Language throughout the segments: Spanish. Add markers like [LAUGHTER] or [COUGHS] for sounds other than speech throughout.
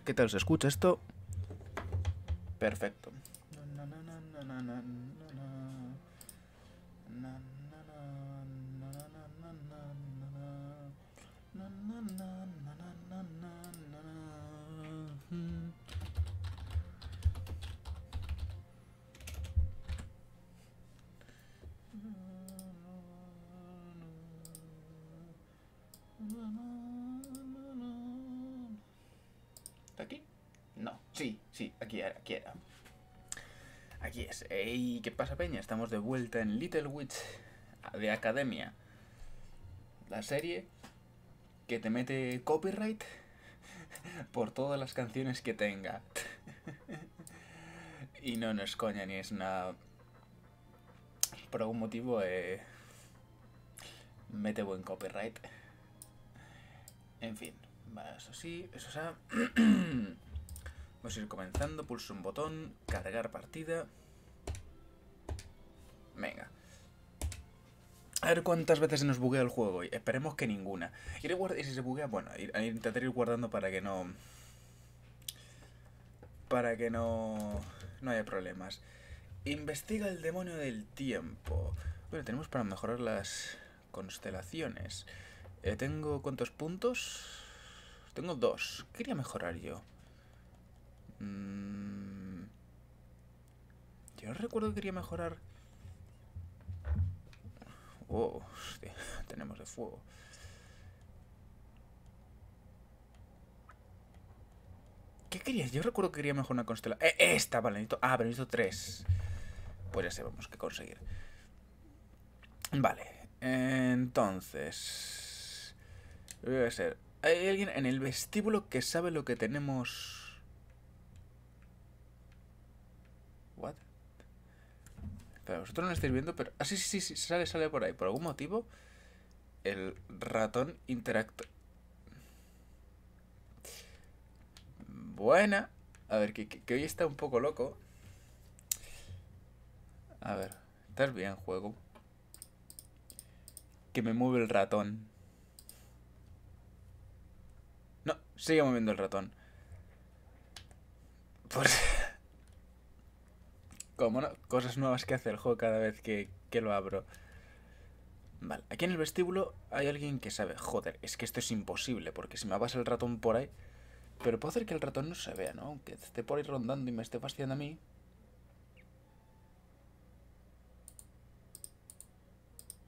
¿Qué tal se escucha esto. Perfecto. de vuelta en Little Witch de Academia. La serie que te mete copyright [LAUGHS] por todas las canciones que tenga. [LAUGHS] y no, no es coña, ni es nada Por algún motivo eh, mete buen copyright. En fin, eso sí, eso sea... [CLEARS THROAT] Vamos a ir comenzando, pulso un botón, cargar partida... cuántas veces se nos buguea el juego. Y esperemos que ninguna. y si se buguea, bueno, intentar ir guardando para que no... Para que no... No haya problemas. Investiga el demonio del tiempo. Bueno, tenemos para mejorar las constelaciones. Eh, ¿Tengo cuántos puntos? Tengo dos. ¿Qué quería mejorar yo? Mm. Yo no recuerdo que quería mejorar... [LAUGHS] tenemos de fuego. ¿Qué querías? Yo recuerdo que quería mejor una constela Eh, esta, vale, necesito... Ah, pero necesito tres. Pues ya vamos, que conseguir. Vale. Entonces... Voy a ser... Hay alguien en el vestíbulo que sabe lo que tenemos Pero vosotros no lo estáis viendo, pero... Ah, sí, sí, sí, sale, sale por ahí. Por algún motivo, el ratón interacto Buena. A ver, que, hoy está un poco loco. A ver, estás bien, juego. Que me mueve el ratón. No, sigue moviendo el ratón. Pues... [LAUGHS] Como no, cosas nuevas que hace el juego cada vez que, lo abro. Vale, aquí en el vestíbulo hay alguien que sabe, joder, es que esto es imposible, porque si me pasa el ratón por ahí... Pero puedo hacer que el ratón no se vea, ¿no? Aunque esté por ahí rondando y me esté fastidiando a mí.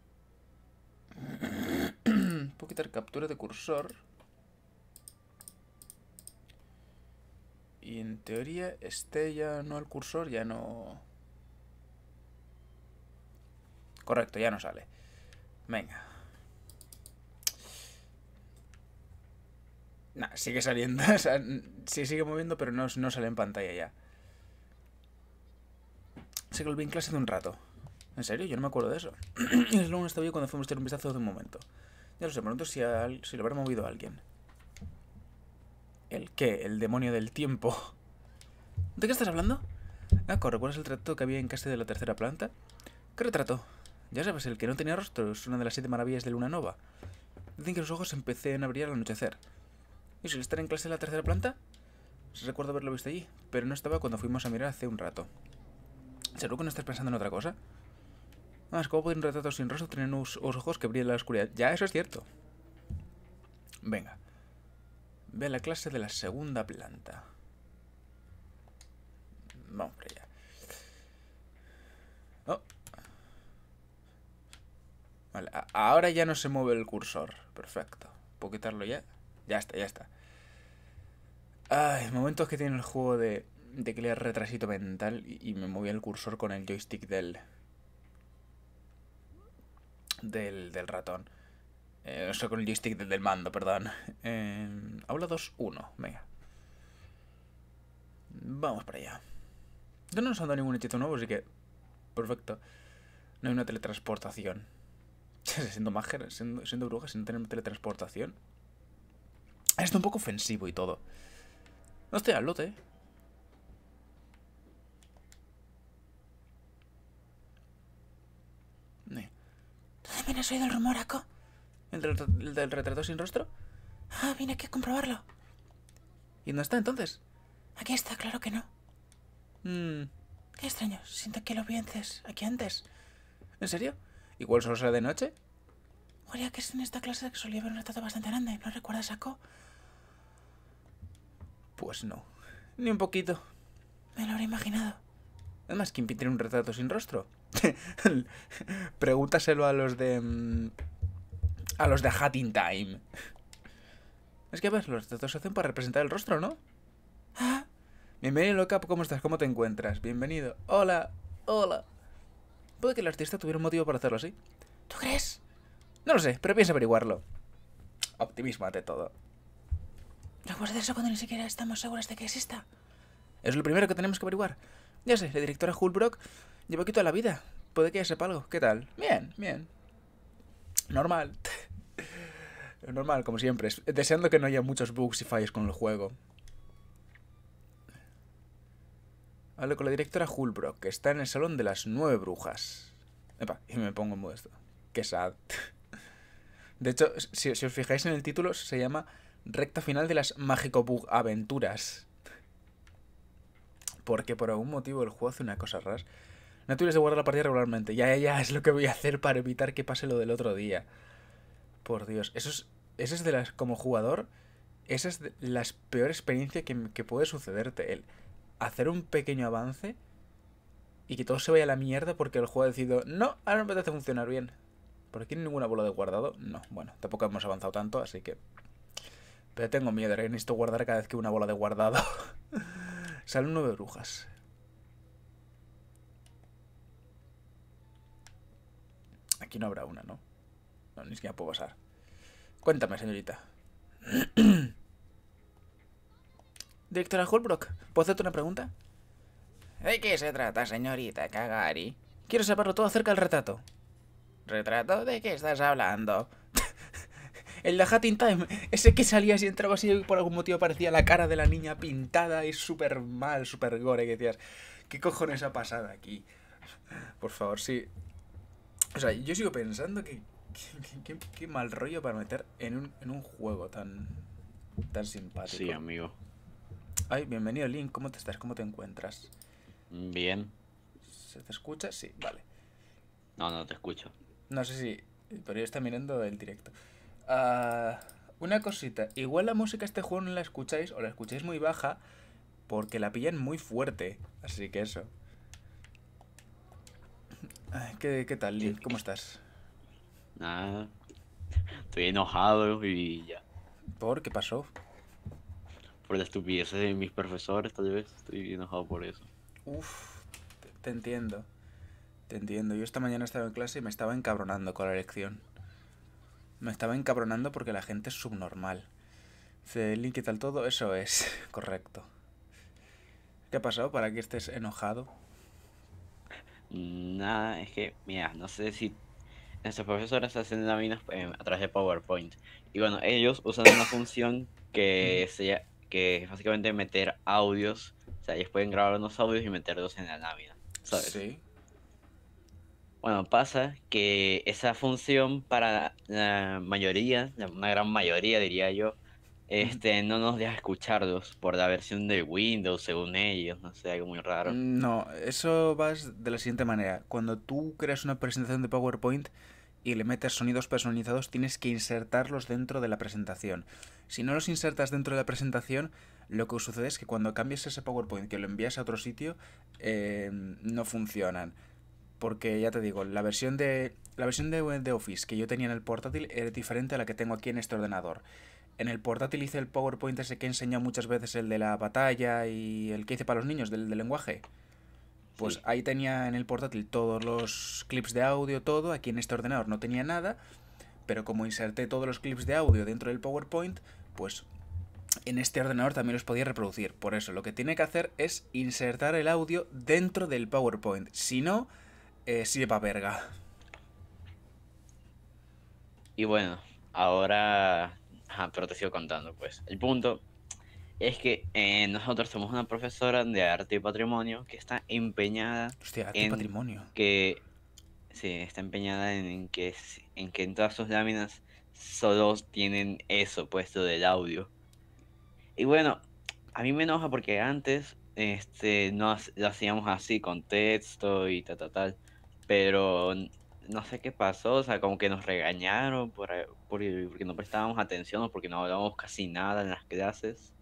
[COUGHS] puedo quitar captura de cursor. Y en teoría, este ya no, el cursor ya no... Correcto, ya no sale. Venga. Nah, sigue saliendo. [LAUGHS] O sigue moviendo, pero no, sale en pantalla ya. se en clase de un rato. ¿En serio? Yo no me acuerdo de eso. [CLEARS THROAT] es lo único que cuando fuimos a un vistazo de un momento. Ya lo sé, pronto si, si lo habrá movido a alguien. ¿El qué? ¿El demonio del tiempo? [LAUGHS] ¿De qué estás hablando? Naco, ¿recuerdas el retrato que había en casa de la tercera planta? ¿Qué retrato? Ya sabes, el que no tenía rostro es una de las siete maravillas de Luna Nova. Dicen que los ojos empecé a abrir al anochecer. ¿Y si estar en clase de la tercera planta? Recuerdo haberlo visto allí, pero no estaba cuando fuimos a mirar hace un rato. ¿Seguro que no estás pensando en otra cosa? Ah, es como un retrato sin rostro tener unos ojos que brillan en la oscuridad. Ya, eso es cierto. Venga. Ve la clase de la segunda planta. Vamos allá. Oh. Vale, ahora ya no se mueve el cursor. Perfecto. ¿Puedo quitarlo ya? Ya está, ya está. Ay, momentos que tiene el juego de, que le retrasito mental y, me movía el cursor con el joystick del, del, del ratón. Eh, o con el joystick del mando, perdón. Habla eh, aula 2-1, venga. Vamos para allá. Yo no nos han dado ningún hechizo nuevo, así que... Perfecto. No hay una teletransportación. [LAUGHS] siendo mager, siendo, siendo bruja, sin tener teletransportación. Esto es un poco ofensivo y todo. No estoy al lote. ¿También eh. has oído el rumor, Ako? ¿El, del, retrato sin rostro? Ah, vine aquí a comprobarlo. ¿Y no está entonces? Aquí está, claro que no. Mm. Qué extraño, siento que lo vi aquí antes. ¿En serio? ¿Igual solo será de noche? que es en esta clase que solía ver un retrato bastante grande, ¿no recuerdas, Saco? Pues no, ni un poquito. Me lo habría imaginado. Además, ¿quién pintaría un retrato sin rostro? [LAUGHS] Pregúntaselo a los de... Mm, a los de Hatting Time. Es que, a ver, los datos se hacen para representar el rostro, ¿no? Bienvenido, ah, loca, ¿cómo estás? ¿Cómo te encuentras? Bienvenido. Hola, hola. Puede que el artista tuviera un motivo para hacerlo así. ¿Tú crees? No lo sé, pero piensa averiguarlo. Optimismo todo. No puedes hacer eso cuando ni siquiera estamos seguros de que exista. Es lo primero que tenemos que averiguar. Ya sé, la directora Hulbrock lleva aquí toda la vida. Puede que ya sepa algo. ¿Qué tal? Bien, bien. Normal. [LAUGHS] Normal, como siempre. Deseando que no haya muchos bugs y fallos con el juego. Hablo con la directora Hulbrock, que está en el salón de las nueve brujas. y me pongo en modesto. Qué sad. [LAUGHS] De hecho, si, os fijáis en el título, se llama Recta final de las Mágico Bug Aventuras. [LAUGHS] Porque por algún motivo el juego hace una cosa rara. No tienes que guardar la partida regularmente. Ya, ya, ya. es lo que voy a hacer para evitar que pase lo del otro día. Por Dios, eso es, eso es de las, como jugador, esa es la peor experiencia que, puede sucederte. El hacer un pequeño avance y que todo se vaya a la mierda porque el juego ha decidido, no, ahora no me a funcionar bien. ¿Por aquí ninguna bola de guardado? No, bueno, tampoco hemos avanzado tanto, así que... Pero tengo miedo, necesito guardar cada vez que una bola de guardado. [LAUGHS] Sale uno de brujas. Aquí no habrá una, ¿no? No, ni siquiera puedo pasar. Cuéntame, señorita. [CLEARS THROAT] Directora Holbrook, ¿puedo hacerte una pregunta? ¿De qué se trata, señorita Kagari? Quiero saberlo todo acerca del retrato. ¿Retrato? ¿De qué estás hablando? [LAUGHS] el de Hat Time, ese que salía y entraba así y por algún motivo parecía la cara de la niña pintada y súper mal, súper gore, que decías, ¿qué cojones ha pasado aquí? Por favor, sí, o sea, yo sigo pensando que. Qué mal rollo para meter en un, juego tan. tan simpático. Sí, amigo. Ay, bienvenido, Link. ¿Cómo te estás? ¿Cómo te encuentras? Bien. ¿Se te escucha? Sí, vale. No, no te escucho. No sé si. Pero yo estoy mirando el directo. Ah, una cosita. Igual la música este juego no la escucháis o la escucháis muy baja porque la pillan muy fuerte. Así que eso. ¿Qué, tal, Link? ¿Cómo estás? Nada. Estoy enojado y ya. ¿Por qué pasó? Por la estupidez de mis profesores, tal vez. Estoy enojado por eso. Uf, te, entiendo. Te entiendo. Yo esta mañana estaba en clase y me estaba encabronando con la lección. Me estaba encabronando porque la gente es subnormal. link ¿qué tal todo? Eso es, [LAUGHS] correcto. ¿Qué ha pasado para que estés enojado? Nada, es que, mira, no sé si nuestros profesores hacen láminas em, a través de PowerPoint. Y bueno, ellos usan una función que, sea, que es básicamente meter audios. O sea, ellos pueden grabar unos audios y meterlos en la lámina. ¿Sabes? Sí. Bueno, pasa que esa función para la mayoría, una gran mayoría diría yo, este, no nos deja escucharlos por la versión de Windows, según ellos, no sé, algo muy raro. Mm, no, eso va de la siguiente manera. Cuando tú creas una presentación de PowerPoint y le metes sonidos personalizados, tienes que insertarlos dentro de la presentación. Si no los insertas dentro de la presentación, lo que sucede es que cuando cambias ese PowerPoint que lo envías a otro sitio, em, no funcionan. Porque ya te digo, la versión de. La versión de, de Office que yo tenía en el portátil era diferente a la que tengo aquí en este ordenador en el portátil hice el PowerPoint ese que he enseñado muchas veces, el de la batalla y el que hice para los niños, del, lenguaje. Pues ahí tenía en el portátil todos los clips de audio, todo. Aquí en este ordenador no tenía nada. Pero como inserté todos los clips de audio dentro del PowerPoint, pues en este ordenador también los podía reproducir. Por eso lo que tiene que hacer es insertar el audio dentro del PowerPoint. Si no, eh, sirve para verga. Y bueno, ahora Ajá, pero te sigo contando, pues. El punto es que eh, nosotros somos una profesora de arte y patrimonio que está empeñada en patrimonio. que sí, está empeñada en, que en que todas sus láminas solo tienen eso puesto del audio. Y bueno, a mí me enoja porque antes este no lo hacíamos así con texto y tal tal tal, pero no sé qué pasó, o sea, como que nos regañaron por, eh, porque no prestábamos atención o porque no hablábamos casi nada en las clases.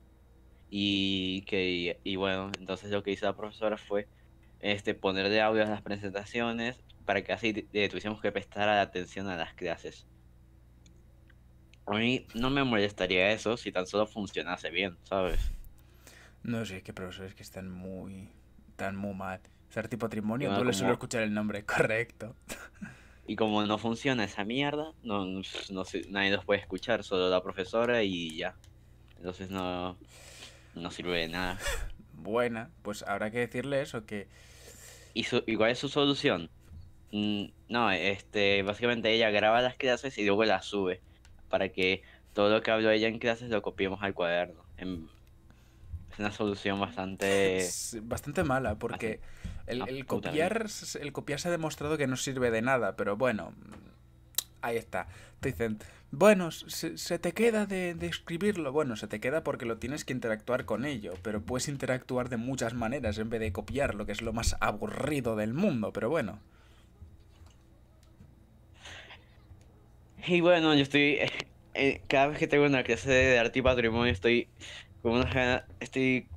Y, que, y bueno, entonces lo que hizo la profesora fue este, de audio a las presentaciones para que así eh, tuviésemos que prestar atención a las clases. A mí no me molestaría eso si tan solo funcionase bien, ¿sabes? No sé, es que profesores que están muy, tan muy mal. Ser patrimonio, tú le escuchar el nombre, [LAUGHS] correcto. Y como no funciona esa mierda, no, nadie los puede escuchar, solo la profesora y ya. Entonces no, no sirve de nada. Buena, pues habrá que decirle eso que... ¿Y, cuál es su solución? Mm, no, este, básicamente ella graba las clases y luego las sube para que todo lo que habló ella en clases lo copiemos al cuaderno. Em, es una solución bastante... [LAUGHS] bastante mala porque... Ah, el, copiar, el se ha demostrado que no sirve de nada, pero bueno, ahí está. Te dicen, bueno, se, te queda de, escribirlo. Bueno, se te queda porque lo tienes que interactuar con ello, pero puedes interactuar de muchas maneras en vez de copiar, lo que es lo más aburrido del mundo, pero bueno. Y bueno, yo estoy. Eh, eh, cada vez que tengo una clase de arte y patrimonio, estoy como Estoy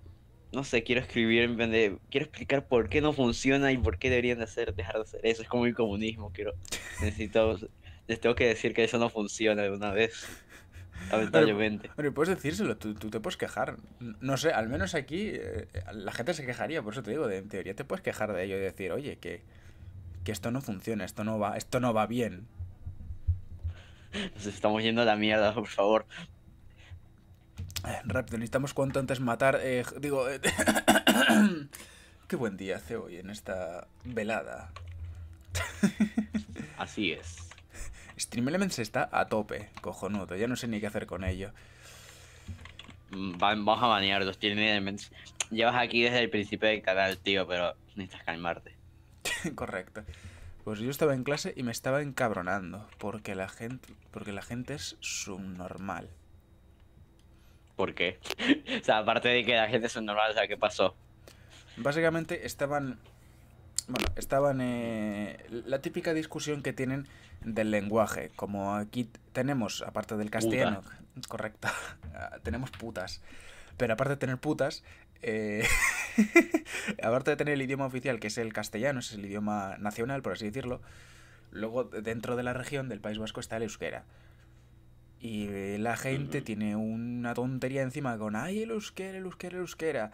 no sé, quiero escribir en vez de, quiero explicar por qué no funciona y por qué deberían de hacer, dejar de hacer eso. Es como el comunismo, quiero, necesito, les tengo que decir que eso no funciona de una vez. Lamentablemente. Pero, puedes decírselo, tú, te puedes quejar. No sé, al menos aquí eh, la gente se quejaría, por eso te digo, en teoría te puedes quejar de ello y decir, oye, que, que esto no funciona, esto no va, esto no va bien. Nos estamos yendo a la mierda, por favor. Rápido, necesitamos cuanto antes matar. Eh, digo. Eh, [COUGHS] qué buen día hace hoy en esta velada. [LAUGHS] Así es. Stream Elements está a tope, cojonudo. Ya no sé ni qué hacer con ello. Mm, vamos a banear los Stream Elements. Llevas aquí desde el principio del canal, tío, pero necesitas calmarte. [LAUGHS] Correcto. Pues yo estaba en clase y me estaba encabronando porque la gente, porque la gente es subnormal. ¿por qué? [LAUGHS] o sea, aparte de que la gente es normal, ¿qué pasó? Básicamente estaban. Bueno, estaban. Eh, la típica discusión que tienen del lenguaje. Como aquí tenemos, aparte del castellano. Correcto. [LAUGHS] tenemos putas. Pero aparte de tener putas, eh, [LAUGHS] aparte de tener el idioma oficial, que es el castellano, es el idioma nacional, por así decirlo, luego dentro de la región del País Vasco está el euskera. Y la gente tiene una tontería encima con, ay, el euskera, el euskera, el euskera.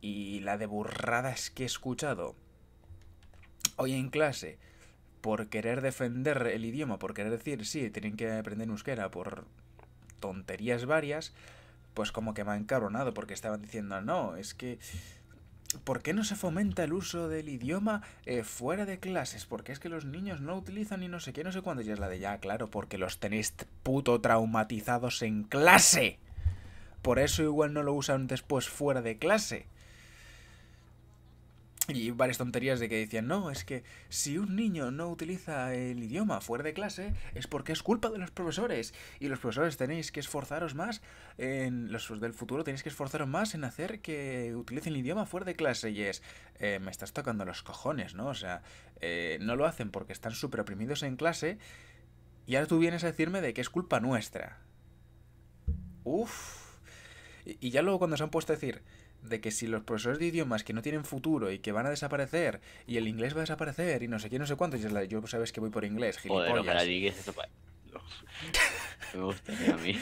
Y la de burradas que he escuchado hoy en clase por querer defender el idioma, por querer decir, sí, tienen que aprender euskera por tonterías varias, pues como que me ha encabronado porque estaban diciendo, no, es que ¿por qué no se fomenta el uso del idioma eh, fuera de clases? Porque es que los niños no utilizan y no sé qué, no sé cuándo. ya es la de ya, claro, porque los tenéis puto traumatizados en clase. Por eso igual no lo usan después fuera de clase y varias tonterías de que decían, no, es que si un niño no utiliza el idioma fuera de clase es porque es culpa de los profesores. Y los profesores tenéis que esforzaros más, en los del futuro tenéis que esforzaros más en hacer que utilicen el idioma fuera de clase. Y es, eh, me estás tocando los cojones, ¿no? O sea, eh, no lo hacen porque están súper oprimidos en clase. Y ahora tú vienes a decirme de que es culpa nuestra. Uf. y ya luego cuando se han puesto a decir de que si los profesores de idiomas que no tienen futuro y que van a desaparecer y el inglés va a desaparecer y no sé qué, no sé cuánto, y yo sabes que voy por inglés, gilipollas. gusta a mí.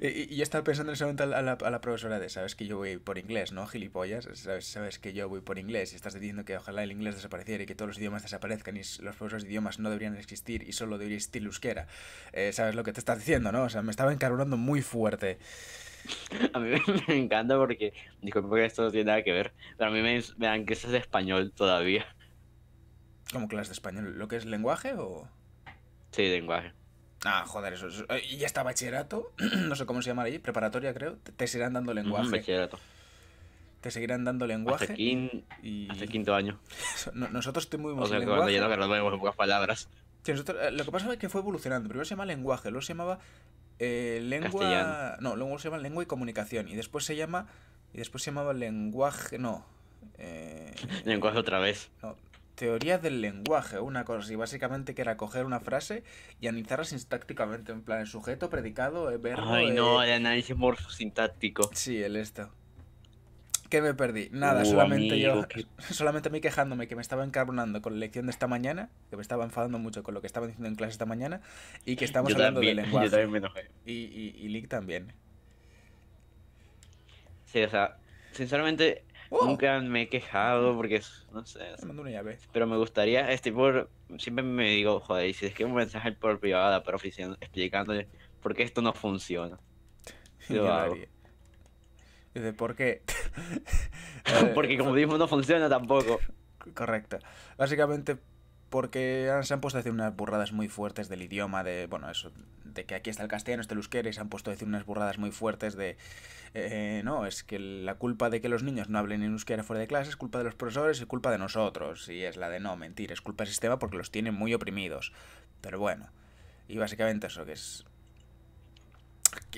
Y, yo estaba pensando en ese momento a la, profesora de, sabes que yo voy por inglés, ¿no? Gilipollas, ¿Sabes, que yo voy por inglés y estás diciendo que ojalá el inglés desapareciera y que todos los idiomas desaparezcan y los profesores de idiomas no deberían existir y solo debería existir euskera. Eh, ¿Sabes lo que te estás diciendo, no? O sea, me estaba encarburando muy fuerte. [LAUGHS] a mí me, encanta porque, disculpe que esto no tiene nada que ver, pero a mí me, dan que eso de español todavía. ¿Cómo clases de español? ¿Lo que es lenguaje o...? Sí, lenguaje. Ah, joder, eso. Y eh, ya está bachillerato, [CLEARS THROAT] no sé cómo se llama allí, preparatoria creo, te, seguirán dando lenguaje. bachillerato. Te seguirán dando lenguaje. Hace quinto año. [LAUGHS] nosotros estuvimos muy sea, lenguaje. palabras. Eh, lo que pasa es que fue evolucionando. Primero se llamaba lenguaje, luego se llamaba eh, lengua. No, luego se llama lengua y comunicación. Y después se llama. Y después se llamaba lenguaje. No. Eh, lenguaje otra vez. teoría del lenguaje, una cosa. Y básicamente que era coger una frase y analizarla sintácticamente. En plan, el sujeto, predicado, verbo. Ay, no, eh, el análisis sintáctico Sí, el esto. ¿Qué me perdí? Nada, uh, solamente yo. [LAUGHS] Solamente me quejándome que me estaba encarbonando con la lección de esta mañana, que me estaba enfadando mucho con lo que estaba diciendo en clase esta mañana, y que estamos hablando también, [LAUGHS] lenguaje. Yo también me Y, y, Link también. Sí, o sea, sinceramente, ¡Oh! nunca me he quejado porque, no sé. una llave. Pero me gustaría, este por. Siempre me digo, joder, si si que un mensaje por privada, pero explicándole por qué esto no funciona. [LAUGHS] de ¿por qué? [LAUGHS] porque como eh, digo no funciona tampoco. [LAUGHS] Correcto. Básicamente porque se han puesto a decir unas burradas muy fuertes del idioma, de, bueno, eso, de que aquí está el castellano, este el euskera, y se han puesto a decir unas burradas muy fuertes de, eh, no, es que la culpa de que los niños no hablen en euskera fuera de clase es culpa de los profesores y culpa de nosotros, y es la de no, mentir, es culpa del sistema porque los tiene muy oprimidos. Pero bueno, y básicamente eso, que es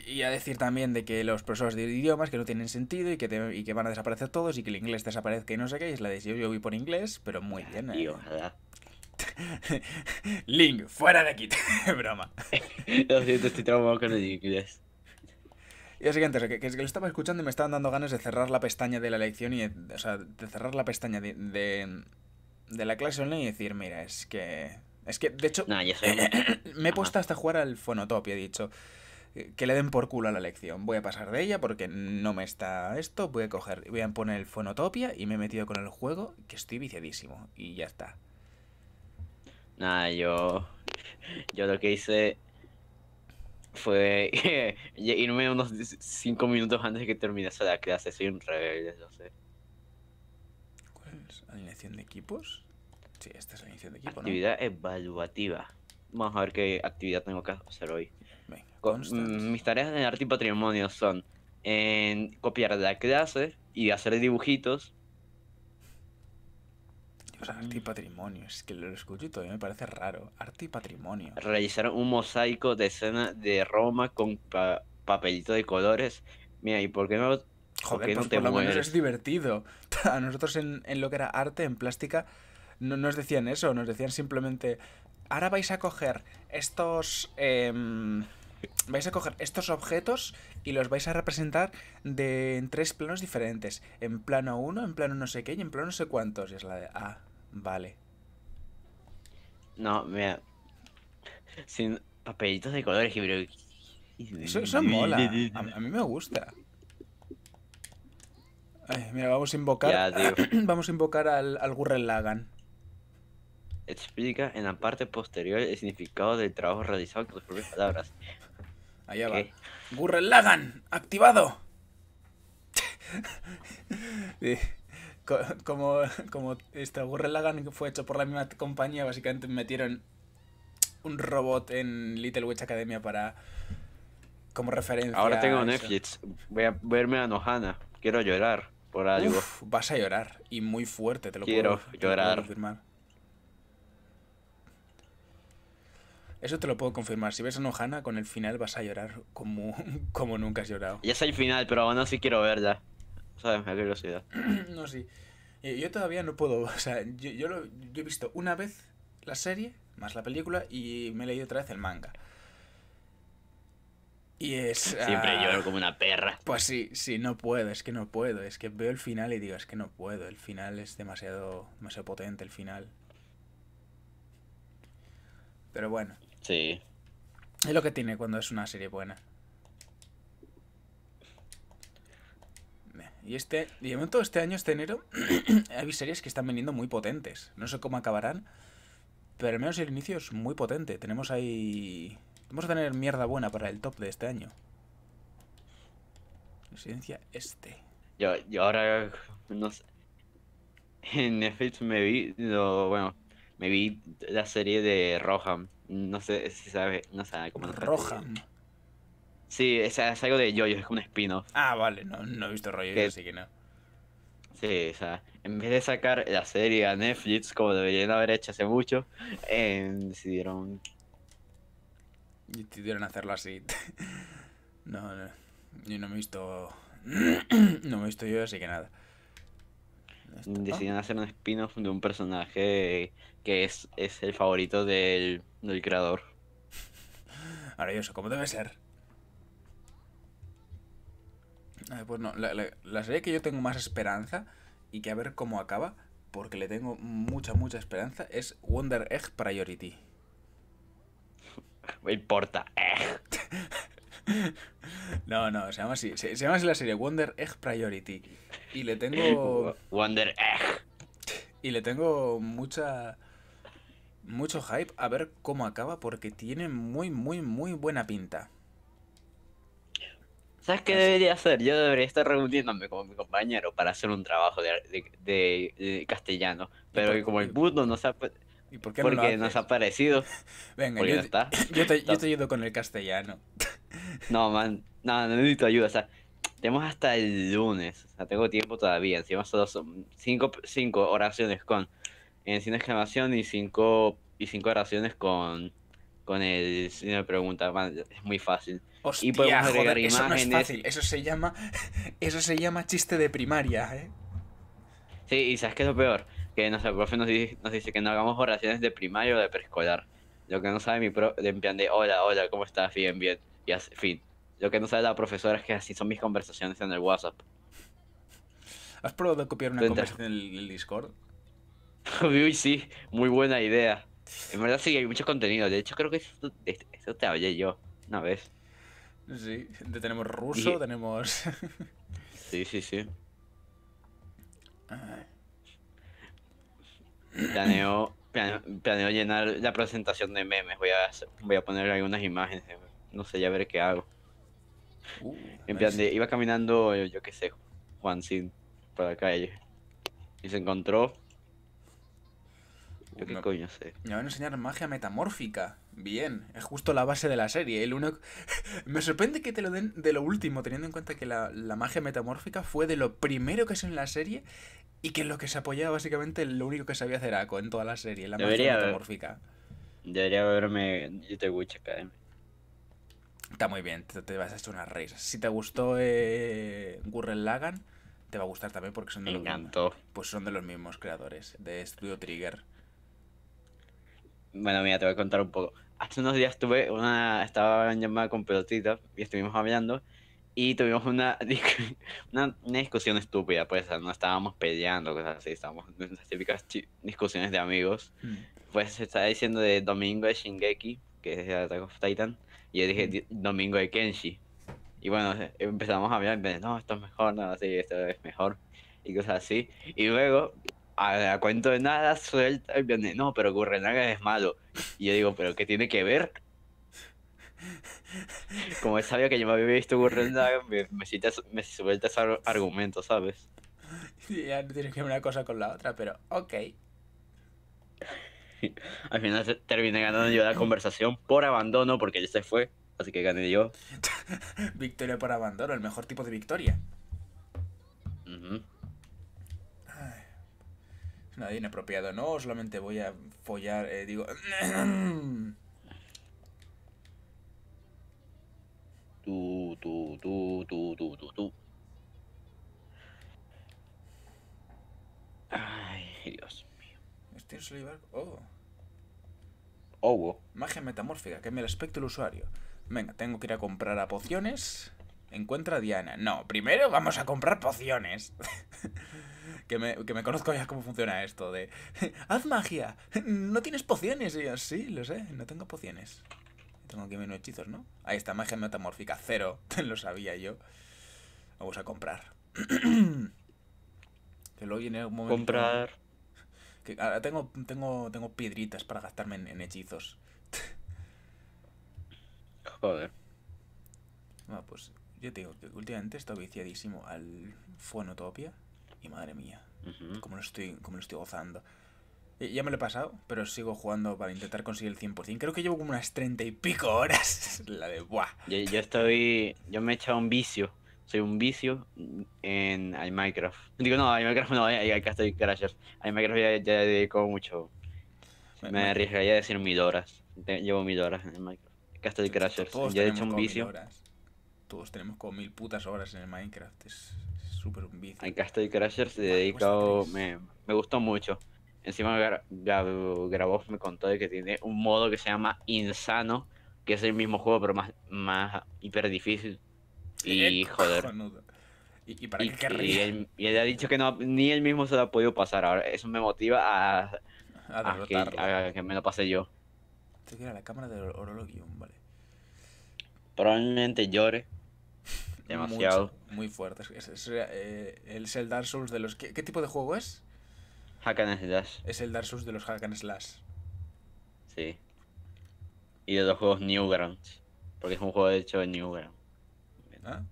y a decir también de que los profesores de idiomas que no tienen sentido y que, van a desaparecer todos y que el inglés desaparezca y no sé qué. es la de yo, yo voy por inglés, pero muy bien. ¿eh?". [LAUGHS] Link, fuera de aquí. [LAUGHS] Broma. Lo siento, estoy traumado con el inglés. Y siguiente, que, que, lo estaba escuchando y me estaban dando ganas de cerrar la pestaña de la lección y, o sea, de cerrar la pestaña de, de, la clase online y decir, mira, es que... Es que, de hecho, [COUGHS] me he puesto hasta jugar al Fonotop y he dicho, eh, que le den por culo a la lección. Voy a pasar de ella porque no me está esto. Voy a coger, voy a poner el Fonotopia y me he metido con el juego que estoy viciadísimo. Y ya está. Nada, yo. Yo lo que hice fue [LAUGHS] irme unos 5 minutos antes de que terminase la clase. Soy un rebelde, no sé. ¿Cuál es? ¿Alineación de equipos? Sí, esta es la alineación de equipos Actividad evaluativa. Vamos a ver qué actividad tengo que hacer hoy. Mm, mis tareas en arte y patrimonio son en eh, copiar la clase y hacer dibujitos. arte y patrimonio, es que lo escucho y todavía me parece raro. Arte y patrimonio. Realizar un mosaico de escena de Roma con papelito de colores. Mira, ¿y por qué no Joder, pues no te es divertido. [LAUGHS] A nosotros en, en, lo que era arte, en plástica, no nos decían eso, nos decían simplemente, ahora vais a coger estos... Em, vais a coger estos objetos y los vais a representar de, en tres planos diferentes. En plano 1, en plano no sé qué y en plano no sé cuántos. Y es la de... A. Ah, vale. No, mira. Sin papelitos de colores, pero... Eso, mola. A, mí me gusta. mira, vamos a invocar... [CLEARS THROAT] vamos a invocar al, al Gurren Lagan explica en la parte posterior el significado del trabajo realizado con tus propias palabras. Allá va. Gurren Lagan, activado. Como, como este Gurren Lagan fue hecho por la misma compañía, básicamente metieron un robot en Little Witch Academia para como referencia. Ahora tengo Netflix. Voy a verme a Nohana. Quiero llorar por algo. vas a llorar y muy fuerte, te lo Quiero puedo, llorar. Eso te lo puedo confirmar. Si ves a Nohana, con el final vas a llorar como, [LAUGHS] como nunca has llorado. Ya es el final, pero aún así quiero verla. ¿Sabes? Me curiosidad. [CLEARS THROAT] no, sí. Eh, yo todavía no puedo. [LAUGHS] O sea, yo, he visto una vez la serie, más la película, y me he leído otra vez el manga. Y es. Siempre ah, lloro como una perra. Pues sí, sí, no puedo, es que no puedo. Es que veo el final y digo, es que no puedo. El final es demasiado, demasiado potente, el final. Pero bueno. Sí. Es lo que tiene cuando es una serie buena. Y este, Y en todo este año, este enero, [CLEARS THROAT] hay series que están veniendo muy potentes. No sé cómo acabarán, pero al menos el inicio es muy potente. Tenemos ahí... Vamos a tener mierda buena para el top de este año. Residencia este. Yo, yo ahora, no sé. En Netflix me vi, bueno, me vi la serie de Rohan. No sé si sabe, no sabe cómo ¿Roja? Sí, es, es, algo de yoyos, es como un spin Ah, vale, no, he visto rollo, así que no. Sí, o sea, en vez de sacar la serie a Netflix, como deberían haber hecho hace mucho, em, decidieron. Decidieron hacerlo así. [LAUGHS] no, no. Yo no he visto. [CLEARS THROAT] no me he visto yo, así que nada. Deciden hacer un spin-off de un personaje que es, es el favorito del, del creador. Maravilloso, Cómo debe ser. pues no, la, serie que yo tengo más esperanza y que a ver cómo acaba, porque le tengo mucha, mucha esperanza, es Wonder Egg Priority. Me [LAUGHS] importa, eh. [LAUGHS] No, no, se llama así. Se, llama así la serie Wonder Egg Priority. Y le tengo. [LAUGHS] Wonder Egg. Y le tengo mucha. Mucho hype a ver cómo acaba porque tiene muy, muy, muy buena pinta. ¿Sabes qué debería hacer? Yo debería estar reuniéndome con mi compañero para hacer un trabajo de, castellano. Pero como el mundo se ha, ¿Y por qué no porque nos ha parecido. Venga, [LAUGHS] yo te ayudo con el castellano. [LAUGHS] No, man, no, necesito ayuda, o sea, tenemos hasta el lunes, o tengo tiempo todavía, encima son cinco, cinco oraciones con, en eh, sin exclamación y cinco, y cinco oraciones con, con el signo de pregunta, es muy fácil. y podemos agregar eso es fácil. Eso se llama, [LAUGHS] eso se llama chiste de primaria, ¿eh? Sí, y sabes que es lo peor, que nuestro profe nos dice, nos dice que no hagamos oraciones de primaria o de preescolar. Lo que no sabe mi profe, en plan de hola, hola, ¿cómo estás? Bien, bien. Y en fin, lo que no sabe la profesora es que así son mis conversaciones en el WhatsApp. ¿Has probado copiar una conversación en el, Discord? [LAUGHS] Uy, sí, muy buena idea. En verdad sí, hay mucho contenido. De hecho, creo que eso, este, te hablé yo una vez. Sí, tenemos ruso, tenemos... [LAUGHS] sí, sí, sí. Planeo, planeo, llenar la presentación de memes. Voy a, voy a poner algunas imágenes no sé, ya veré qué hago. Uh, iba caminando, yo, qué sé, Juan Sin, para la calle. Y se encontró. Uh, yo qué coño sé. Me van a enseñar magia metamórfica. Bien, es justo la base de la serie. El uno... [LAUGHS] me sorprende que te lo den de lo último, teniendo en cuenta que la, magia metamórfica fue de lo primero que es en la serie y que lo que se apoyaba básicamente lo único que sabía hacer Ako en toda la serie, la magia metamórfica. Debería haberme. Yo te voy a Está muy bien, te, vas a hacer una risas. Si te gustó eh, Gurren Lagan, te va a gustar también porque son de, los, Pues son de los mismos creadores, de Studio Trigger. Bueno, mira, te voy a contar un poco. Hace unos días estuve, una. Estaba en llamada con pelotita y estuvimos hablando. Y tuvimos una, [LAUGHS] una, discusión estúpida, pues no estábamos peleando, cosas así, estábamos en las típicas discusiones de amigos. Mm. Pues se estaba diciendo de Domingo de Shingeki, que es de Attack of Titan, y yo dije, Domingo de Kenshi. Y bueno, eh, empezamos a hablar, no, esto es mejor, no, sí, esto es mejor, y cosas así. Y luego, a cuento de nada, suelta, y, no, pero Gurrenaga es malo. Y yo digo, ¿pero qué tiene que ver? Como él sabía que yo me había visto Gurrenaga, me, me, suelta ese argumento, ¿sabes? Sí, [LAUGHS] ya no tienes que ver una cosa con la otra, pero ok. [LAUGHS] Al final terminé ganando yo la conversación por abandono porque él se fue, así que gané yo. [LAUGHS] victoria por abandono, el mejor tipo de victoria. Nadie inapropiado, no, solamente voy a follar, eh, digo... tú, tú, tú, tú, tú, tú, tú. Ay, Dios. Tiene salivar. Oh. Oh, Magia metamórfica, Que me aspecto el usuario. Venga, tengo que ir a comprar a pociones. Encuentra a Diana. No, primero vamos a comprar pociones. [LAUGHS] que, me, conozco ya cómo funciona esto de... [LAUGHS] ¡Haz magia! ¡No tienes pociones! Y sí, lo sé, no tengo pociones. Tengo que menos hechizos, ¿no? Ahí está, magia metamórfica, cero. [LAUGHS] lo sabía yo. Vamos a comprar. [CLEARS THROAT] que luego viene un momento... Comprar ahora tengo, tengo, tengo piedritas para gastarme en, hechizos. Joder. Ah, pues yo te digo que últimamente he estado viciadísimo al Fonotopia. Y madre mía, como, lo estoy, como lo estoy gozando. Eh, ya me lo he pasado, pero sigo jugando para intentar conseguir el 100%. Creo que llevo como unas treinta y pico horas. [LAUGHS] La de buah. yo estoy. Yo me he echado un vicio soy un vicio en, Minecraft. Digo, no, hay Minecraft no, hay eh, estoy Crashers. Al Minecraft ya, ya dedico mucho. Me, arriesgaría a decir mil horas. llevo mil horas en el Minecraft. Castle estoy Crashers. Ya he hecho un vicio. Todos tenemos como mil putas horas en el Minecraft. Es súper un vicio. En Castle Crashers he dedicado. Me, me gustó mucho. Encima grabó me contó de que tiene un modo que se llama Insano, que es el mismo juego pero más, más hiper difícil. Y eh, joder. ¿Y, y para qué y él, ha dicho que ni él mismo se lo ha podido pasar. Ahora eso me motiva a, a, que, me lo pase yo. que la cámara del vale. Probablemente llore. [LAUGHS] Demasiado. muy fuerte. Eh, es, el Dark Souls de los. ¿Qué, tipo de juego es? Hack Slash. Es el Dark Souls de los Hack Slash. Sí. Y de los juegos Newgrounds. Porque es un juego hecho de Newgrounds. ¿Ah?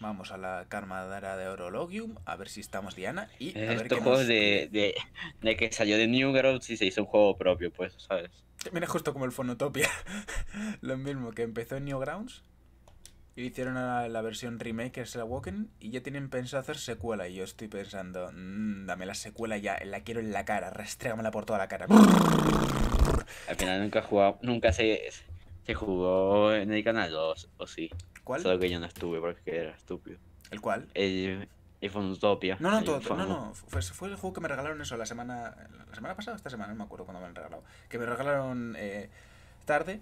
vamos a la karma de Orologium, a ver si estamos Diana y a de, de, que salió de Newgrounds y se hizo un juego propio, pues, ¿sabes? Mira, justo como el Fonotopia. [LAUGHS] Lo mismo, que empezó en Newgrounds y hicieron la, versión remake, es Walking, y ya tienen pensado hacer secuela. Y yo estoy pensando, mm, dame la secuela ya, la quiero en la cara, restrégamela por toda la cara. Al final nunca he jugado, nunca se, se jugó en el Canal 2, o sí. ¿Cuál? Solo que yo no estuve porque era estúpido. ¿El cuál? El, el No, no, todo, no, no. Fue, el juego que me regalaron eso la semana. La semana pasada o esta semana, no me acuerdo cuando me han regalado. Que me regalaron eh, tarde.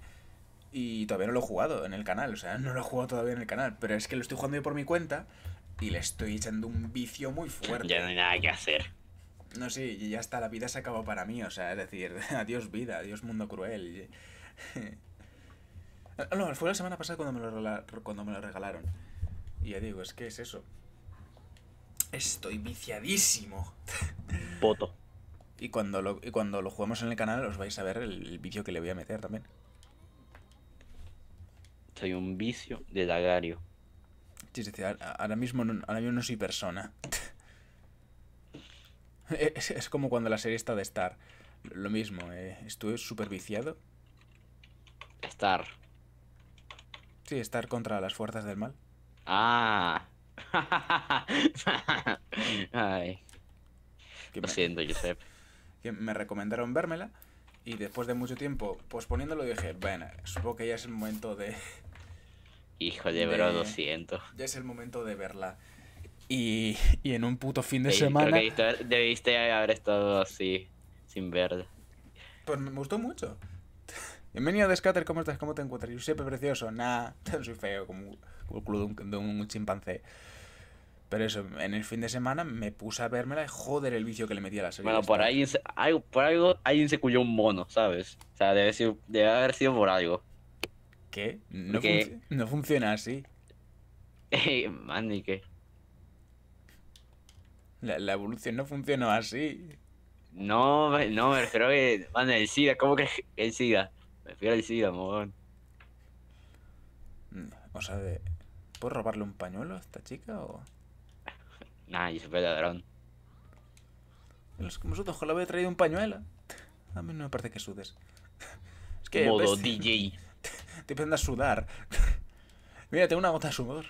Y todavía no lo he jugado en el canal, o sea, no lo he jugado todavía en el canal, pero es que lo estoy jugando yo por mi cuenta y le estoy echando un vicio muy fuerte. Ya no hay nada que hacer. No, sí, y ya está, la vida se acabó para mí, o sea, es decir, [LAUGHS] adiós vida, adiós mundo cruel. [LAUGHS] Ah, no, fue la semana pasada cuando me lo, cuando me lo regalaron. Y ya digo, es que es eso. Estoy viciadísimo. voto [LAUGHS] Y cuando lo, y cuando lo juguemos en el canal os vais a ver el, vicio que le voy a meter también. Soy un vicio de dagario Sí, es ahora mismo no, no soy persona. [LAUGHS] es, como cuando la serie está de Star. Lo mismo, estoy eh, estuve súper viciado. Star estar contra las fuerzas del mal. Ah. [LAUGHS] Ay. Lo siento, Josep. [LAUGHS] me recomendaron vérmela y después de mucho tiempo posponiéndolo dije, bueno, supongo que ya es el momento de... Hijo [LAUGHS] de bro, lo siento. Ya es el momento de verla. Y, en un puto fin de semana... debiste haber estado así, sin verla Pues me gustó mucho. Bienvenido de Scatter, ¿cómo estás? ¿Cómo te encuentras? Yo siempre precioso. Nah, [LAUGHS] soy feo, como, el culo de un, chimpancé. Pero eso, en el fin de semana me puse a vérmela y joder el vicio que le metía a la serie. Bueno, por, ahí, por algo alguien se cuyó un mono, ¿sabes? O sea, debe, haber sido por algo. ¿Qué? No, no funciona así. [LAUGHS] Man, qué? La, evolución no funcionó así. No, no, me que. Man, el SIDA, ¿cómo que el SIDA? Me mm, O sea, ¿puedo robarle un pañuelo a esta chica o...? [LAUGHS] nah, yo soy ladrón. Los como vosotros, ojalá hubiera traído un pañuelo. [LAUGHS] A mí no me parece que sudes. [LAUGHS] Es que... Modo DJ. Te, te a sudar. Mira, tengo una gota de sudor.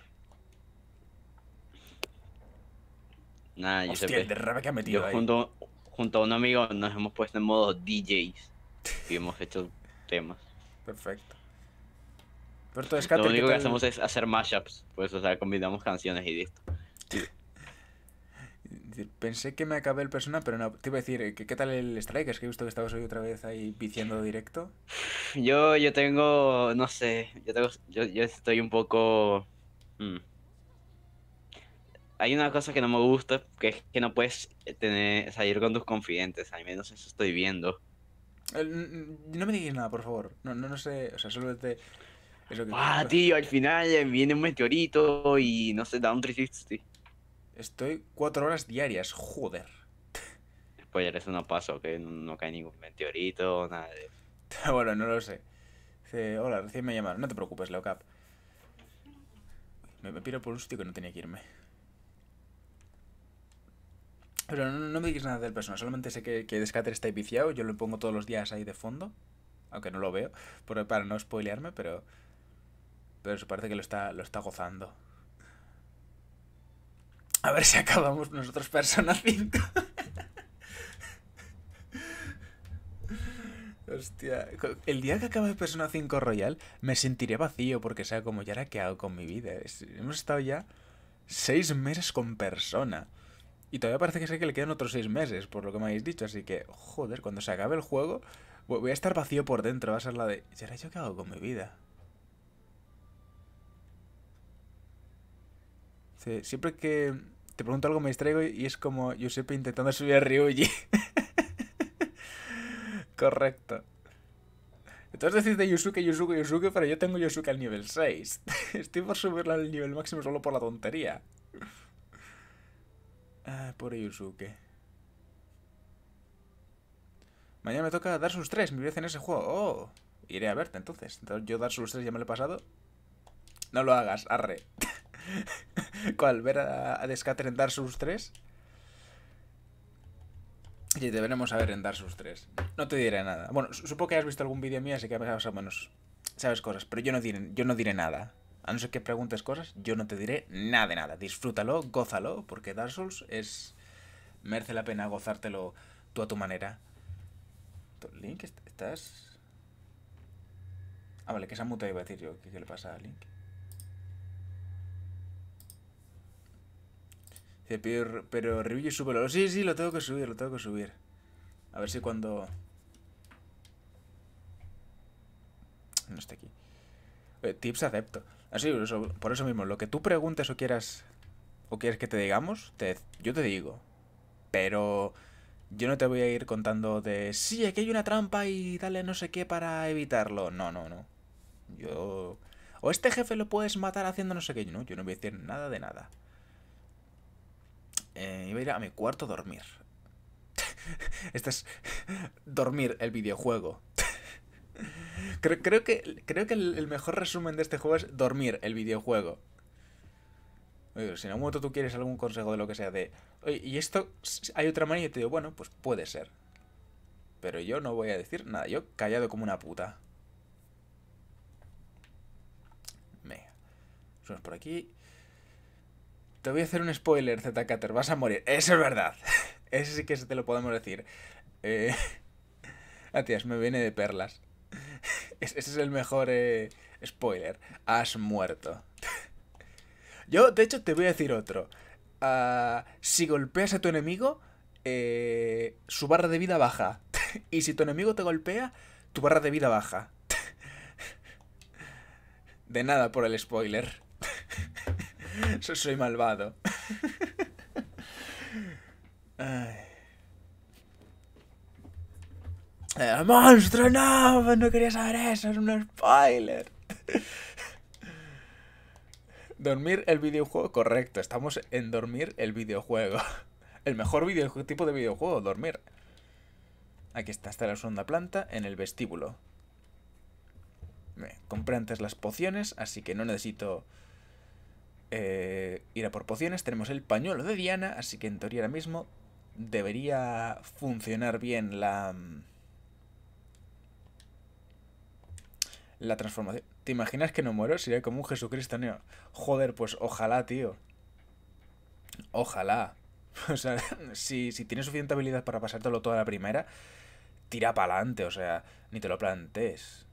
Nah, yo Hostia, el derrape que ha metido junto a un amigo nos hemos puesto en modo DJs. Y hemos hecho temas. Perfecto. Pero Lo único que hacemos es hacer mashups, pues, o sea, combinamos canciones y listo. Pensé que me acabé el personal, pero no. Te iba a decir, eh, ¿qué, qué tal el Es Que he que estabas hoy otra vez ahí viciando directo. [LAUGHS] Yo, yo tengo, no sé, yo, tengo, yo, estoy un poco... Mm. Hay una cosa que no me gusta, que es que no puedes tener, salir con tus confidentes, al menos eso estoy viendo. Eh, no me digas nada, por favor. No, no, sé, o sea, solo te... ah, tío, al final eh, viene un meteorito y no sé, da un 360. Estoy cuatro horas diarias, joder. Spoiler, eso no pasa, que no, cae ningún meteorito, nada de [LAUGHS] bueno, no lo sé. hola, recién me llamaron, no te preocupes, Leocap. Me, me piro por un sitio que no tenía que irme. Pero no, no me digas nada del Persona solamente sé que, que Descater está viciado, yo lo pongo todos los días ahí de fondo, aunque no lo veo, para no spoilearme, pero. Pero parece que lo está, lo está gozando. A ver si acabamos nosotros Persona 5. [LAUGHS] Hostia, el día que acabe Persona 5 Royal me sentiré vacío porque sea como ya era que hago con mi vida. Hemos estado ya seis meses con persona. Y todavía parece que sé que le quedan otros seis meses, por lo que me habéis dicho. Así que, joder, cuando se acabe el juego, voy a estar vacío por dentro. Va a ser la de, ¿será yo qué hago con mi vida? siempre que te pregunto algo me distraigo y es como Giuseppe intentando [LAUGHS] subir a Ryuji. [LAUGHS] Correcto. Entonces decís de Yusuke, Yusuke, Yusuke, pero yo tengo Yusuke al nivel 6. [LAUGHS] Estoy por subirla al nivel máximo solo por la tontería. Ah, por Yusuke. Mañana me toca dar sus 3, mi vez en ese juego. Oh, iré a verte entonces. entonces yo dar sus 3 ya me lo he pasado. No lo hagas, arre. [LAUGHS] ¿Cuál? ¿Ver a, Descater en dar sus 3? Y deberemos veremos a ver en dar sus 3. No te diré nada. Bueno, supongo que has visto algún vídeo mío, así que más o menos sabes cosas. Pero yo no diré, yo no diré nada. A no ser que preguntes cosas, yo no te diré nada de nada. Disfrútalo, gózalo, porque Dark Souls es. merece la pena gozártelo tú a tu manera. Link, estás. Ah, vale, que esa muta iba a decir yo. ¿Qué, le pasa a Link? pero, pero review súbelo. Sí, sí, lo tengo que subir, lo tengo que subir. A ver si cuando. No está aquí. Eh, tips acepto. Así, por eso mismo, lo que tú preguntes o quieras o quieres que te digamos, te, yo te digo. Pero yo no te voy a ir contando de, sí, aquí hay una trampa y dale no sé qué para evitarlo. No, no, no. Yo... O este jefe lo puedes matar haciendo no sé qué. No, yo no voy a decir nada de nada. Eh, iba a ir a mi cuarto a dormir. [LAUGHS] este es dormir el videojuego. Creo, que, creo que el, mejor resumen de este juego es dormir el videojuego. Oye, si en algún momento tú quieres algún consejo de lo que sea, de, oye, y esto hay otra manera, y te digo, bueno, pues puede ser. Pero yo no voy a decir nada, yo callado como una puta. Venga, vamos por aquí. Te voy a hacer un spoiler, Zcater, vas a morir. Eso es verdad. [LAUGHS] Ese sí que se te lo podemos decir. Eh... [LAUGHS] Gracias, me viene de perlas. [LAUGHS] Ese es el mejor eh, spoiler. Has muerto. [LAUGHS] Yo, de hecho, te voy a decir otro. Ah, si golpeas a tu enemigo, eh, su barra de vida baja. [LAUGHS] y si tu enemigo te golpea, tu barra de vida baja. de nada por el spoiler. soy malvado. Ay. Eh, ¡Monstruo, no! Pues no quería saber eso, es un spoiler. [LAUGHS] dormir el videojuego, correcto. Estamos en dormir el videojuego. [LAUGHS] El mejor videojuego, tipo de videojuego, dormir. Aquí está, está la segunda planta, en el vestíbulo. Me compré antes las pociones, así que no necesito eh, ir a por pociones. Tenemos el pañuelo de Diana, así que en teoría ahora mismo debería funcionar bien la... Mm, la transformación. ¿Te imaginas que no muero? Sería como un Jesucristo, ¿no? Joder, pues ojalá, tío. Ojalá. [LAUGHS] O sea, si, tienes suficiente habilidad para pasártelo toda la primera, tira para adelante, o sea, ni te lo plantees.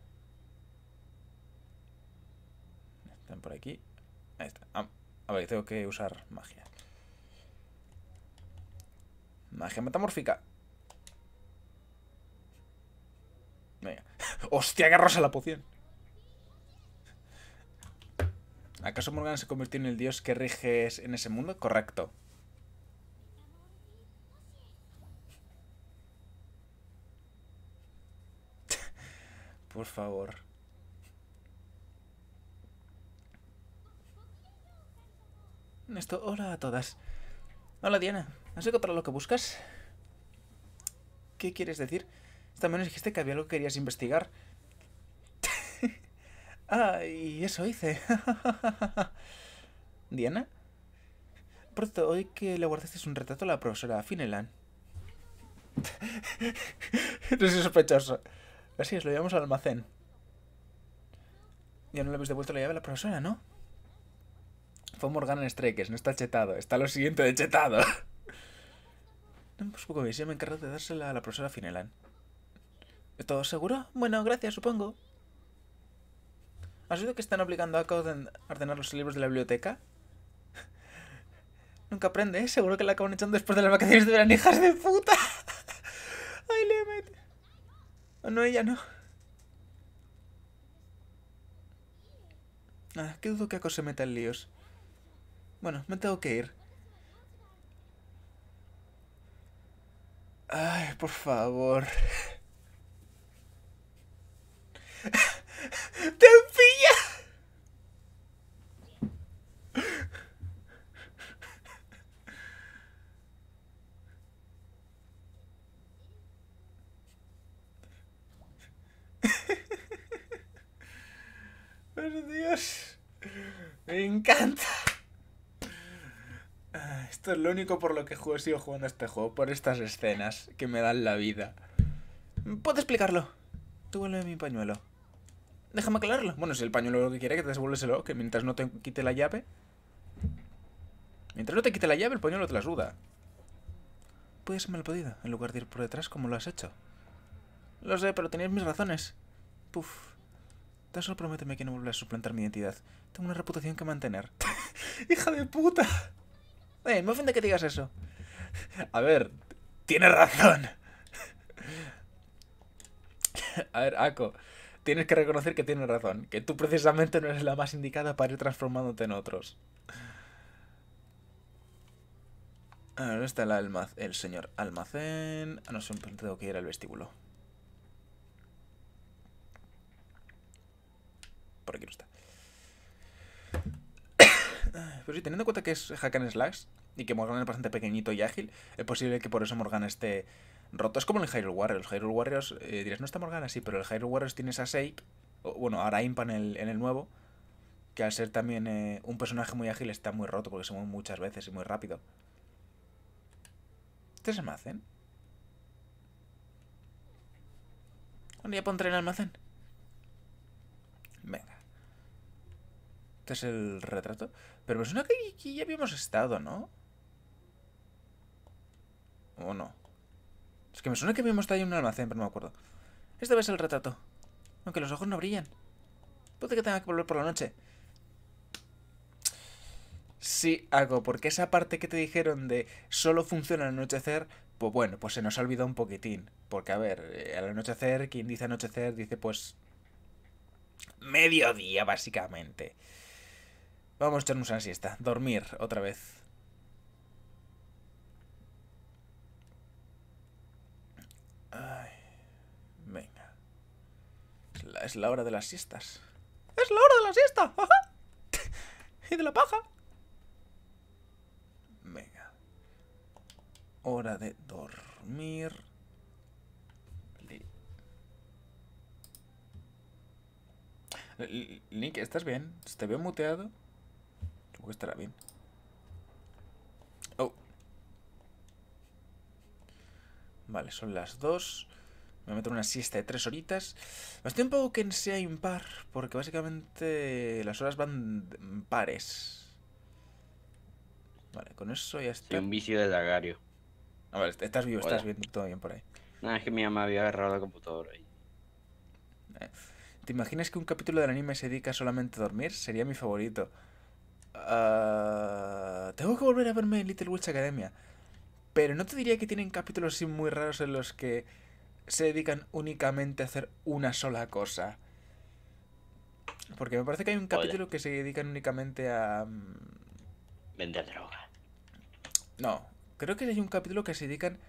Están por aquí. Ahí está. Ah, a ver, tengo que usar magia. Magia metamórfica. Venga. [LAUGHS] ¡Hostia, agarros a la poción! ¿Acaso Morgana se convirtió en el dios que rige en ese mundo? Correcto. [LAUGHS] Por favor. Esto, hola a todas. Hola Diana, ¿has encontrado lo que buscas? ¿Qué quieres decir? También dijiste que había algo que querías investigar. Ah, y eso hice. [LAUGHS] ¿Diana? Por cierto, hoy que le guardaste un retrato a la profesora Finelan. [LAUGHS] no soy sospechoso. Así es, lo llevamos al almacén. Ya no le habéis devuelto la llave a la profesora, ¿no? Fue Morgan Strikers, no está chetado. Está lo siguiente de chetado. [LAUGHS] no pues poco me encargo de dársela a la profesora Finelan. ¿Todo seguro? Bueno, gracias, supongo. ¿Has oído que están obligando a a ordenar los libros de la biblioteca? [LAUGHS] Nunca aprende, ¿eh? Seguro que la acaban echando después de las vacaciones de verano, hijas de puta. [LAUGHS] Ay, le mete. no, ella no. Nada, ah, que dudo que Ako se meta en líos. Bueno, me tengo que ir. Ay, por favor. [LAUGHS] [LAUGHS] ¡Te pilla! [LAUGHS] Por Dios, me encanta. Ah, esto es lo único por lo que juego, sigo jugando este juego, por estas escenas que me dan la vida. ¿Puedo explicarlo? Tú vuelve mi pañuelo. Déjame aclararlo. Bueno, si el pañuelo lo que quiere, que te devuélveselo, que mientras no te quite la llave... Mientras no te quite la llave, el pañuelo te la suda. Puedes mal podido, en lugar de ir por detrás como lo has hecho. Lo sé, pero tenías mis razones. Puf. Tan solo prométeme que no vuelvas a suplantar mi identidad. Tengo una reputación que mantener. [LAUGHS] ¡Hija de puta! Eh, me ofende que digas eso. A ver, tienes razón. [LAUGHS] a ver, Ako, tienes que reconocer que tienes razón, que tú precisamente no eres la más indicada para ir transformándote en otros. A ver, está el, el señor almacén. Ah, no sé, pues tengo que ir al vestíbulo. Por aquí no está. [COUGHS] Pero sí, teniendo en cuenta que es Hakan and y que Morgan es bastante pequeñito y ágil, es posible que por eso Morgan esté roto. Es como el Hyrule Warriors. Los Hyrule Warriors, eh, dirás, no está Morgana, sí, pero el Hyrule Warriors tiene esa Sake, bueno, ahora Impa en el, nuevo, que al ser también eh, un personaje muy ágil está muy roto porque se mueve muchas veces y muy rápido. Este es almacén. Bueno, ya pondré el almacén. Venga. Este es el retrato. Pero es una que, que ya habíamos estado, ¿no? ¿O no? Que me suena que vimos estado en un almacén, pero no me acuerdo. Este ser el retrato. Aunque los ojos no brillan. Puede que tenga que volver por la noche. Sí, hago, porque esa parte que te dijeron de solo funciona al anochecer, pues bueno, pues se nos ha olvidado un poquitín. Porque, a ver, eh, al anochecer, quien dice anochecer dice pues. mediodía, básicamente. Vamos a echarnos una siesta, dormir otra vez. es la hora de las siestas. ¡Es la hora de la siesta! [LAUGHS] y de la paja. Venga. Hora de dormir. Link, ¿estás bien? ¿Te veo muteado? Supongo que estará bien. Oh. Vale, son las dos. Me meto una siesta de tres horitas. Más tiempo que sea impar, porque básicamente las horas van pares. Vale, con eso ya estoy... un vicio de lagario. Ah, estás vivo, estás bien, todo bien por ahí. es que mi mamá había agarrado la computadora ahí. Eh, ¿Te imaginas que un capítulo del anime se dedica solamente a dormir? Sería mi favorito. Ah, tengo que volver a verme en Little Witch Academia. Pero no te diría que tienen capítulos así muy raros en los que se dedican únicamente a hacer una sola cosa. Porque me parece que hay un capítulo que se dedican únicamente a... Mm, Vender droga. No, creo que hay un capítulo que se dedican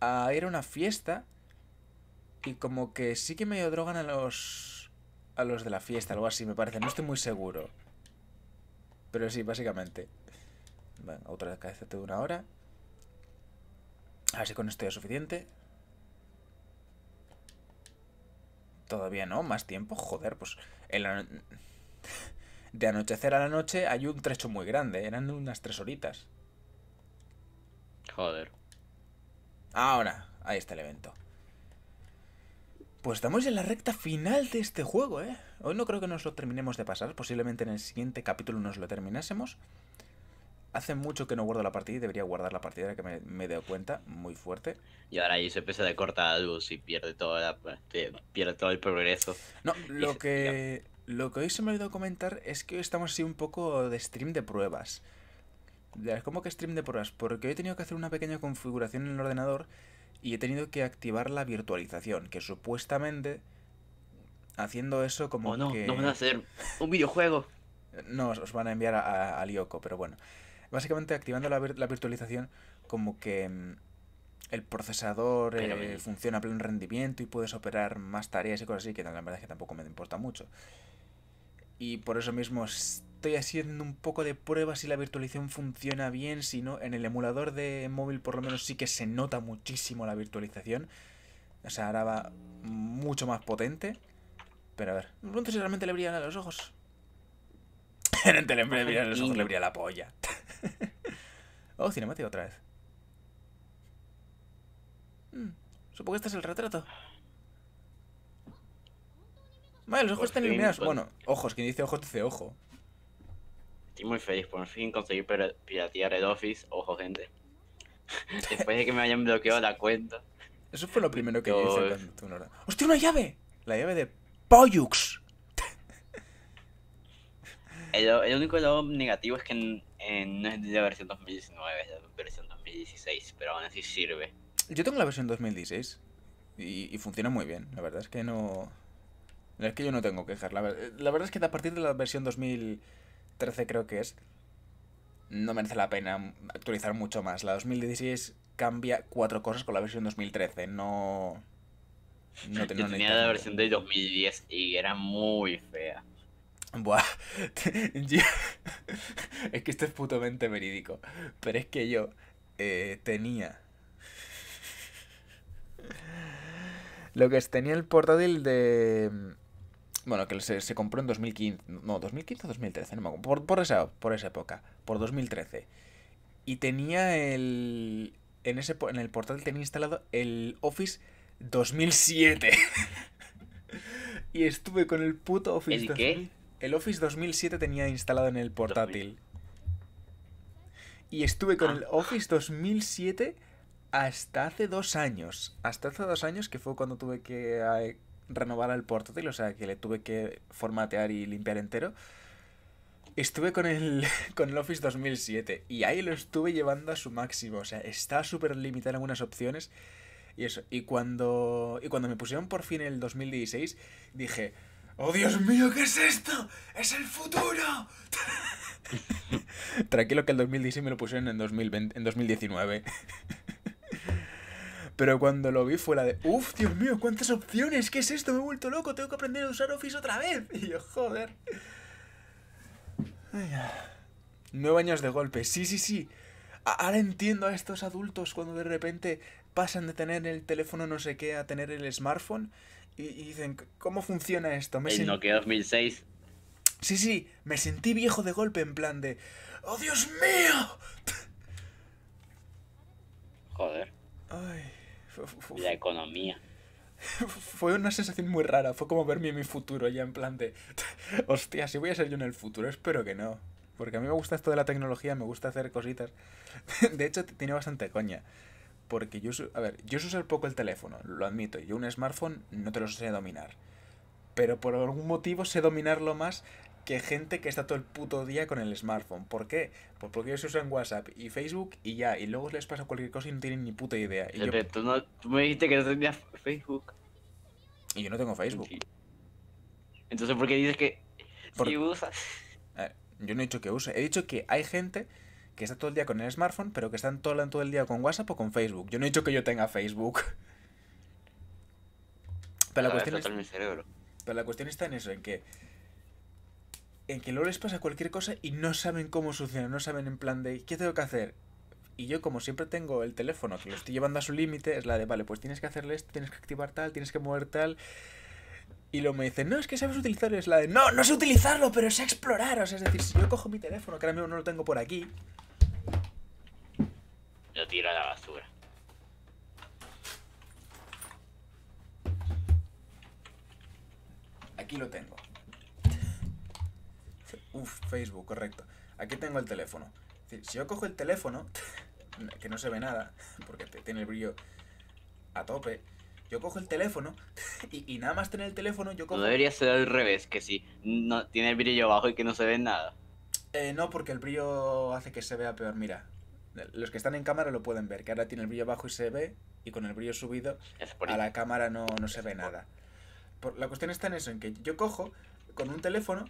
a ir a una fiesta y como que sí que medio drogan a los... a los de la fiesta, algo así, me parece. No estoy muy seguro. Pero sí, básicamente. Bueno, otra cabeza de una hora. A ver si con esto ya es suficiente. todavía no, más tiempo, joder, pues de anochecer a la noche hay un trecho muy grande, eran unas tres horitas. Joder. Ahora, ahí está el evento. Pues estamos en la recta final de este juego, ¿eh? Hoy no creo que nos lo terminemos de pasar, posiblemente en el siguiente capítulo nos lo terminásemos. Hace mucho que no guardo la partida y debería guardar la partida que me, he doy cuenta, muy fuerte. Y ahora ahí se empieza de corta luz y pierde, toda la, todo el progreso. No, lo que, lo que hoy se me ha olvidado comentar es que hoy estamos así un poco de stream de pruebas. ¿Cómo que stream de pruebas? Porque hoy he tenido que hacer una pequeña configuración en el ordenador y he tenido que activar la virtualización, que supuestamente haciendo eso como oh, no, que... no van a hacer un videojuego. [LAUGHS] no, os van a enviar a, a, a pero bueno básicamente activando la, virtualización como que mm, el procesador eh, funciona a pleno rendimiento y puedes operar más tareas y cosas así, que la verdad es que tampoco me importa mucho. Y por eso mismo estoy haciendo un poco de prueba si la virtualización funciona bien, si no, en el emulador de móvil por lo menos sí que se nota muchísimo la virtualización. O sea, ahora va mucho más potente. Pero a ver, me pregunto si realmente le brillan a los ojos. [LAUGHS] en le brillan a los ojos, le brilla la polla. [LAUGHS] [LAUGHS] oh, cinemática otra vez. Hmm, supongo que este es el retrato. Vale, los ojos están iluminados. Bueno, ojos, quien dice ojos dice ojo. Estoy muy feliz, por fin conseguir piratear el Office. Ojo, gente. [LAUGHS] Después de que me hayan bloqueado la cuenta. Eso fue lo primero que hice una ¡Hostia, una llave! La llave de Poyux El, el único lado negativo es que eh, no es de la versión 2019, es de la versión 2016, pero aún así sirve. Yo tengo la versión 2016 y, funciona muy bien. La verdad es que no. La Es que yo no tengo quejas. La, verdad es que a partir de la versión 2013 creo que es, no merece la pena actualizar mucho más. La 2016 cambia cuatro cosas con la versión 2013. No... No, tenía la versión de 2010 y era muy fea. Buah, [LAUGHS] es que esto es putamente verídico, pero es que yo eh, tenía... Lo que es, tenía el portátil de... Bueno, que se, compró en 2015... No, 2015 o 2013, no Por, por, esa, época, por 2013. Y tenía el... En, ese, en el portátil tenía instalado el Office 2007. [LAUGHS] y estuve con el puto Office ¿El qué? El Office 2007 tenía instalado en el portátil. Y estuve con el ah. Office 2007 hasta hace dos años. Hasta hace dos años que fue cuando tuve que eh, renovar el portátil, o sea que le tuve que formatear y limpiar entero. Estuve con el, [LAUGHS] con el Office 2007 y ahí lo estuve llevando a su máximo. O sea, está súper limitado en algunas opciones. Y eso, y cuando, y cuando me pusieron por fin el 2016, dije, ¡Oh, Dios mío, qué es esto! ¡Es el futuro! [LAUGHS] Tranquilo que el 2016 me lo pusieron en, 2020, en 2019. [LAUGHS] Pero cuando lo vi fue la de, ¡Uf, Dios mío, cuántas opciones, ¿qué es esto? Me he vuelto loco, tengo que aprender a usar Office otra vez. [LAUGHS] Y yo, joder. nueve años de golpe, sí, sí, sí. Ahora entiendo a estos adultos cuando de repente pasan de tener el teléfono no sé qué a tener el smartphone y, dicen, ¿cómo funciona esto? Me Nokia 2006. Sí, sí, me sentí viejo de golpe en plan de... ¡Oh, Dios mío! Joder. la economía. Fue una sensación muy rara, fue como verme en mi futuro ya en plan de... [LAUGHS] Hostia, si voy a ser yo en el futuro, espero que no. Porque a mí me gusta esto de la tecnología, me gusta hacer cositas. [LAUGHS] De hecho, tiene bastante coña porque yo, a ver, yo uso el poco el teléfono, lo admito, yo un smartphone no te lo sé dominar. Pero por algún motivo sé dominarlo más que gente que está todo el puto día con el smartphone. ¿Por qué? Pues porque ellos usan WhatsApp y Facebook y ya, y luego les pasa cualquier cosa y no tienen ni puta idea. tú, me dijiste que no tenías Facebook. Y yo no tengo Facebook. Entonces, ¿por qué dices que si usas? Ver, yo no he dicho que use, he dicho que hay gente que está todo el día con el smartphone, pero que están todo, el día con WhatsApp o con Facebook. Yo no he dicho que yo tenga Facebook. Pero la, cuestión es, pero la cuestión está en eso, en que en que luego les pasa cualquier cosa y no saben cómo sucede, no saben en plan de ¿qué tengo que hacer? Y yo como siempre tengo el teléfono que lo estoy llevando a su límite, es la de, vale, pues tienes que hacerle esto, tienes que activar tal, tienes que mover tal. Y luego me dicen, no, es que sabes utilizarlo. es la de, no, no sé utilizarlo, pero sé explorar. O sea, es decir, si yo cojo mi teléfono, que ahora mismo no lo tengo por aquí, a la basura. Aquí lo tengo. uff Facebook, correcto. Aquí tengo el teléfono. si yo cojo el teléfono, [LAUGHS] que no se ve nada, porque tiene el brillo a tope, yo cojo el teléfono [LAUGHS] y, nada más tener el teléfono, yo cojo... No debería ser al revés, que si no, tiene el brillo bajo y que no se ve nada. Eh, no, porque el brillo hace que se vea peor. Mira, los que están en cámara lo pueden ver, que ahora tiene el brillo bajo y se ve, y con el brillo subido a la cámara no, se ve nada. la cuestión está en eso, en que yo cojo con un teléfono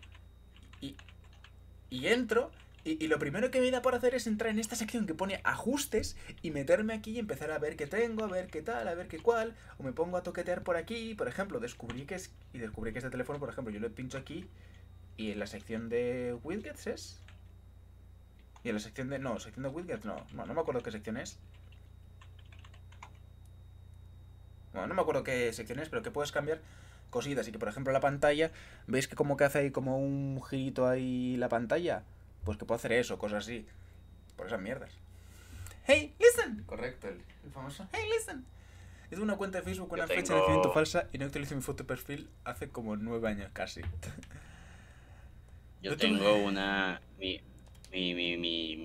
y, entro y, lo primero que me da por hacer es entrar en esta sección que pone ajustes y meterme aquí y empezar a ver qué tengo, a ver qué tal, a ver qué cual. O me pongo a toquetear por aquí. Por ejemplo, descubrí que es. Y descubrí que este teléfono, por ejemplo, yo lo pincho aquí. Y en la sección de widgets es. Y en la sección de... No, sección de widgets no. no. me acuerdo qué sección es. Bueno, no me acuerdo qué sección es, pero que puedes cambiar cositas. Y que, por ejemplo, la pantalla... ¿Veis que como que hace ahí como un girito ahí la pantalla? Pues que puedo hacer eso, cosas así. Por esas mierdas. ¡Hey, listen! Correcto, el, famoso ¡Hey, listen! Es una cuenta de Facebook con una fecha de nacimiento falsa y no actualizo mi foto de perfil hace como nueve años casi. Yo tengo una mi, mi, mi,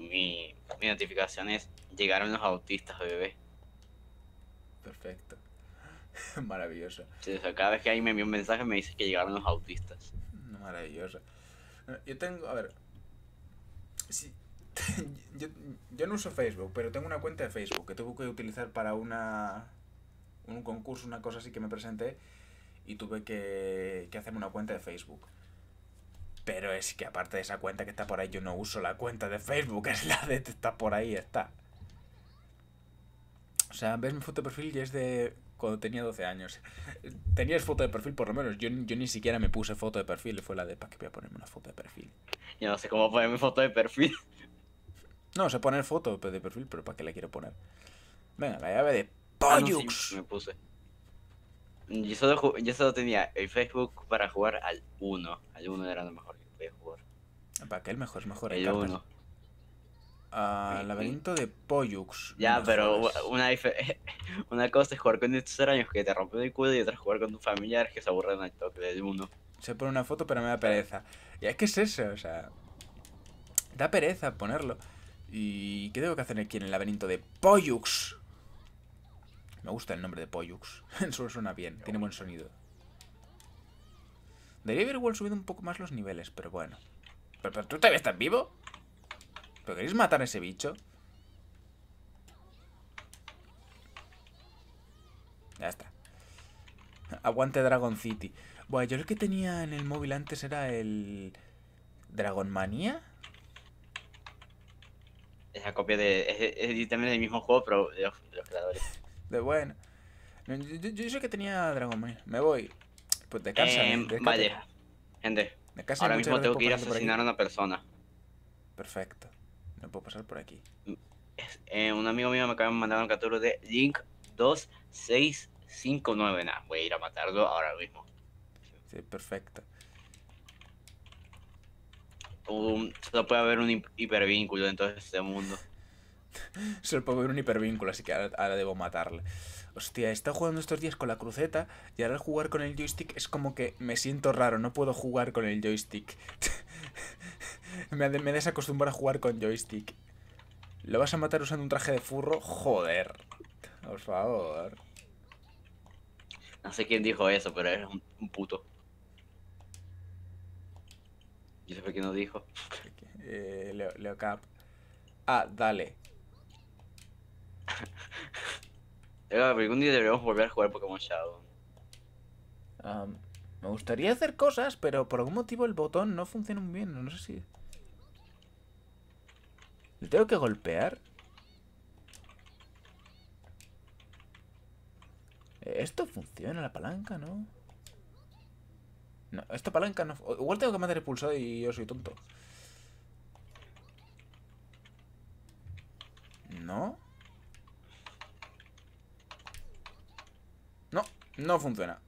mi, notificación es, llegaron los autistas, bebé. Perfecto. [LAUGHS] Maravilloso. Sí, cada vez que ahí me envió un mensaje me dice que llegaron los autistas. Maravilloso. Yo tengo, a ver, [LAUGHS] yo, no uso Facebook, pero tengo una cuenta de Facebook que tuve que utilizar para una un concurso, una cosa así que me presenté y tuve que, que hacerme una cuenta de Facebook. Pero es que aparte de esa cuenta que está por ahí, yo no uso la cuenta de Facebook, [LAUGHS] es la de está por ahí, está. O sea, ves mi foto de perfil y es de cuando tenía 12 años. Tenías foto de perfil por lo menos. Yo, ni siquiera me puse foto de perfil. Fue la de, ¿para qué voy a ponerme una foto de perfil? Yo no sé cómo ponerme foto de perfil. [LAUGHS] No, sé poner foto de perfil, pero ¿para qué la quiero poner? Venga, la llave de ah, Poyux me puse. Yo solo, yo solo tenía el Facebook para jugar al 1. Al 1 era lo mejor. ¿Para que el mejor es mejor? El uno. el ah, laberinto de Pollux. Ya, pero [LAUGHS] una, cosa es jugar con estos araños que te rompen el cuello y otra es jugar con tus familiares que se aburren al toque del mundo. Se pone una foto, pero me da pereza. Y es que es eso, o sea. Da pereza ponerlo. ¿Y qué tengo que hacer aquí en el laberinto de Pollux? Me gusta el nombre de Pollux. [LAUGHS] Eso suena bien, tiene buen sonido. Debería haber igual subido un poco más los niveles, pero bueno. ¿Pero, tú todavía estás vivo? ¿Pero queréis matar a ese bicho? Ya está. Aguante Dragon City. Bueno, yo lo que tenía en el móvil antes era el... ¿Dragon Manía? Esa copia de... Es, es también el mismo juego, pero de los, creadores. De bueno. Yo, yo, sé que tenía Dragon Manía. Me voy. Pues descansa. Eh, vaya. Gente. Ahora mismo tengo que ir a asesinar a una persona. Perfecto. No puedo pasar por aquí. Mm, eh, un amigo mío me acaba de mandar un captura de Link 2659. nada. voy a ir a matarlo ahora mismo. Sí, perfecto. Um, solo puede haber un hipervínculo en todo este mundo. [LAUGHS] solo puede haber un hipervínculo, así que ahora debo matarle hostia, he estado jugando estos días con la cruceta y ahora jugar con el joystick es como que me siento raro, no puedo jugar con el joystick. [LAUGHS] me, me desacostumbro a jugar con joystick. ¿Lo vas a matar usando un traje de furro? Joder. Por favor. No sé quién dijo eso, pero eres un, puto. Yo sé quién qué dijo. Eh, Leo, Cap. Ah, dale. [LAUGHS] algún día deberíamos volver a jugar Pokémon Shadow. me gustaría hacer cosas, pero por algún motivo el botón no funciona muy bien. No sé si... ¿Le tengo que golpear? Eh, esto funciona, la palanca, ¿no? No, esta palanca no... Igual tengo que meter el pulsado y yo soy tonto. ¿No? No funciona.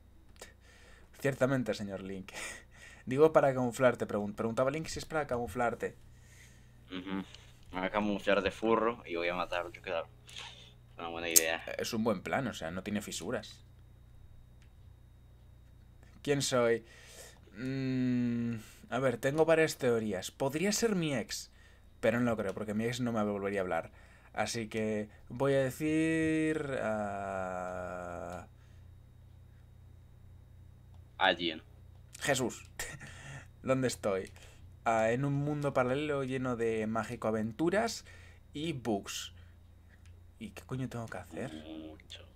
Ciertamente, señor Link. [LAUGHS] Digo para camuflarte, preguntaba Link si es para camuflarte. Me voy a camuflar de furro y voy a matar Es una buena idea. Es un buen plan, o sea, no tiene fisuras. ¿Quién soy? Mm, a ver, tengo varias teorías. Podría ser mi ex, pero no lo creo, porque mi ex no me volvería a hablar. Así que voy a decir... A... Ah, Jesús, [LAUGHS] ¿dónde estoy? Ah, en un mundo paralelo lleno de mágico aventuras y bugs. ¿Y qué coño tengo que hacer? Mucho.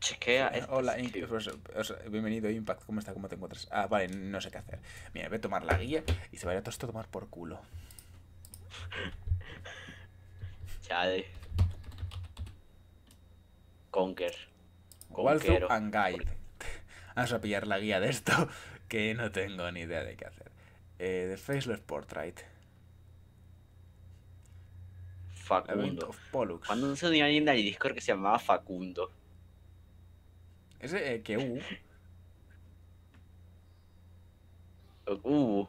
Chequea. hola, pues, bienvenido bienvenido, Impact. ¿Cómo está? ¿Cómo te encuentras? Ah, vale, no sé qué hacer. Mira, voy a tomar la guía y se va a ir a esto a tomar por culo. Chale. [LAUGHS] Conquer Kobalzu and Guide. [LAUGHS] Vamos a pillar la guía de esto, [LAUGHS] que no tengo ni idea de qué hacer. Eh, The Faceless Portrait. Facundo. Cuando no se unió alguien de Discord que se llamaba Facundo. Ese eh, que u. U.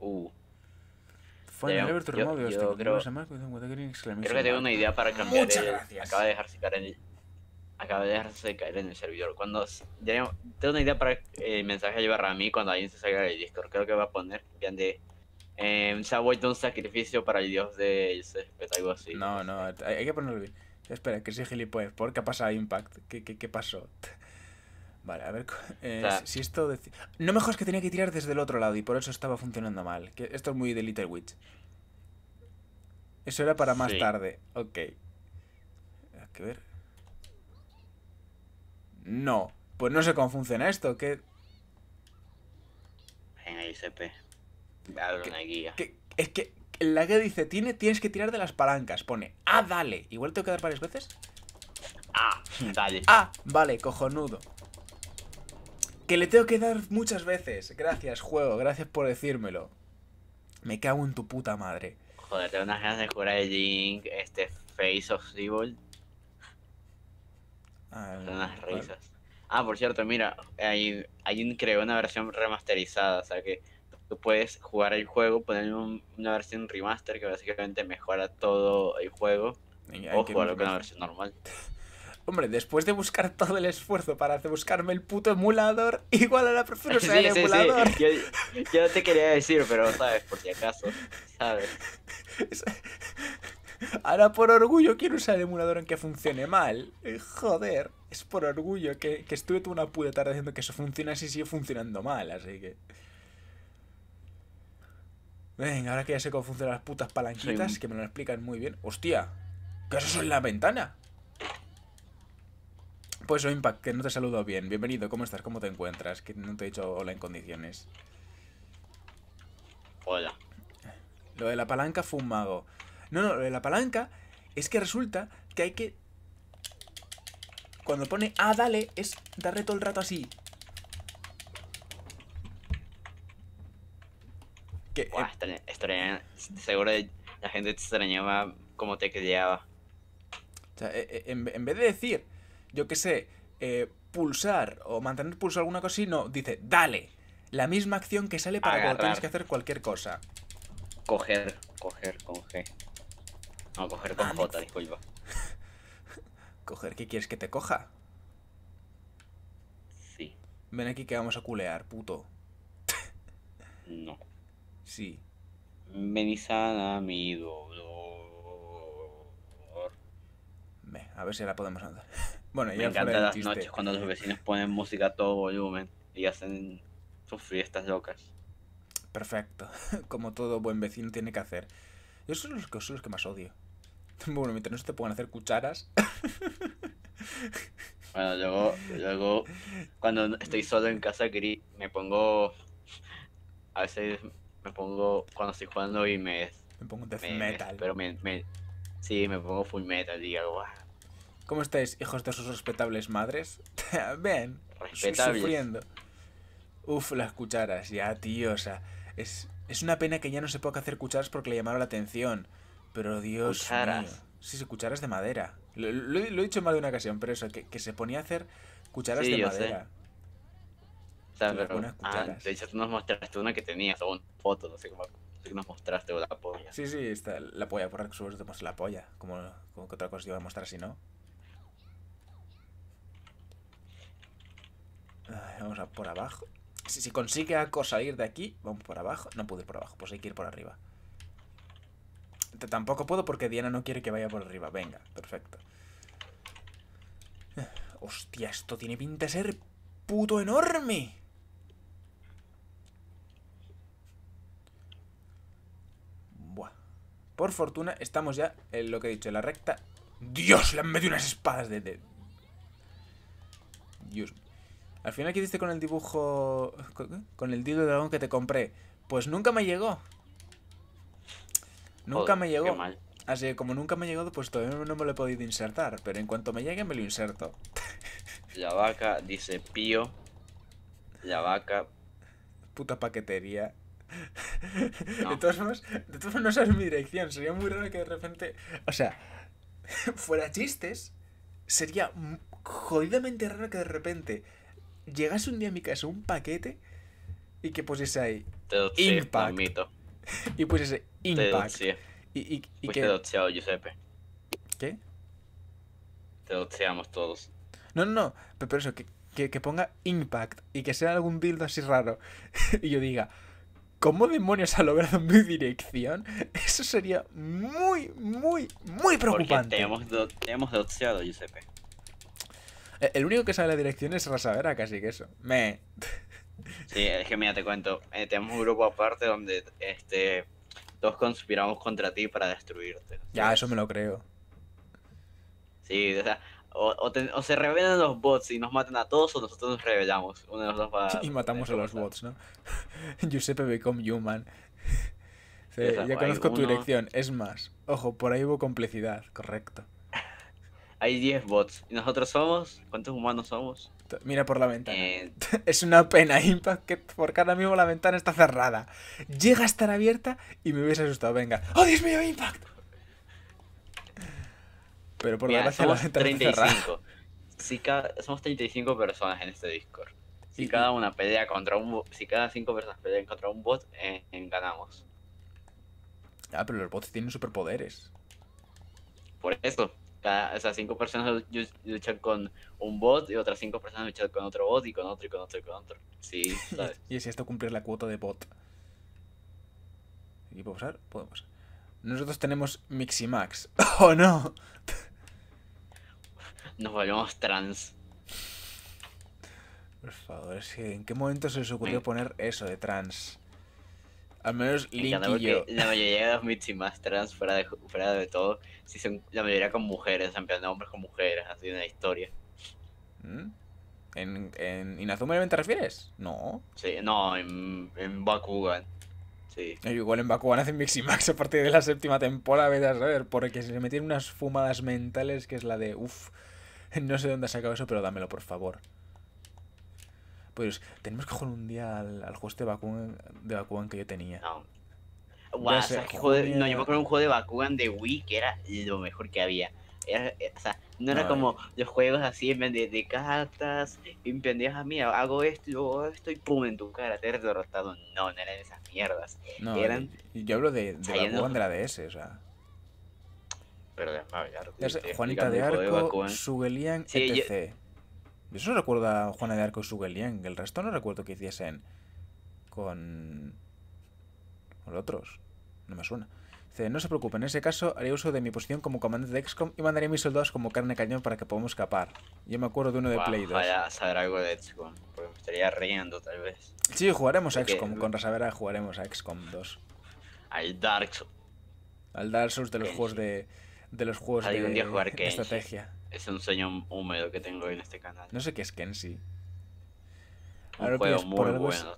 U. uh yo, este, creo, que tengo una idea para cambiar el, Acaba de dejarse caer en el, acaba de dejarse caer en el servidor. Cuando tengo una idea para el eh, mensaje llevar a mí cuando alguien se salga del Discord. Creo que va a poner bien de eh, se ha un sacrificio para el dios de Césped, algo así. No, no, hay, que ponerlo bien. Espera, que soy gilipollas, ¿por qué ha pasado Impact? ¿Qué, qué, qué pasó? Vale, a ver eh, si esto... No mejor es que tenía que tirar desde el otro lado y por eso estaba funcionando mal. Que esto es muy de Little Witch. Eso era para más tarde. Ok. Hay que ver. No. Pues no sé cómo funciona esto. ¿Qué? En ICP. Abre una guía. es que la guía dice, tienes que tirar de las palancas. Pone, ah, dale. Igual tengo que dar varias veces. Ah, dale. Ah, vale, cojonudo. Que le tengo que dar muchas veces. Gracias, juego. Gracias por decírmelo. Me cago en tu puta madre. Joder, tengo unas ganas de jugar a Link, este Face of Evil. Ah, unas risas. Ah, por cierto, mira, hay, hay un, creo una versión remasterizada, o sea que tú puedes jugar el juego, poner una versión remaster que básicamente mejora todo el juego, o jugarlo con una versión normal. [LAUGHS] Hombre, después de buscar todo el esfuerzo para buscarme el puto emulador, [LAUGHS] igual ahora prefiero usar el emulador. Yo, te quería decir, pero sabes, por si acaso, sabes. Ahora por orgullo quiero usar el emulador En que funcione mal. Eh, joder, es por orgullo que, estuve toda una puta tarde diciendo que eso funciona si y sigue funcionando mal, así que... Venga, ahora que ya sé cómo funcionan las putas palanquitas, que me lo explican muy bien. ¡Hostia! ¿Qué es eso en la ventana? Pues soy Impact, que no te saludo bien. Bienvenido, ¿cómo estás? ¿Cómo te encuentras? Que no te he dicho hola en condiciones. Hola. Lo de la palanca fue un mago. No, no, lo de la palanca es que resulta que hay que... Cuando pone ah, dale, es darle todo el rato así. Que, eh, Buah, seguro la gente te extrañaba cómo te criaba. O sea, eh, eh, en, en vez de decir yo qué sé, eh, pulsar o mantener pulso alguna cosa no, dice, dale. La misma acción que sale para cuando tienes que hacer cualquier cosa. Coger, coger con G. No, coger con ah, J, disculpa. [LAUGHS] ¿Coger? ¿Qué quieres que te coja? Sí. Ven aquí que vamos a culear, puto. no. Sí. a mi dolor. a ver si la podemos andar. Bueno, Me encantan las noches cuando los vecinos ponen música a todo volumen y hacen sus fiestas locas. Perfecto, [LAUGHS] como todo buen vecino tiene que hacer. Yo soy los que, los que más odio. [LAUGHS] Bueno, mientras no se te puedan hacer cucharas. [LAUGHS] Bueno, luego, luego cuando estoy solo en casa me pongo... A veces me pongo cuando estoy jugando y me... Me pongo death metal. Pero me, me, sí, me pongo full metal y digo, ¿Cómo estáis, hijos de sus respetables madres? Ven, [LAUGHS] sufriendo. Uf, las cucharas, ya, tío, o sea, es, es una pena que ya no se pueda hacer cucharas porque le llamaron la atención. Pero Dios mío. Sí, sí, cucharas de madera. Lo, he dicho en más de una ocasión, pero eso, que, que se ponía a hacer cucharas de madera. sea, pero, Ah, de hecho, tú nos mostraste una que tenías, o una foto, no sé cómo nos mostraste, la polla. Sí, sí, está, la polla, por supuesto, te la polla. Como, como que otra cosa te iba a mostrar si no. Eh, vamos a por abajo. Si, si consigue Ako salir de aquí, vamos por abajo. No puedo ir por abajo, pues hay que ir por arriba. Tampoco puedo porque Diana no quiere que vaya por arriba. Venga, perfecto. Eh, hostia, esto tiene pinta de ser puto enorme. Buah. Por fortuna, estamos ya en lo que he dicho, en la recta. ¡Dios! Le han metido unas espadas de... Dios mío. Al final, ¿qué diste con el dibujo... con el dildo de dragón que te compré? Pues nunca me llegó. Nunca me llegó. Así que como nunca me ha llegado, pues todavía no me lo he podido insertar. Pero en cuanto me llegue, me lo inserto. La vaca dice pío. La vaca. Puta paquetería. De todos modos, de todos modos no sabes mi dirección. Sería muy raro que de repente. O sea, [LAUGHS] fuera chistes, sería jodidamente raro que de repente llegase un día a mi casa un paquete y que pusiese ahí Impact. [LAUGHS] y pusiese Impact. y, y, y Giuseppe. ¿Qué? Te doxeamos todos. No, no, no. Pero, eso, que, ponga Impact y que sea algún build así raro. [LAUGHS] y yo diga, ¿cómo demonios ha logrado mi dirección? Eso sería muy, muy, muy preocupante. Porque te hemos, Giuseppe. Eh, el único que sabe la dirección es Rasavera, casi que eso. Me. [LAUGHS] Sí, es que mira, te cuento. Eh, tenemos un grupo aparte donde este, todos conspiramos contra ti para destruirte. Ya, eso me lo creo. Sí, o sea, o, se revelan los bots y nos matan a todos o nosotros nos rebelamos. Uno de los dos va [LAUGHS] Y matamos a los bots, ¿no? [LAUGHS] Giuseppe Become Human. ya conozco tu dirección. Es más, ojo, por ahí hubo complicidad, correcto hay 10 bots. ¿Y nosotros somos? ¿Cuántos humanos somos? Mira por la ventana. Eh, [LAUGHS] es una pena, Impact, que porque ahora mismo la ventana está cerrada. Llega a estar abierta y me hubiese asustado. Venga. ¡Oh, Dios mío, Impact! Pero por la gracia la ventana está cerrada. Si Somos 35 personas en este Discord. Si cada una pelea contra un bot, si cada 5 personas pelean contra un bot, eh, eh, ganamos. Ah, pero los bots tienen superpoderes. Por eso o sea, cinco personas luchan con un bot y otras cinco personas luchan con otro bot y con otro y con otro y con otro. Sí, [LAUGHS] ¿sabes? y si esto cumplir la cuota de bot. ¿Y podemos usar? Podemos. Nosotros tenemos max [LAUGHS] ¡Oh, no! [LAUGHS] Nos volvemos trans. Por favor, ¿en qué momento se les ocurrió poner eso de trans? Al menos Link yo. La mayoría de los Miximax trans, fuera de, todo, si son la mayoría con mujeres, Han plan hombres con mujeres, así una historia. Mm. ¿En, en Inazuma Eleven te refieres? No. Sí, no, en, en Bakugan. Sí. igual en Bakugan hacen Max a partir de la séptima temporada, a ver porque se metieron unas fumadas mentales que es la de, uff, no sé dónde ha sacado eso, pero dámelo por favor. Pues tenemos que jugar un día al, juego este de Bakugan, que yo tenía. No. o sea, no, yo me acuerdo de un juego de Bakugan de Wii que era lo mejor que había. Era, eh, o sea, no, era como eh. los juegos así en de, de cartas, en pendejas, mira, hago esto y hago esto y pum, en tu cara, te eres derrotado. No, no eran esas mierdas. No, yo hablo de, de Bakugan de la DS, o sea. Pero de, Juanita de Arco, Sugelian, etc. Eso recuerda a Juana de Arco y su El resto no recuerdo que hiciesen con... con otros. No me suena. no se preocupe, en ese caso haré uso de mi posición como comandante de XCOM y mandaré a mis soldados como carne cañón para que podamos escapar. Yo me acuerdo de uno de Play 2. Vaya saber algo de XCOM, porque me estaría riendo tal vez. Sí, jugaremos a XCOM, con Rasavera jugaremos a XCOM 2. Al Dark Souls. Al Dark Souls de los juegos de, de los juegos de estrategia es un sueño húmedo que tengo en este canal. No sé qué es Kenzie. Ahora juego muy bueno.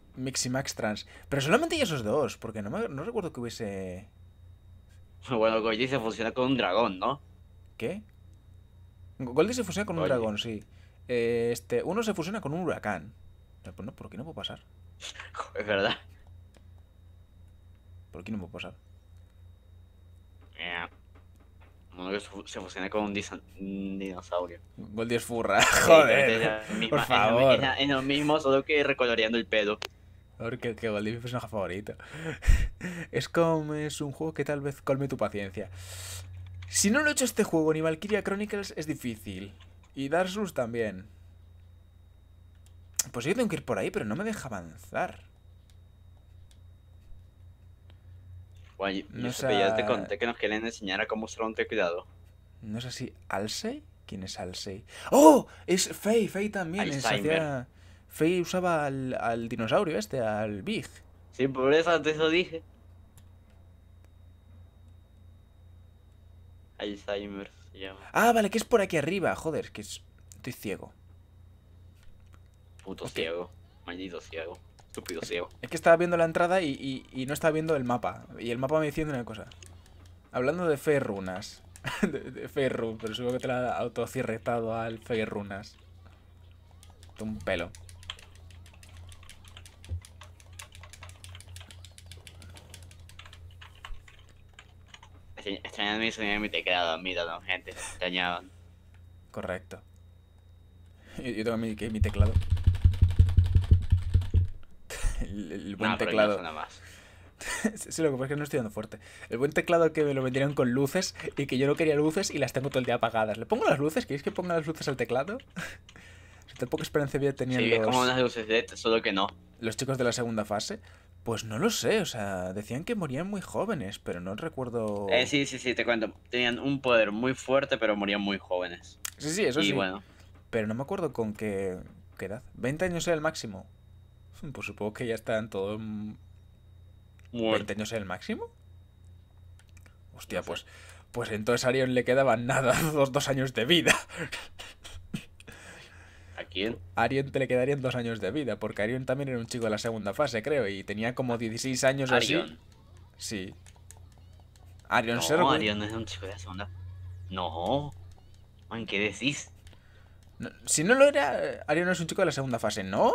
Max Trans. Pero solamente hay esos dos, porque no, me, no recuerdo que hubiese. [LAUGHS] Bueno, Goldie se fusiona con un dragón, ¿no? ¿Qué? Goldie se fusiona con un dragón, sí. Eh, este, uno se fusiona con un huracán. Pues no, ¿Por qué no puedo pasar? [LAUGHS] es verdad. ¿Por qué no puedo pasar? se fusiona con un, dinosaurio. Goldie es furra, [LAUGHS] joder. lo, mismo, solo que recoloreando el pedo Porque que Goldie es mi personaje favorito. [LAUGHS] Es como es un juego que tal vez colme tu paciencia. Si no lo he hecho este juego ni Valkyria Chronicles es difícil. Y Dark Souls también. Pues yo tengo que ir por ahí, pero no me deja avanzar. Guay, no ya te conté que nos quieren enseñar a cómo usar un cuidado. No sé si Alsey. ¿Quién es Alsey? ¡Oh! Es Faye, Faye también. Es eh, usaba al, al, dinosaurio este, al Big. Sí, por eso antes lo dije. Alzheimer se llama. Ah, vale, que es por aquí arriba, joder, que es... estoy ciego. Puto ciego, maldito ciego. Es que estaba viendo la entrada y, no estaba viendo el mapa. Y el mapa me diciendo una cosa. Hablando de fe runas. [LAUGHS] de, pero supongo que te la ha autocirretado al fe runas. Un pelo. Extrañando mi teclado, y te gente? Extrañaban. Correcto. [LAUGHS] Yo, tengo mi teclado el, buen teclado. nada más. [LAUGHS] sí, lo que es que no estoy dando fuerte. El buen teclado que me lo vendieron con luces y que yo no quería luces y las tengo todo el día apagadas. ¿Le pongo las luces? ¿Queréis que ponga las luces al teclado? [LAUGHS] tampoco experiencia había tenido. Sí, como unas luces solo que no. Los chicos de la segunda fase. Pues no lo sé, o sea, decían que morían muy jóvenes, pero no recuerdo. Eh, sí, sí, sí, te cuento. Tenían un poder muy fuerte, pero morían muy jóvenes. Sí, sí, eso sí. bueno. Pero no me acuerdo con qué, qué edad. ¿20 años era el máximo? Pues supongo que ya están todos mm, muertos años en el máximo. Hostia, pues, pues entonces a Arion le quedaban nada, [LAUGHS] dos, años de vida. ¿A quién? A Arion te le quedarían dos años de vida, porque Arion también era un chico de la segunda fase, creo, y tenía como 16 años ¿Arion? así. Sí. Arion No, Arion es un chico de la segunda. No. ¿En ¿qué decís? si no lo era, Arion es un chico de la segunda fase, ¿no?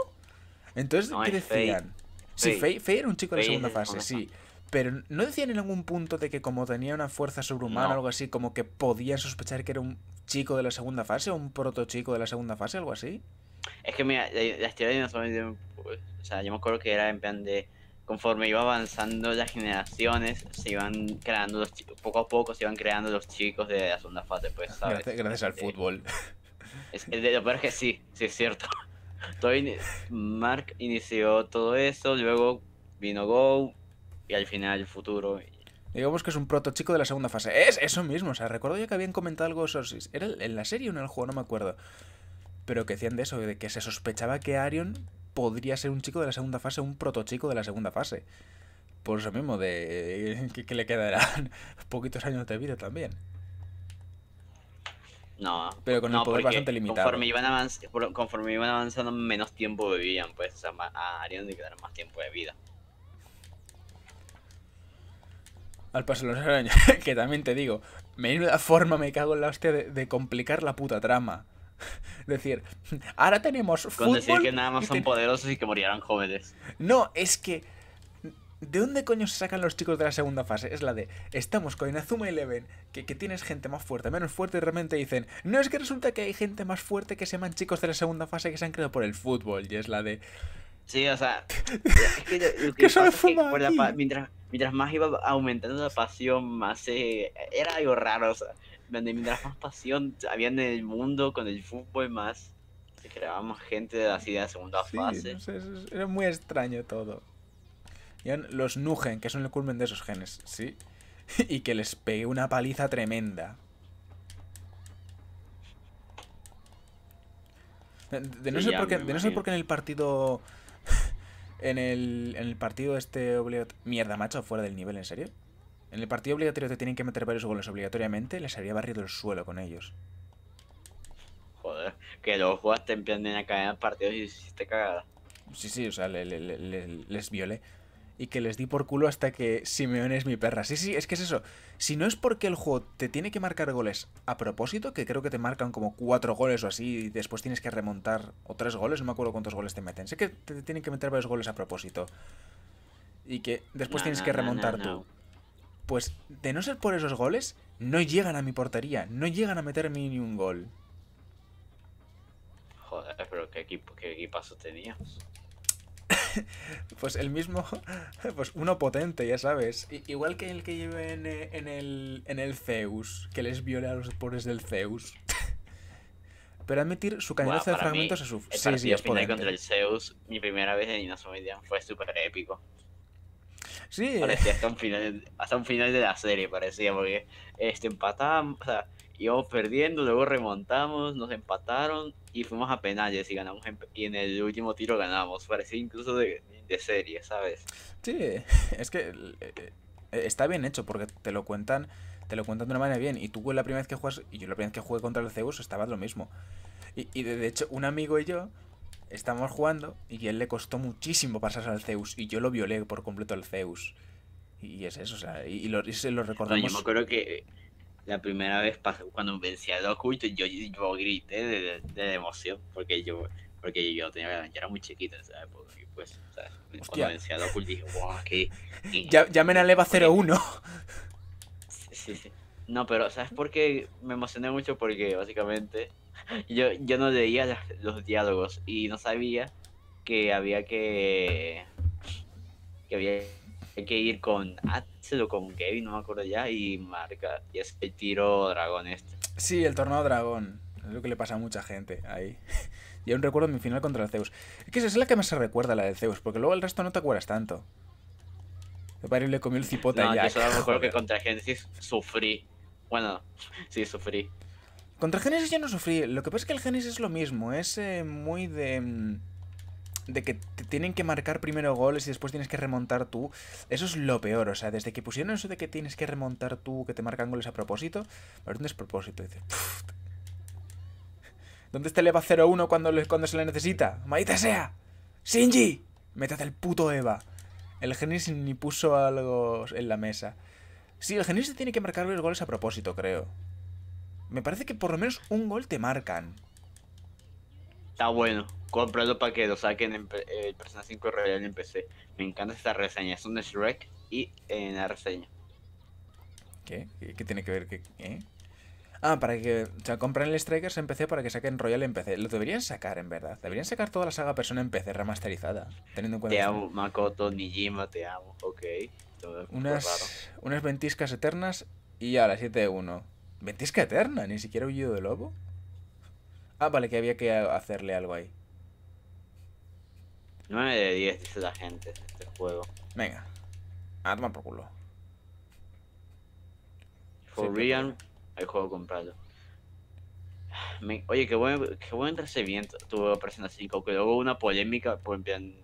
Entonces, ¿qué decían? Sí, Faye. era un chico de la segunda fase, sí. Pero ¿no decían en algún punto de que como tenía una fuerza sobrehumana o algo así, como que podían sospechar que era un chico de la segunda fase o un proto chico de la segunda fase, algo así? Es que mira, las teorías no O sea, yo me acuerdo que era en plan de... Conforme iba avanzando las generaciones, se iban creando los chicos, poco a poco se iban creando los chicos de la segunda fase, pues, [LAUGHS] ¿sabes? Gracias, al fútbol. Es, lo es que sí, sí es cierto. [LAUGHS] Mark inició todo eso, luego vino Go y al final el futuro. Digamos que es un protochico de la segunda fase. Es eso mismo, o sea, recuerdo yo que habían comentado algo de Era en la serie o en el juego, no me acuerdo. Pero que decían de eso, de que se sospechaba que Arion podría ser un chico de la segunda fase, un chico de la segunda fase. Por eso mismo, de eh, que, que le quedarán [LAUGHS] poquitos años de vida también. No. Pero con el poder bastante limitado. Conforme iban, avanzando, menos tiempo vivían, pues. O a más tiempo de vida. Al paso de los años, [LAUGHS] que también te digo, Me da forma me cago en la hostia de, complicar la puta trama. [LAUGHS] decir, ahora tenemos Con decir que nada más son poderosos y que morirán jóvenes. No, es que ¿De dónde coño se sacan los chicos de la segunda fase? Es la de, estamos con Inazuma Eleven, que, que tienes gente más fuerte, menos fuerte, y realmente dicen, no es que resulta que hay gente más fuerte que se llaman chicos de la segunda fase que se han creado por el fútbol, y es la de... Sí, o sea, mientras, mientras más iba aumentando la pasión, más eh, era algo raro, o sea, mientras más pasión había en el mundo con el fútbol, más se creaba más gente de la segunda fase. era muy extraño todo los Nugen, que son el culmen de esos genes, ¿sí? [LAUGHS] y que les pegué una paliza tremenda. De, no, sé, por qué, en el partido... [LAUGHS] en, el, en el partido este obligatorio... Mierda, macho, fuera del nivel, ¿en serio? En el partido obligatorio te tienen que meter varios goles obligatoriamente, les habría barrido el suelo con ellos. Joder, que los jugaste en plan de una partidos y te cagada. Sí, sí, o sea, les violé y que les di por culo hasta que Simeone es mi perra. Sí, sí, es que es eso. Si no es porque el juego te tiene que marcar goles a propósito, que creo que te marcan como cuatro goles o así, y después tienes que remontar, o tres goles, no me acuerdo cuántos goles te meten. Sé que te tienen que meter varios goles a propósito. Y que después tienes que remontar tú. Pues de no ser por esos goles, no llegan a mi portería, no llegan a meterme ni un gol. Joder, pero qué, qué equipazo tenías. [LAUGHS] pues el mismo, [LAUGHS] pues uno potente, ya sabes. Igual que el que lleve eh, en, el, en el Zeus, que les viole a los pobres del Zeus. [LAUGHS] Pero admitir su cañonazo de fragmentos a su... sí, sí, es potente. contra el Zeus, mi primera vez en Inazuma fue súper épico. Sí. Parecía hasta un, final, un final de la serie, parecía, porque este, empataban, o sea, íbamos perdiendo, luego remontamos, nos empataron y fuimos a penales y ganamos en, y en el último tiro ganamos. Parecía incluso de, serie, ¿sabes? Sí, [LAUGHS] es que eh, eh, está bien hecho porque te lo cuentan te lo cuentan de una manera bien. Y tú la primera vez que juegas, y yo la primera vez que jugué contra el Zeus estaba lo mismo. Y, de, hecho, un amigo y yo estábamos jugando y él le costó muchísimo pasarse al Zeus y yo lo violé por completo al Zeus. Y es eso, o sea, y, lo, se lo recordamos. yo me acuerdo que la primera vez cuando vencí al oculto, yo, yo grité de, emoción, porque yo, porque yo tenía era muy chiquito en esa pues, cuando vencí dije, wow, qué. [LAUGHS] Ya, llamen al EVA 01. Sí, sí. No, pero ¿sabes por qué me emocioné mucho? Porque básicamente [LAUGHS] yo, yo no leía los diálogos y no sabía que había que. que hay que ir con Axel o con Kevin, no me acuerdo ya, y marca. Y es el tiro dragón este. Sí, el tornado dragón. Es lo que le pasa a mucha gente ahí. [LAUGHS] y un recuerdo mi final contra Zeus. Es que esa es la que más se recuerda, la de Zeus, porque luego el resto no te acuerdas tanto. De parir le comió el cipote ya. que [LAUGHS] contra Genesis sufrí. Bueno, sí, sufrí. Contra Genesis yo no sufrí. Lo que pasa es que el Genesis es lo mismo. Es eh, muy de mm, de que te tienen que marcar primero goles y después tienes que remontar tú, eso es lo peor. O sea, desde que pusieron eso de que tienes que remontar tú, que te marcan goles a propósito, pero un despropósito. Dices, ¿Dónde está el EVA 1 cuando, cuando se le necesita? ¡Maldita sea! ¡Shinji! ¡Métete el puto EVA! El Genis ni puso algo en la mesa. Sí, el Genis tiene que marcar los goles a propósito, creo. Me parece que por lo menos un gol te marcan. Está bueno. Comprarlo para que lo saquen en eh, Persona 5 Royal en PC. Me encanta esta reseña. Es un Shrek y en eh, la reseña. ¿Qué? ¿Qué tiene que ver? ¿Qué? Eh? Ah, para que. O sea, compran el Strikers en PC para que saquen Royal en PC. Lo deberían sacar, en verdad. Deberían sacar toda la saga Persona en PC remasterizada. Teniendo en cuenta. Te amo, Makoto, Nijima, te amo. Ok. unas, unas ventiscas eternas y ahora 7-1. ¿Ventisca eterna? ¿Ni siquiera huido de lobo? Ah, vale, que había que hacerle algo ahí. 9 de 10 dice la gente este juego. Venga. arma por culo. For real, el juego comprado. oye, qué buen, qué buen tuvo Persona que luego una polémica pues en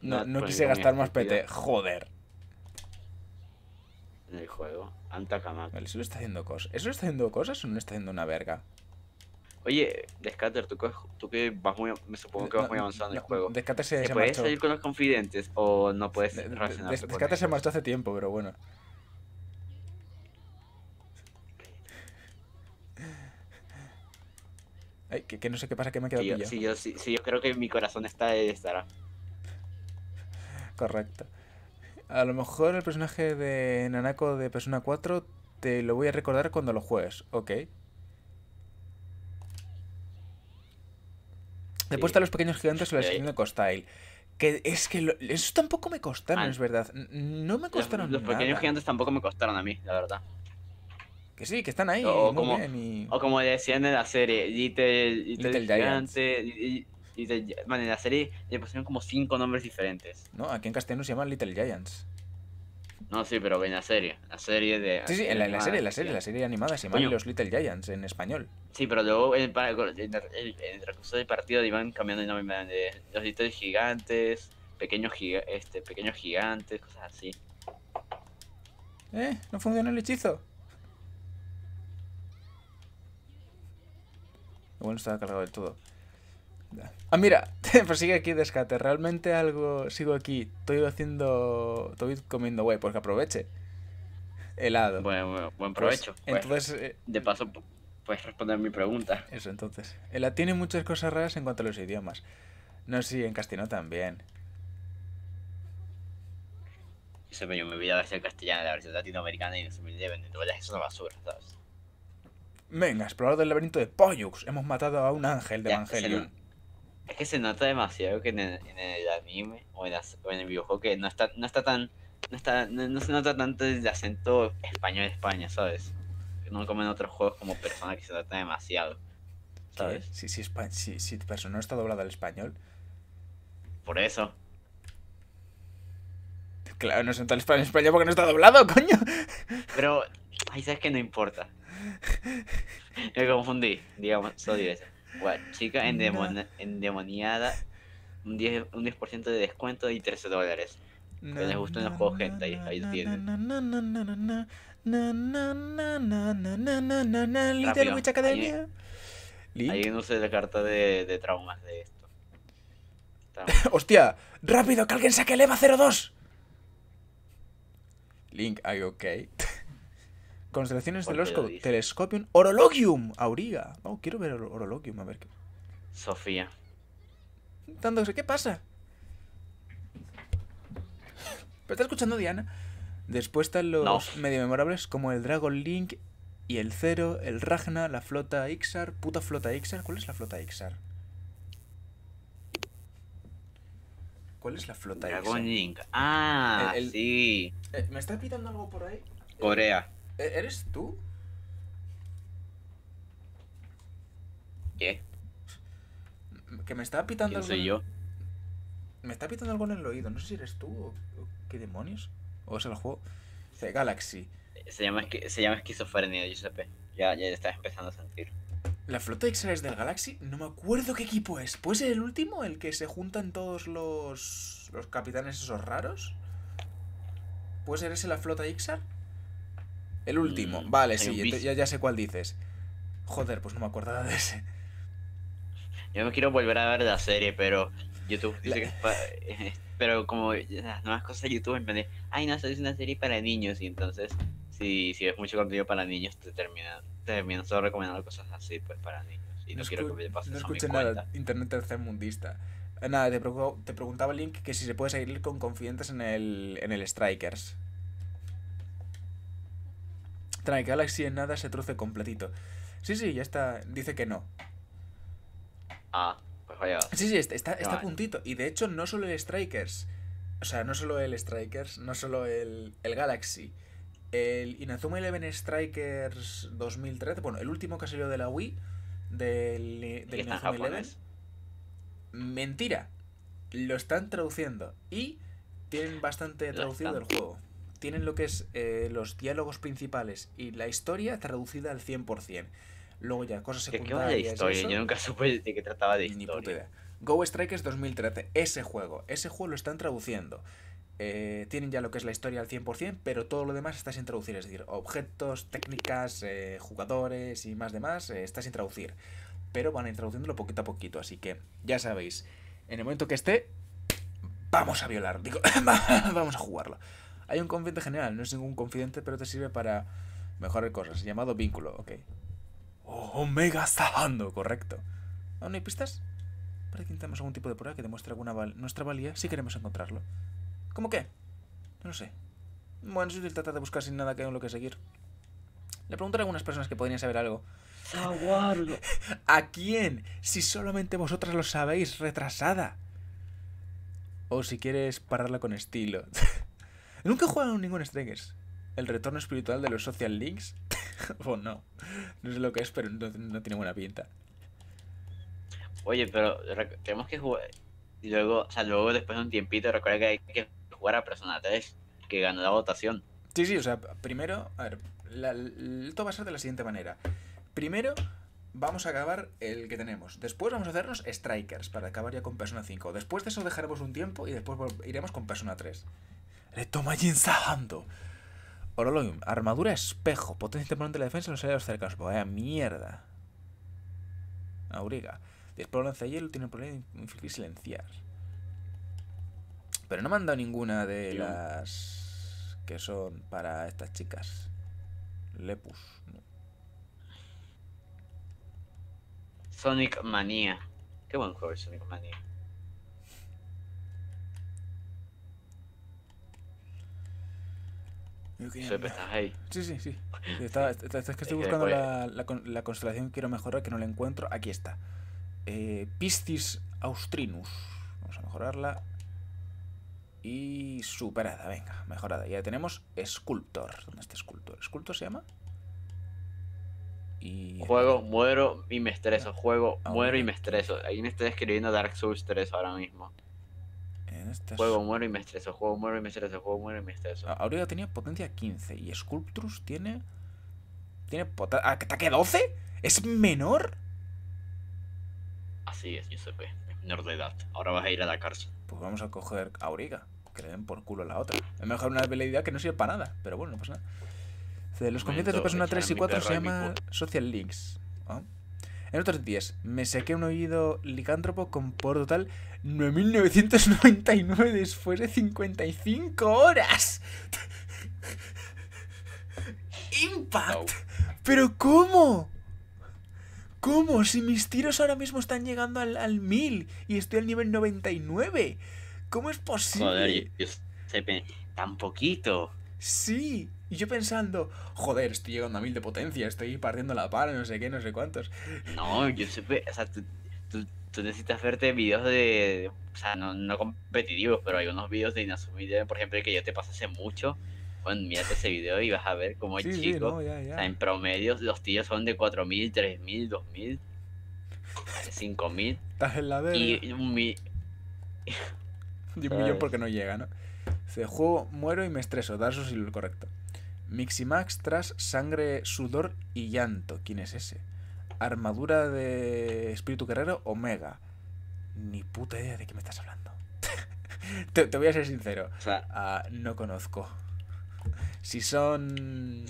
No, no quise gastar más PT, joder. En el juego, Anta Vale, eso está haciendo cosas. ¿Eso está haciendo cosas o no está haciendo una verga? Oye, Descater, tú, que vas muy, me supongo que vas muy avanzado en el juego. Descater se, ¿Te se puedes salir con los confidentes o no puedes relacionarte Descater se marchó hace tiempo, pero bueno. Ay, que, que, no sé qué pasa, que me ha quedado sí, pillado. Sí yo, sí, yo creo que mi corazón está de estará. Correcto. A lo mejor el personaje de Nanako de Persona 4 te lo voy a recordar cuando lo juegues, ¿ok? He puesto a los pequeños gigantes o la sección de Costyle. Que es que eso tampoco me costaron, es verdad. No me costaron Los, los pequeños gigantes tampoco me costaron a mí, la verdad. Que sí, que están ahí. O, como, decían en la serie, Little, Little, Little en la serie le pusieron como cinco nombres diferentes. No, aquí en castellano se llaman Little Giants. No, sí, pero en la serie. La serie de. Sí, sí, en la, la, serie, la serie, la serie animada se llama Los Little Giants en español. Sí, pero luego en el, en de partido iban cambiando el nombre de los Little Gigantes, pequeños, este, pequeños gigantes, cosas así. ¿Eh? ¿No funciona el hechizo? Bueno, estaba cargado del todo. Ah, mira, pues [LAUGHS] sigue aquí Descate. Realmente algo sigo aquí. Estoy haciendo. Estoy comiendo güey, porque aproveche. Helado. Pues, bueno, bueno buen provecho. entonces. de eh, paso, puedes responder mi pregunta. Eso, entonces. Ela tiene muchas cosas raras en cuanto a los idiomas. No, si en castellano también. Eso me, me voy de versión la versión latinoamericana y no se me una basura, ¿sabes? Venga, explorador del laberinto de Pollux. Hemos matado a un ángel de Evangelio. Es que se nota demasiado que en el, anime o en, el videojuego que no está, no está tan. No, está, no, se nota tanto el acento español de España, ¿sabes? No como en otros juegos como persona que se nota demasiado. ¿Sabes? Si, si, si, si persona no está doblada al español. Por eso. Claro, no se nota el español en España porque no está doblado, [LAUGHS] coño. Pero, ahí sabes que no importa. [LAUGHS] Me confundí, digamos, solo eso Chica endemoniada, un 10%, un 10 de descuento y 13 dólares. Que les gustan los juegos gente, ahí tienen. Literal Academia. la carta de, traumas de esto. ¡Hostia! ¡Rápido! ¡Que alguien saque el EVA 02! Link, ahí ok. Constelaciones del telescopio Telescopium. Orologium. Auriga. Oh, quiero ver Orologium. A ver qué. Sofía. ¿qué pasa? ¿Pero está escuchando Diana? Después están los medio memorables como el Dragon Link y el cero, el Ragna, la flota Ixar. Puta flota Ixar. ¿Cuál es la flota Ixar? ¿Cuál es la flota Ixar? Dragon Link. Ah, sí. Eh, ¿Me está pidiendo algo por ahí? Corea. ¿E-, ¿Eres tú? ¿Qué? Que me está pitando ¿Quién algo soy yo? Me está pitando algo en el oído. No sé si eres tú o, qué demonios. O es el juego. Galaxy. Se llama, se llama esquizofrenia, Ya, ya estás empezando a sentir. La flota es del Galaxy, no me acuerdo qué equipo es. ¿Puede ser el último? ¿El que se juntan todos los. los capitanes esos raros? ¿Puede ser ese la flota Ixar? El último. Mm, vale, sí, ya, ya, sé cuál dices. Joder, pues no me acordaba de ese. Yo no quiero volver a ver la serie, pero YouTube dice que es eh, [LAUGHS] Pero como las nuevas cosas de YouTube, en vez ay, no, eso es una serie para niños, y entonces, si, si ves mucho contenido para niños, te terminan termina solo recomendando cosas así, pues para niños. Y no, quiero que me pase No escuché nada, cuenta. internet Mundista Nada, te, te preguntaba Link que si se puede seguir con confidentes en en el Strikers. Trae Galaxy en nada se troce completito. Sí, sí, ya está. Dice que no. Ah, pues vaya. Sí, sí, está, puntito. Y de hecho, no solo el Strikers. O sea, no solo el Strikers, no solo el, el Galaxy. El Inazuma Eleven Strikers 2013, bueno, el último que salió de la Wii, del, Inazuma Eleven. Mentira. Lo están traduciendo. Y tienen bastante traducido el juego tienen lo que es eh, los diálogos principales y la historia está reducida al 100%. Luego ya, cosas secundarias. ¿Qué, qué de historia? Yo nunca supe de qué trataba de ni Puta idea. Go Strikers 2013, ese juego, ese juego lo están traduciendo. Eh, tienen ya lo que es la historia al 100%, pero todo lo demás está sin traducir, es decir, objetos, técnicas, eh, jugadores y más demás, está sin traducir. Pero van a ir traduciéndolo poquito a poquito, así que ya sabéis, en el momento que esté, vamos a violar, digo, [LAUGHS] vamos a jugarlo. Hay un confidente general, no es ningún confidente, pero te sirve para mejorar cosas. Llamado vínculo, ok. Oh, Omega está correcto. ¿Aún no hay pistas? Parece que algún tipo de prueba que demuestre alguna nuestra valía si queremos encontrarlo. ¿Cómo qué? No lo sé. Bueno, es útil tratar de buscar sin nada que en lo que seguir. Le preguntaré a algunas personas que podrían saber algo. Aguardo. [LAUGHS] ¿A quién? Si solamente vosotras lo sabéis, retrasada. O si quieres pararla con estilo. [LAUGHS] Nunca he jugado ningún Strikers. El retorno espiritual de los Social Links. [LAUGHS] O no. No sé lo que es, pero no, tiene buena pinta. Oye, pero tenemos que jugar. Y luego, o sea, luego después de un tiempito, recuerda que hay que jugar a Persona 3, que ganó la votación. Sí, sí, o sea, primero, a ver, va a ser de la siguiente manera. Primero, vamos a acabar el que tenemos. Después vamos a hacernos Strikers para acabar ya con Persona 5. Después de eso dejaremos un tiempo y después iremos con Persona 3. Le toma Jin Sahando. Orologium, armadura espejo, potencia ponente de defensa en los aliados cercanos. Vaya mierda. Auriga. de hielo tiene el problema de infligir silenciar. Pero no me han dado ninguna de las que son para estas chicas. Lepus. Sonic Manía. Qué buen juego es Sonic Manía. ¿estás ahí? Sí, sí, sí. [LAUGHS] que estoy buscando la, constelación que quiero mejorar, que no la encuentro. Aquí está. Eh, Piscis austrinus. Vamos a mejorarla. Y superada, venga, mejorada. Ya tenemos Sculptor. ¿Dónde está Sculptor? ¿Sculptor se llama? Y... Juego, muero y me estreso. Juego, muero y me estreso. Ahí me estoy escribiendo Dark Souls 3 ahora mismo. ¿eh? Juego, muero y me estreso, juego, muero y me estreso, juego, muero y me estreso. Auriga tenía potencia 15 y Sculptrus tiene... ¿Tiene ataque 12? ¿Es menor? Así es, Giuseppe. Es menor de edad. Ahora vas a ir a la cárcel. Pues vamos a coger a Auriga. Que le den por culo a la otra. Es mejor una habilidad que no sirve para nada. Pero bueno, no pasa nada. los comienzos de Persona 3 y 4 se llama Social Links. En otros días me saqué un oído licántropo con por total 9.999 después de 55 horas. Impact. Pero ¿cómo? ¿Cómo? Si mis tiros ahora mismo están llegando al, 1000 y estoy al nivel 99. ¿Cómo es posible? Joder, yo, yo, tan poquito. Sí, y yo pensando, joder, estoy llegando a mil de potencia, estoy partiendo la par, no sé qué, no sé cuántos. No, yo supe o sea, tú, tú, necesitas verte videos de, o sea, no, competitivos, pero hay unos vídeos de Inasumible, por ejemplo, que yo te pasé hace mucho. Bueno, mírate ese video y vas a ver cómo chico, O sea, en promedio los tíos son de 4000, 3000, 2000, 5000. Estás en la verga. Y un Y [LAUGHS] millón eh. porque no llega, ¿no? Se juego, muero y me estreso. eso y lo correcto. Miximax tras sangre, sudor y llanto. ¿Quién es ese? Armadura de espíritu guerrero Omega. Ni puta idea de qué me estás hablando. [LAUGHS] te, voy a ser sincero. Ah, no conozco. Si son...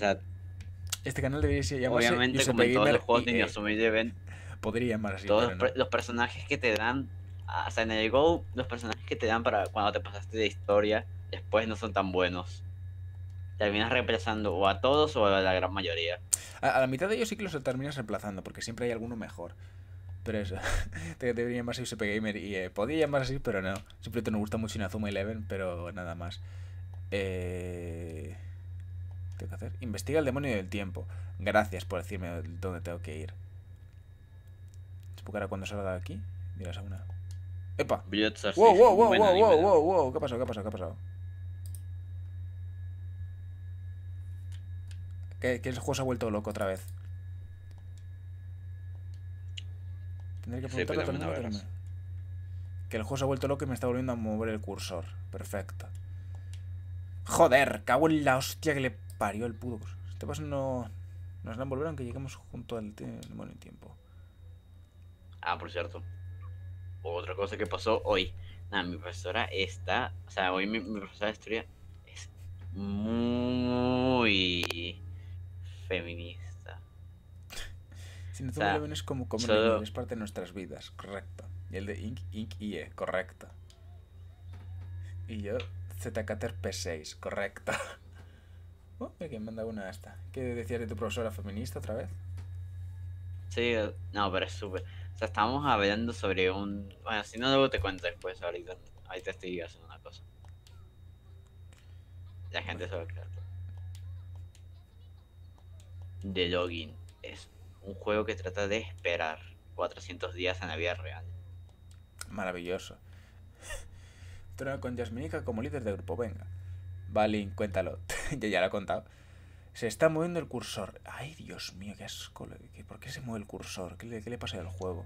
este canal debería llamado. Obviamente, como todos los juegos de eh, Podría llamar así, Todos los personajes que te dan... Hasta en el Go, los personajes que te dan para cuando te pasaste de historia, después no son tan buenos terminas reemplazando o a todos o a la gran mayoría. A, la mitad de ellos sí que los terminas reemplazando, porque siempre hay alguno mejor. Pero eso, [LAUGHS] te debería llamarse USP Gamer y eh, podía llamarse así, pero no. siempre te me gusta mucho Azuma Eleven, pero nada más. Eh... Tengo que hacer. Investiga el demonio del tiempo. Gracias por decirme dónde tengo que ir. Supongo ahora cuando salga de aquí dirás a una. ¡Epa! Wow, wow, wow, wow, wow, wow, wow, wow, ¿qué ha pasado? ¿Qué ha pasado? ¿Qué ha pasado? Que, el juego se ha vuelto loco otra vez. Tendré que preguntarle también Que el juego se ha vuelto loco y me está volviendo a mover el cursor. Perfecto. Joder, cago en la hostia que le parió el pudo. Este paso no nos la volver que lleguemos junto al tiempo. Ah, por cierto. Otra cosa que pasó hoy. Nada, mi profesora está. O sea, hoy mi profesora de historia es muy feminista. Si no, o sea, como comer es parte de nuestras vidas, correcto. Y el de ink, ink y E, correcto. Y yo, Zcater P6, correcto. [LAUGHS] Oh, manda una esta? ¿Qué decía de tu profesora feminista otra vez? Sí, no, pero es súper. O sea, estábamos hablando sobre un. Bueno, si no, luego te cuento después. Ahorita, te estoy haciendo una cosa. La gente se va a de Login es un juego que trata de esperar 400 días en la vida real. Maravilloso. [LAUGHS] Trono con Jasminica como líder de grupo, venga. Valin, cuéntalo. [LAUGHS] ya lo he contado. Se está moviendo el cursor. Ay, Dios mío, qué asco. ¿Por qué se mueve el cursor? ¿Qué le, qué pasa al juego?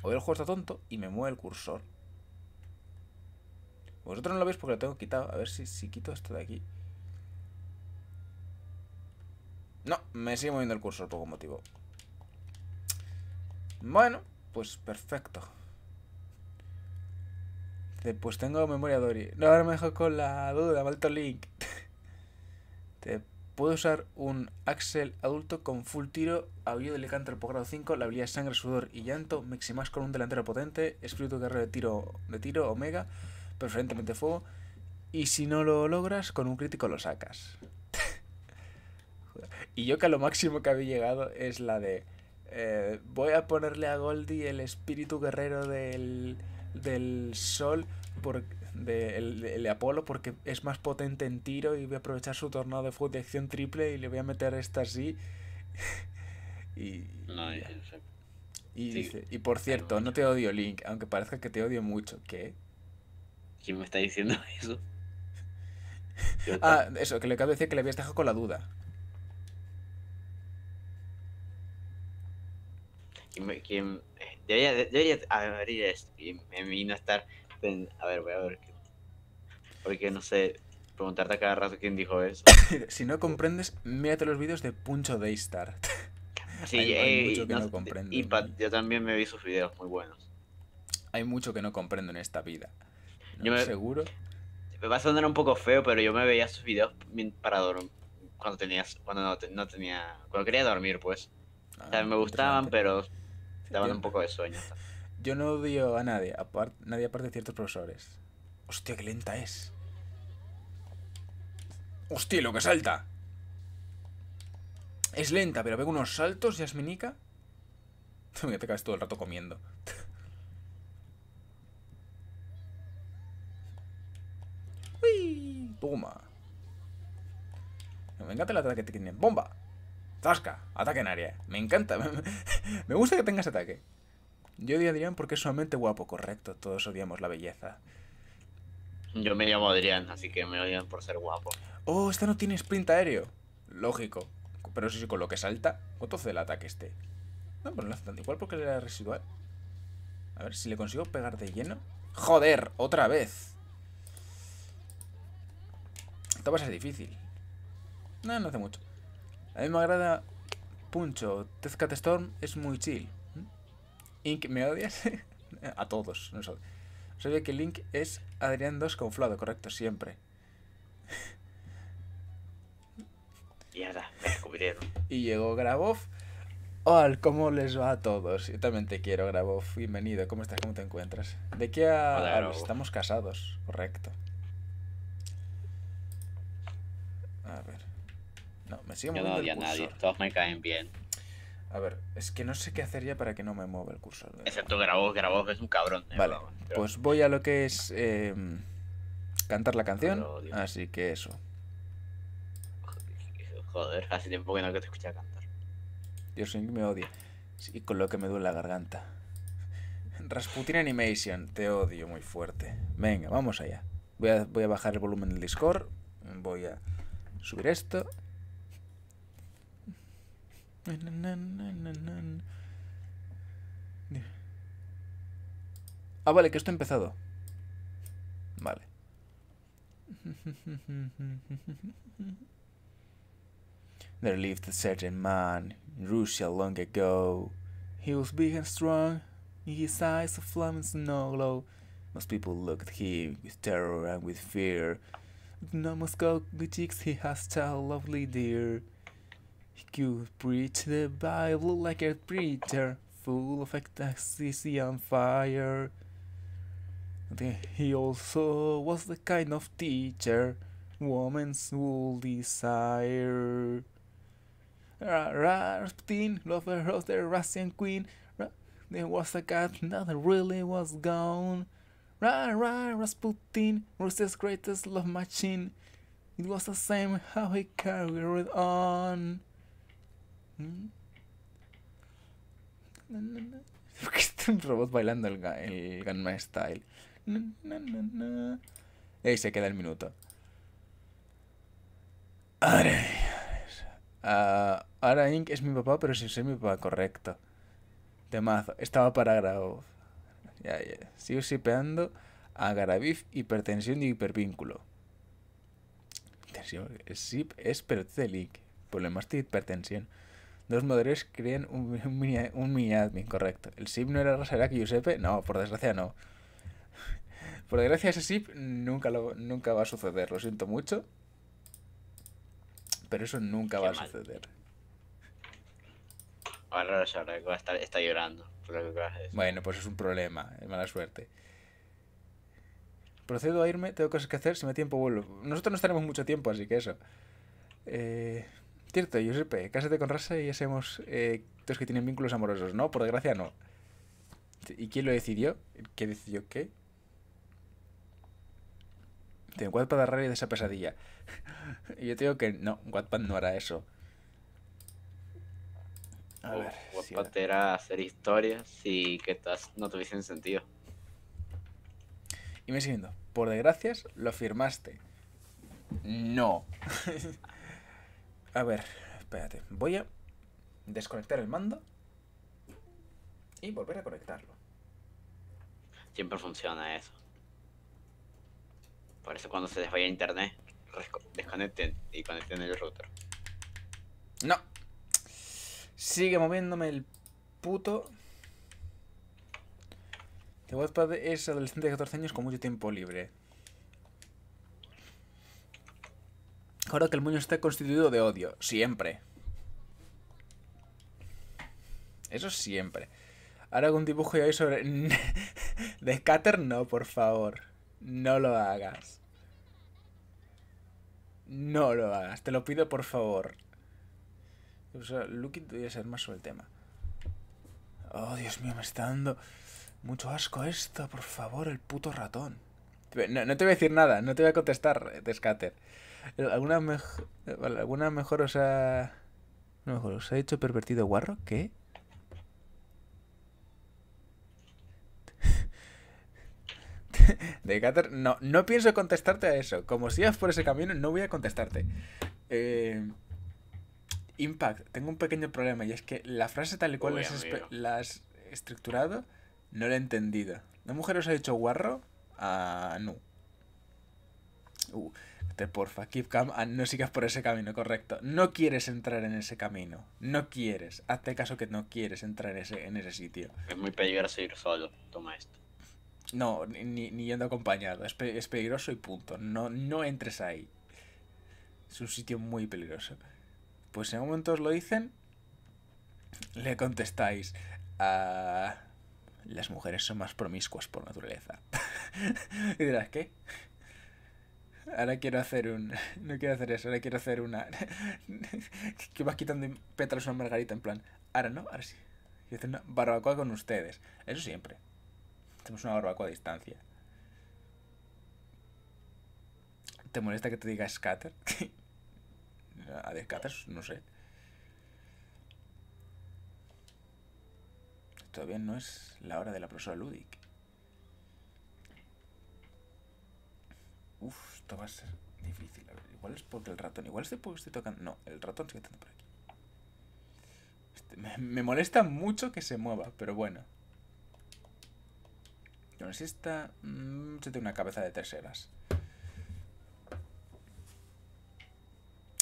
O el juego está tonto y me mueve el cursor. Vosotros no lo veis porque lo tengo quitado. A ver si, si quito esto de aquí. No, me sigue moviendo el curso, por algún motivo. Bueno, pues perfecto. Pues tengo memoria Dory. No, ahora me dejo con la duda, malto Link. [LAUGHS] Te puedo usar un Axel adulto con full tiro, avión de por grado 5, la habilidad sangre, sudor y llanto, Maximas con un delantero potente, escrito guerrero de tiro, de tiro, omega, preferentemente fuego, y si no lo logras, con un crítico lo sacas. Y yo que a lo máximo que había llegado es la de... Eh, voy a ponerle a Goldie el espíritu guerrero del, sol, por, del de, Apolo, porque es más potente en tiro y voy a aprovechar su tornado de fuego de acción triple y le voy a meter esta así. [LAUGHS] y, y, dice, y por cierto, no te odio Link, aunque parezca que te odio mucho. ¿Qué? ¿Quién me está diciendo [LAUGHS] eso? [LAUGHS] ah, eso, que le acabo de decir que le habías dejado con la duda. debería, debería, abrir esto y, vino a estar. A ver, voy a ver. Porque no sé, preguntarte a cada rato quién dijo eso. [LAUGHS] si no comprendes, mírate los vídeos de Puncho Daystar. [LAUGHS] Sí, hay, eh, mucho que no, comprendo. Y yo también me vi sus videos muy buenos. Hay mucho que no comprendo en esta vida. me, seguro. Me va a sonar un poco feo, pero yo me veía sus videos para dormir. Cuando, tenías, cuando no, no tenía. Cuando quería dormir, pues. o ah, me gustaban, pero Daban un poco de sueño. Yo no odio a nadie, nadie aparte de ciertos profesores. Hostia, qué lenta es. Hostia, lo que salta. Es lenta, pero veo unos saltos, Y Yasminika. Me te caes todo el rato comiendo. [LAUGHS] Uy, toma. venga te la trae que tiene. ¡Bomba! Tasca, ataque en área. Me encanta. [LAUGHS] Me gusta que tengas ataque. Yo odio a Adrián porque es sumamente guapo, correcto. Todos odiamos la belleza. Yo me llamo Adrián, así que me odian por ser guapo. Oh, esta no tiene sprint aéreo. Lógico. Pero si sí, con lo que salta, ¿cuánto hace el ataque este? No, pero no hace tanto. Igual porque era residual. A ver si le consigo pegar de lleno. ¡Joder! ¡Otra vez! Esto va a ser difícil. No, no hace mucho. A mí me agrada Puncho. Tezcat Storm es muy chill. Ink, ¿me odias? [LAUGHS] a todos. No Sabía que Link es Adrián 2 Flado? correcto, siempre. [LAUGHS] y ahora, me descubrieron. Y llegó Grabov. Hola, ¿cómo les va a todos? Yo también te quiero, Grabov. Bienvenido, ¿cómo estás? ¿Cómo te encuentras? ¿De qué a... Estamos casados, correcto. A ver. No, me sigue Yo no odio a nadie, todos me caen bien. A ver, es que no sé qué hacer ya para que no me mueva el cursor. Excepto Grabov, Grabov es un cabrón. Eh, vale, pues voy a lo que es em, cantar la canción, así que eso. [LAUGHS] Joder, hace tiempo que no te escuché cantar. Dios mío, me odia. Y con lo que me duele la garganta. Rasputin Animation, te odio muy fuerte. Venga, vamos allá. Voy a, voy a bajar el volumen del Discord. Voy a subir esto. Ah, vale, que esto ha empezado. Vale. There lived a certain man in Russia long ago. He was big and strong, his eyes of flaming snow glow. Most people looked at him with terror and with fear. No Moscow, the cheeks he has child lovely dear. He could preach the Bible like a preacher, full of ecstasy and fire. And he also was the kind of teacher women would desire. Rasputin, lover of the Russian queen, there was a cat that really was gone. Ra ra Rasputin, Russia's greatest love machine. It was the same how he carried on. Mm. [LAUGHS] ¿Por qué está un robot bailando el, el Style? Y se queda el minuto. Ahora Ara Inc. es mi papá, pero si soy mi papá, correcto. De mazo. Estaba para grabo Sigo sipeando a Garavif, hipertensión y hipervínculo. El SIP es por Problemas de hipertensión. Dos moderadores creen un, un, mini, un admin, correcto. ¿El SIP no era Raserak y Giuseppe? No, por desgracia no. [LAUGHS] por desgracia ese SIP nunca, lo, nunca va a suceder, lo siento mucho. Pero eso nunca va a suceder. Ahora está llorando Bueno, pues es un problema, es mala suerte. Procedo a irme, tengo cosas que hacer, si me tiempo vuelvo. Nosotros no tenemos mucho tiempo, así que eso. Eh, Cierto, Giuseppe, eh, cásate con Rasa y ya seamos eh, que tienen vínculos amorosos. No, por desgracia no. ¿Y quién lo decidió? ¿Quién decidió qué? tengo Wattpad a de esa pesadilla. [LAUGHS] yo tengo digo que no, Wattpad no hará eso. A oh, ver, Wattpad era hacer historias y que estás no tuviesen sentido. Y me siguiendo. Por desgracias, lo firmaste. No. [LAUGHS] A ver, espérate. Voy a desconectar el mando y volver a conectarlo. Siempre funciona eso. Por eso cuando se les vaya internet, desconecten y conecten el router. No. Sigue moviéndome el puto. The Wattpad es adolescente de 14 años con mucho tiempo libre. que el muño esté constituido de odio. Siempre. Eso siempre. Ahora un dibujo y sobre... [LAUGHS] de Scatter no, por favor. No lo hagas. No lo hagas. Te lo pido, por favor. O sea, debería ser más sobre el tema. Oh, Dios mío, me está dando mucho asco esto. Por favor, el puto ratón. No, te voy a decir nada. No te voy a contestar, eh, Descater. Eh, alguna mejor, alguna mejor os ha... mejor, ¿os ha hecho pervertido guarro? ¿Qué? [LAUGHS] de Cater, no, no pienso contestarte a eso. Como sigas por ese camino, no voy a contestarte. Eh, impact, tengo un pequeño problema y es que la frase tal y cual la has estructurado, no la he entendido. ¿La mujer os ha dicho guarro? Ah, no. Uh, te porfa, ah, no sigas por ese camino, correcto. No quieres entrar en ese camino. No quieres. Hazte caso que no quieres entrar en ese, en ese sitio. Es muy peligroso ir solo. Toma esto. No, ni, yendo acompañado. Es, peligroso y punto. No, no entres ahí. Es un sitio muy peligroso. Pues en un momento os lo dicen. Le contestáis. a... las mujeres son más promiscuas por naturaleza. [LAUGHS] y dirás, ¿qué? Ahora quiero hacer un. [LAUGHS] No quiero hacer eso, ahora quiero hacer una. [LAUGHS] que vas quitando pétalos a una margarita en plan. Ahora no, ahora sí. Quiero hacer una barbacoa con ustedes. Eso siempre. Hacemos una barbacoa a distancia. ¿Te molesta que te diga scatter? [LAUGHS] a de no sé. Todavía no es la hora de la profesora Ludic. Uf, esto va a ser difícil. A ver, igual es porque el ratón. Igual es porque estoy tocando. No, el ratón sigue tocando por aquí. Este, me, molesta mucho que se mueva, pero bueno. No sé está. Mm, se tiene una cabeza de terceras.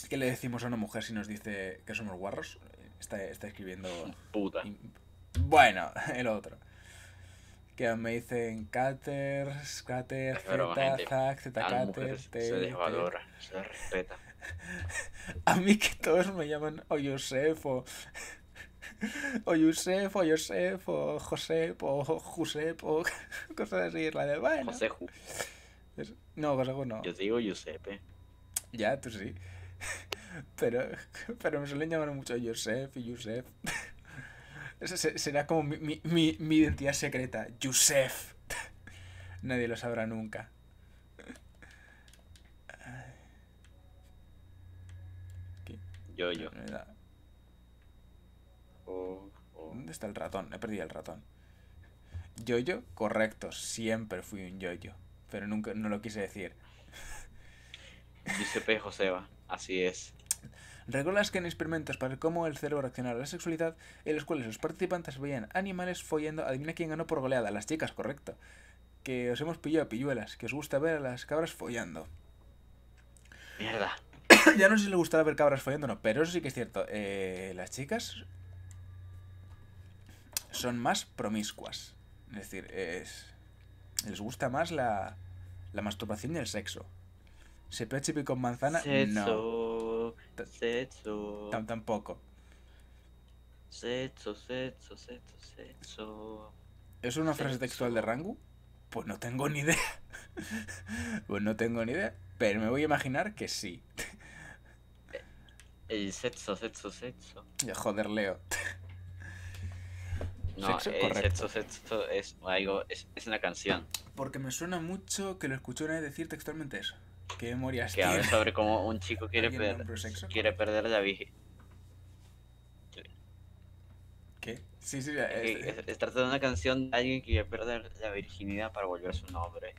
¿Qué le decimos a una mujer si nos dice que somos guarros? Está, está escribiendo. Puta. Bueno, [LAUGHS] el otro que me dicen Cater, Cater, Z, Zack, Z, Cater, T. Se respeta. [LAUGHS] A mí que todos me llaman o oh, Josefo, o. [LAUGHS] O oh, Josefo, o Josef, o Josep, o Jusep, o [LAUGHS] cosas así, la de bueno. Joseju. No, no. Yo digo Giuseppe. Ya, tú sí. Pero, pero me suelen llamar mucho Josef y Yusef será como mi, identidad secreta. Yusef. [LAUGHS] Nadie lo sabrá nunca. ¿Qué? Yo, yo. Oh, oh. ¿Dónde está el ratón? He perdido el ratón. Yo-yo, correcto. Siempre fui un yo-yo. Pero nunca no lo quise decir. Giuseppe Joseba, así es reglas que en experimentos para cómo el cerebro reacciona a la sexualidad, en los cuales los participantes veían animales follando, adivina quién ganó por goleada, las chicas, correcto. Que os hemos pillado pilluelas, que os gusta ver a las cabras follando. Mierda. [COUGHS] ya no sé si les gustará ver cabras follando o no, pero eso sí que es cierto. Eh, las chicas son más promiscuas. Es decir, es, les gusta más la, la masturbación y el sexo. ¿Se con manzana? No. Sexo. tampoco. Sexo, sexo, sexo, sexo. ¿Es una frase textual de Rangu? Pues no tengo ni idea. [LAUGHS] pues no tengo ni idea. Pero me voy a imaginar que sí. Eh, el sexo, sexo, sexo. Joder, Leo. No, sexo, sexo, sexo es, algo, es, una canción. Porque me suena mucho que lo escuchó una vez decir textualmente eso. ¿Qué memorias que habla sobre cómo un chico quiere, perder, quiere perder la virgen. ¿Qué? Sí, sí, ya, es, este. trata de una canción de alguien que quiere perder la virginidad para volverse un hombre.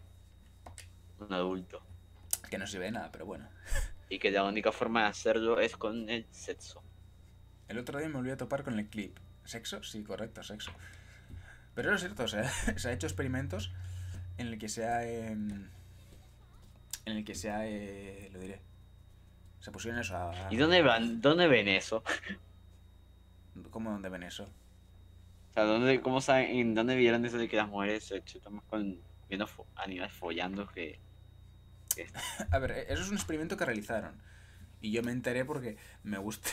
Un adulto. Que no se ve nada, pero bueno. [LAUGHS] Y que la única forma de hacerlo es con el sexo. El otro día me volví a topar con el clip. ¿Sexo? Sí, correcto, sexo. Pero es cierto, [LAUGHS] se ha hecho experimentos en el que se ha... Em, en el que sea, eh, lo diré. Se pusieron eso a... ¿Y dónde, van, dónde ven eso? ¿Cómo dónde ven eso? O sea, ¿dónde, vieron eso de que las mujeres se chutan con viendo animales follando que... [LAUGHS] a ver, e, eso es un experimento que realizaron. Y yo me enteré porque me gusta.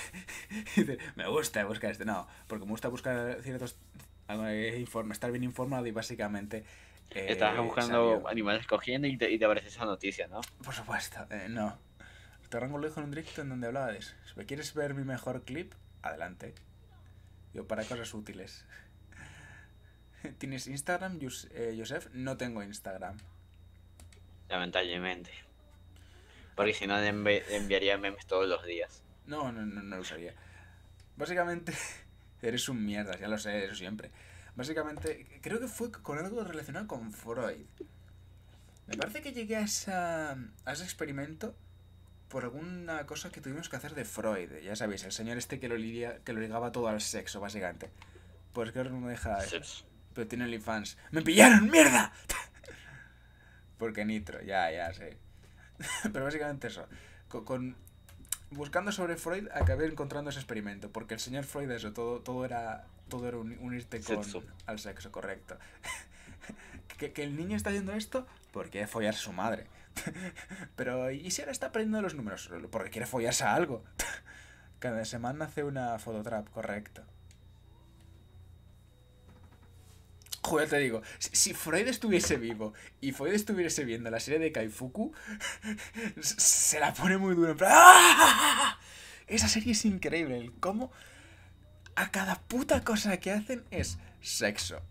[LAUGHS] me gusta buscar este. No, porque me gusta buscar ciertos. Eh, informes estar bien informado y básicamente eh, Estabas buscando animales cogiendo y te, y te aparece esa noticia, ¿no? Por supuesto, eh, no. Torrango lo dijo en un directo en donde hablaba Si me quieres ver mi mejor clip, adelante. Yo para cosas útiles. [LAUGHS] ¿Tienes Instagram, Joseph? Eh, no tengo Instagram. Lamentablemente. Porque si no, enviaría memes todos los días. No, no, no, no lo usaría. Básicamente, [LAUGHS] eres un mierda, ya lo sé, eso siempre. Básicamente, creo que fue con algo relacionado con Freud. Me parece que llegué a, a ese experimento por alguna cosa que tuvimos que hacer de Freud. Ya sabéis, el señor este que lo, que lo ligaba todo al sexo, básicamente. Pues que no me deja... Pero tiene el fans ¡Me pillaron! ¡Mierda! [LAUGHS] Porque Nitro, ya, ya, Sí. [LAUGHS] Pero básicamente eso. Con, buscando sobre Freud acabé encontrando ese experimento. Porque el señor Freud, eso, todo, todo era poder era unirte con, al sexo, correcto. [LAUGHS] que, el niño está haciendo esto porque quiere follar a su madre. [LAUGHS] Pero, ¿y si ahora está aprendiendo los números? Porque quiere follarse a algo. [LAUGHS] Cada semana hace una fototrap, correcto. Joder, te digo, si Freud estuviese vivo y Freud estuviese viendo la serie de Kaifuku, se la pone muy duro. ¡Ah! Esa serie es increíble, el cómo a cada puta cosa que hacen es sexo.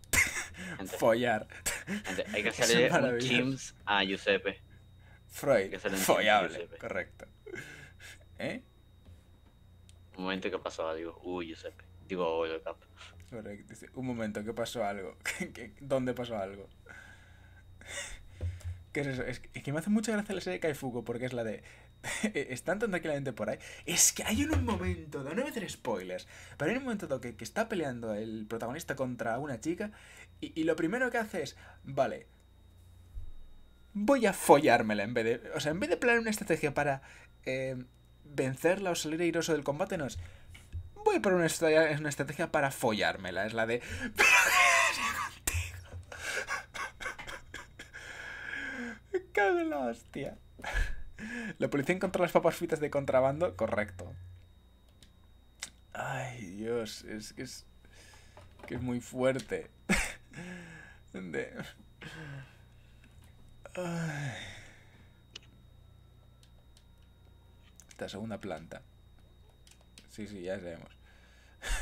follar. hay que hacerle un Teams a Giuseppe. Freud, follable, correcto. ¿Eh? Un momento que pasó algo. Uy, Giuseppe. Digo, oh cap. Correcto. Un momento que pasó algo. [LAUGHS] ¿Dónde pasó algo? [LAUGHS] ¿Qué es eso? Es que me hace mucha gracia la serie de Kaifuko porque es la de [LAUGHS] Eh, están tan tranquilamente por ahí. Es que hay en un momento, no voy a spoilers, pero hay un momento que, está peleando el protagonista contra una chica y, lo primero que hace es, vale, voy a follármela en vez de, o sea, en vez de planear una estrategia para eh, vencerla o salir airoso del combate, no es, voy por una estrategia, una estrategia para follármela, es la de... [LAUGHS] la hostia. La policía encontró las papas fritas de contrabando, correcto. Ay, Dios, es que es. que es muy fuerte. [LAUGHS] De... Esta segunda planta. Sí, sí, ya sabemos.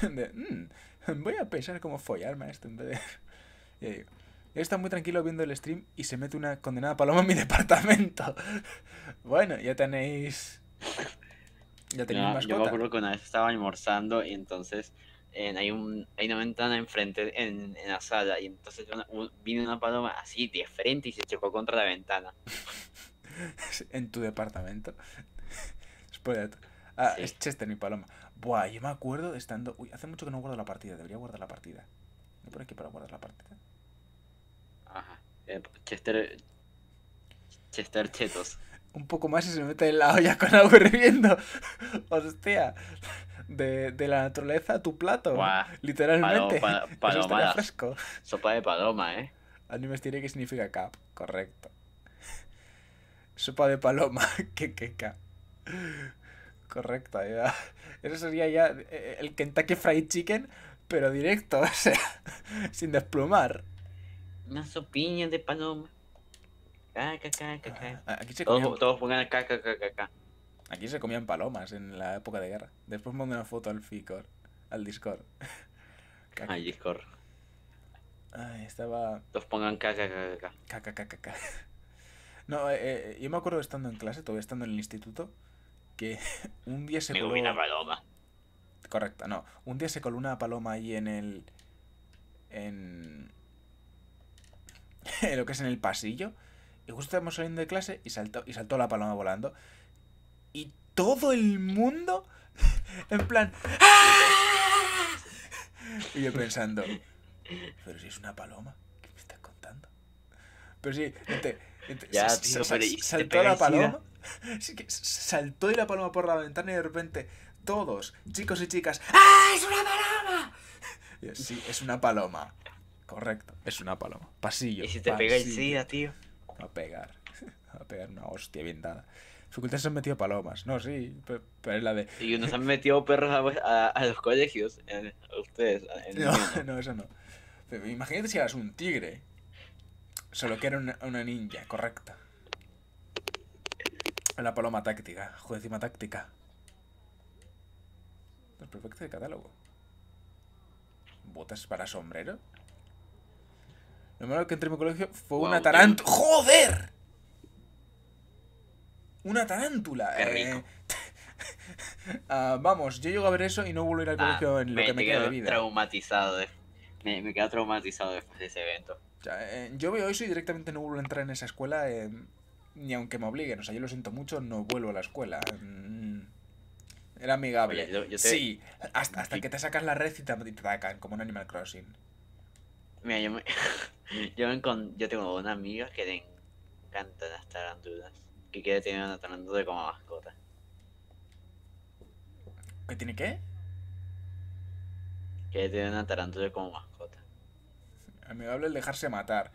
[LAUGHS] Mm, voy a pensar cómo follarme a esto [LAUGHS] Ya digo está muy tranquilo viendo el stream y se mete una condenada paloma en mi [LAUGHS] departamento. bueno, ya tenéis. Ya tenéis más mascota. Yo me acuerdo que una vez estaba almorzando y entonces en, eh, hay, un, hay una ventana enfrente en, la sala y entonces viene vino una paloma así de frente y se chocó contra la ventana. [LAUGHS] en tu departamento. [LAUGHS] Ah, es Chester mi paloma. Buah, yo me acuerdo estando. Uy, hace mucho que no guardo la partida. Debería guardar la partida. ¿Me pone aquí para guardar la partida? Chester. Eh, Chester Chetos. Un poco más y se mete en la olla con agua hirviendo. [LAUGHS] Hostia. De, la naturaleza a tu plato. Literalmente. [LAUGHS] Sopa de paloma, ¿eh? me tiene que significa cap. Correcto. Sopa de paloma. [LAUGHS] que, que, Correcto, ya. Eso sería ya eh, el Kentucky Fried Chicken, pero directo, o sea, sin desplumar. Una sopiña de paloma. Ah, ah, aquí se todos, comían... todos pongan caca, Aquí se comían palomas en la época de guerra. Después mandé una foto al Ficor, al Discord. [LAUGHS] Al Discord. Ay, estaba. Todos pongan caca, caca, caca. Caca, [LAUGHS] No, eh, eh, yo me acuerdo estando en clase, todavía estando en el instituto, que [LAUGHS] un día se. Me coló... una paloma. Correcto, no. Un día se coló una paloma ahí en el. En, [LAUGHS] lo que es en el pasillo, y justo estábamos saliendo de clase y saltó, y saltó la paloma volando. Y todo el mundo, [LAUGHS] en plan... ¡Ah! Y yo pensando, pero si es una paloma, ¿qué me estás contando? Pero si ya, saltó la paloma. Así [LAUGHS] que saltó y la paloma por la ventana y de repente todos, chicos y chicas, ¡Ah, es una paloma! Sí, es una paloma. Correcto, es una paloma. Pasillo. ¿Y si te pega el tío? Va a pegar. [LAUGHS] Va a pegar una hostia bien dada. Facultades se han metido palomas. No, sí, pero es la de. Y nos han metido perros a, los colegios. a ustedes. [LAUGHS] no, eso no. imagínate si eras un tigre. Solo que era una, ninja, correcto. La paloma táctica. Joder, táctica. perfecto de catálogo. ¿Botas para sombrero? Lo malo que entré en mi colegio fue una tarántula. ¡Joder! Una tarántula. Eh. [LAUGHS] Ah, vamos, yo llego a ver eso y no vuelvo a ir al ah, colegio en lo que me queda de vida. Traumatizado Me, me quedo traumatizado después de ese evento. Eh, yo veo eso y directamente no vuelvo a entrar en esa escuela, eh, ni aunque me obliguen. O sea, yo lo siento mucho, no vuelvo a la escuela. Mm, era amigable. Sí, hasta, hasta, que te sacas la red y te, te atacan, como en Animal Crossing. Mira, yo me... [LAUGHS] yo, me tengo una amiga que le encantan las tarántulas. Que quiere tener una tarántula como mascota. ¿Qué tiene qué? Que tiene una tarántula como mascota. Amigable el dejarse matar.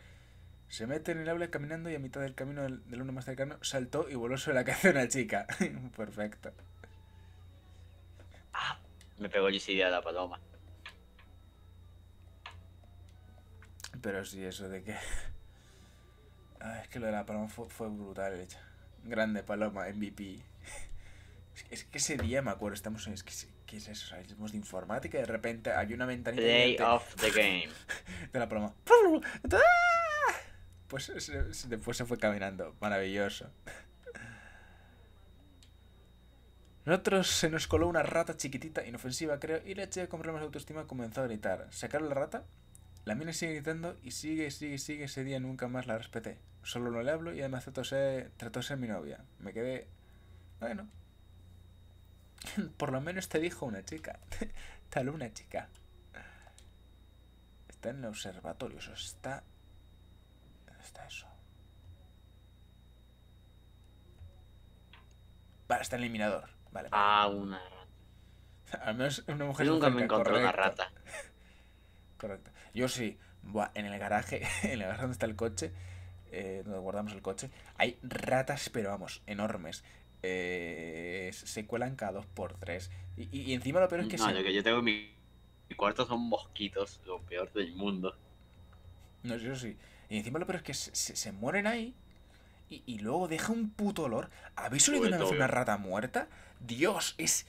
Se mete en el aula caminando y a mitad del camino del, uno más cercano saltó y voló sobre la cabeza de una chica. [LAUGHS] Perfecto. Ah, me pegó el a la paloma. Pero sí, eso de que... [LAUGHS] Ah, es que lo de la Paloma fue, brutal hecha. Grande Paloma, MVP. Es que, ese día, me acuerdo, estamos en... Es que, ¿Qué es eso? de informática y de repente hay una ventanita... Play of the game. [LAUGHS] De la Paloma. [LAUGHS] Pues después se fue caminando. Maravilloso. Nosotros se nos coló una rata chiquitita, inofensiva creo, y la chica con problemas de autoestima comenzó a gritar. ¿Sacaron la rata? La mina sigue gritando y sigue, sigue, sigue. Ese día nunca más la respeté. Solo no le hablo y además trató, de ser mi novia. Me quedé... Bueno. [LAUGHS] Por lo menos te dijo una chica. [LAUGHS] Tal una chica. Está en el observatorio. Eso está... ¿Dónde está eso? Vale, está en el eliminador. Vale, Ah, una rata. Al menos una mujer... nunca me encontré una rata. [LAUGHS] Correcto. Yo sí, en el garaje, [LAUGHS] en el garaje donde está el coche, eh, donde guardamos el coche, hay ratas, pero vamos, enormes. Eh, se cuelan cada dos por tres. Y, encima lo peor es que... No, que yo tengo mi, cuarto son mosquitos, lo peor del mundo. No, yo sí. Y encima lo peor es que se, mueren ahí y, luego deja un puto olor. ¿Habéis pues oído una vez una rata muerta? Dios, es...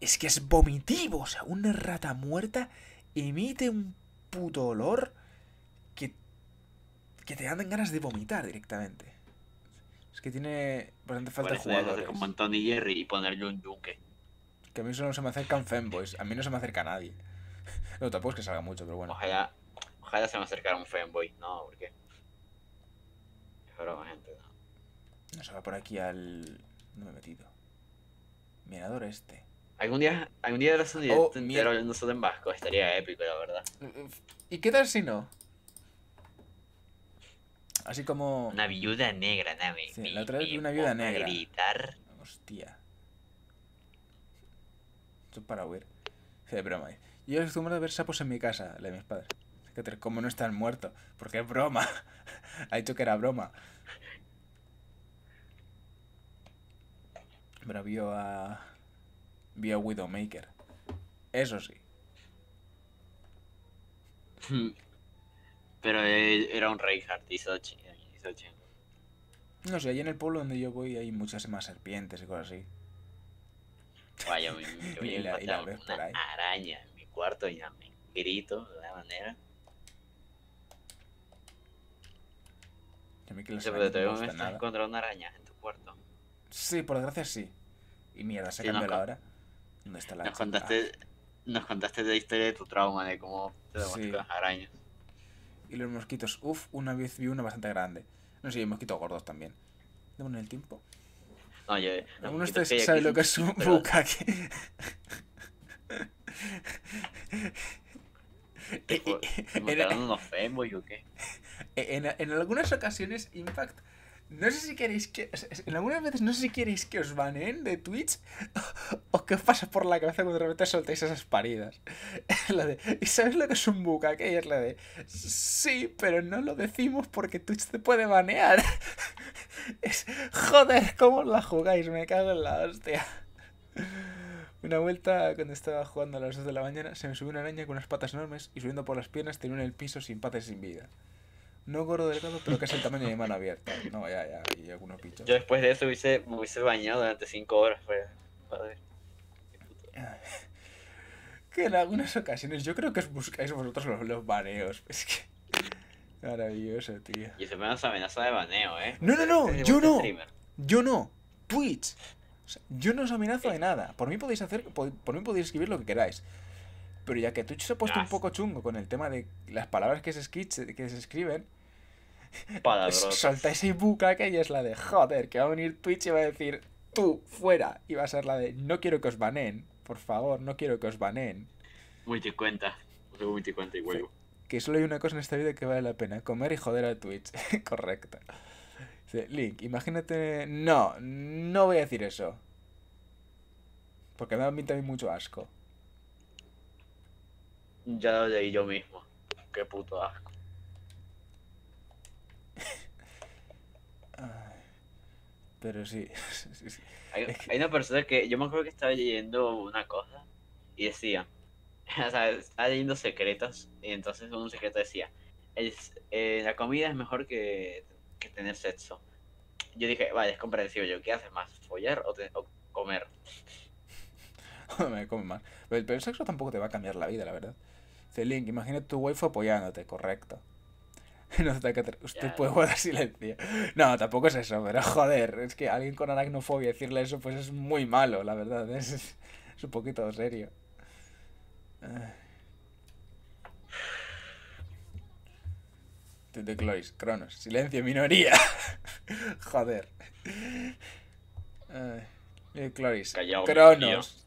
Es que es vomitivo. O sea, una rata muerta emite un puto olor que, que te dan ganas de vomitar directamente. Es que tiene bastante falta de jugadores. Hacer un Jerry y ponerle un yunque. Que a mí solo no se me acerca un fanboy A mí no se me acerca nadie. [LAUGHS] No, tampoco es que salga mucho, pero bueno. Ojalá, ojalá se me acercara un fanboy. No, porque... Es broma, gente, no. No se va por aquí al... No me he metido. Mirador este. Algún día, algún día oh, de los pero no solo en vasco, estaría épico, la verdad. ¿Y qué tal si no? Así como. Una viuda negra, Navi. Sí, la otra vez vi una viuda negra. Gritar. Hostia. Esto es para huir. Sí, de broma. Eh. Yo acostumbrado a ver sapos en mi casa, la de mis padres. ¿Cómo no están muertos? Porque es broma. [LAUGHS] ha dicho que era broma. Pero a vía Widowmaker. Eso sí. [LAUGHS] Pero era un Reinhardt, hizo, hizo No sé, allí en el pueblo donde yo voy hay muchas más serpientes y cosas así. Vaya, yo, yo [LAUGHS] y la, una araña en mi cuarto y ya me grito de la manera. A mí que las sí, pero te no me estás encontrando una araña en tu cuarto. Sí, por desgracia sí. Y mierda, se ha sí, la hora. ¿Dónde está la nos contaste, nos contaste la historia de tu trauma, de cómo te sí. las arañas. Y los mosquitos. Uf, una vez vi una bastante grande. No sé, mosquitos gordos también. en el tiempo. No, ya. ¿Alguno de ustedes sabe lo que es un bucaque? ¿Te, [LAUGHS] te, te, unos o qué? [LAUGHS] En, en algunas ocasiones, Impact no sé si queréis que. en algunas veces no sé si queréis que os baneen de Twitch [LAUGHS] o, que os pasa por la cabeza cuando de repente soltáis esas paridas. [LAUGHS] de. ¿Y sabes lo que es un bucaque? que es la de. Sí, pero no lo decimos porque Twitch te puede banear. [LAUGHS] Es. Joder, ¿cómo la jugáis? Me cago en la hostia. Una vuelta, cuando estaba jugando a las 2 de la mañana, se me subió una araña con unas patas enormes y subiendo por las piernas tenía en el piso sin patas y sin vida no gordo delgado, pero que es el tamaño de mano abierta. No, ya, ya, y algunos pichos Yo después de eso hubiese, me hubiese bañado durante 5 horas, [LAUGHS] Que en algunas ocasiones yo creo que os buscáis vosotros los, baneos. Es que. [LAUGHS] Maravilloso, tío. Y se me amenaza de baneo, ¿eh? No, no, no, yo no. Yo no. Twitch. yo no os amenazo de nada. Por mí podéis hacer, por, mí podéis escribir lo que queráis. Pero ya que Twitch se ha puesto un poco chungo con el tema de las palabras que se, que se escriben, Soltáis [LAUGHS] Solta ese que y es la de joder, que va a venir Twitch y va a decir tú, fuera. Y va a ser la de no quiero que os banen por favor, no quiero que os banen muy cuenta, pues cuenta y vuelvo. Que solo hay una cosa en esta vida que vale la pena, comer y joder a Twitch. [LAUGHS] Correcto. Link, imagínate. No, no voy a decir eso. Porque me da a mí también mucho asco. Ya lo leí yo mismo. Qué puto asco. Pero sí. [LAUGHS] hay, hay, una persona que yo me acuerdo que estaba leyendo una cosa y decía, [LAUGHS] o sea, estaba leyendo secretos y entonces un secreto decía, eh, la comida es mejor que, que, tener sexo. Yo dije, vale, es comprensible, yo, ¿qué haces más? ¿Follar o, comer. comer? [LAUGHS] me come más. Pero el, sexo tampoco te va a cambiar la vida, la verdad. Celine imagínate tu wife apoyándote, correcto. [LAUGHS] no que usted puede guardar silencio. No, tampoco es eso, pero joder, es que alguien con aracnofobia decirle eso, pues es muy malo, la verdad. [LAUGHS] Es, un poquito serio. de Cronos, silencio, minoría. [LAUGHS] Joder. De eh, Cronos.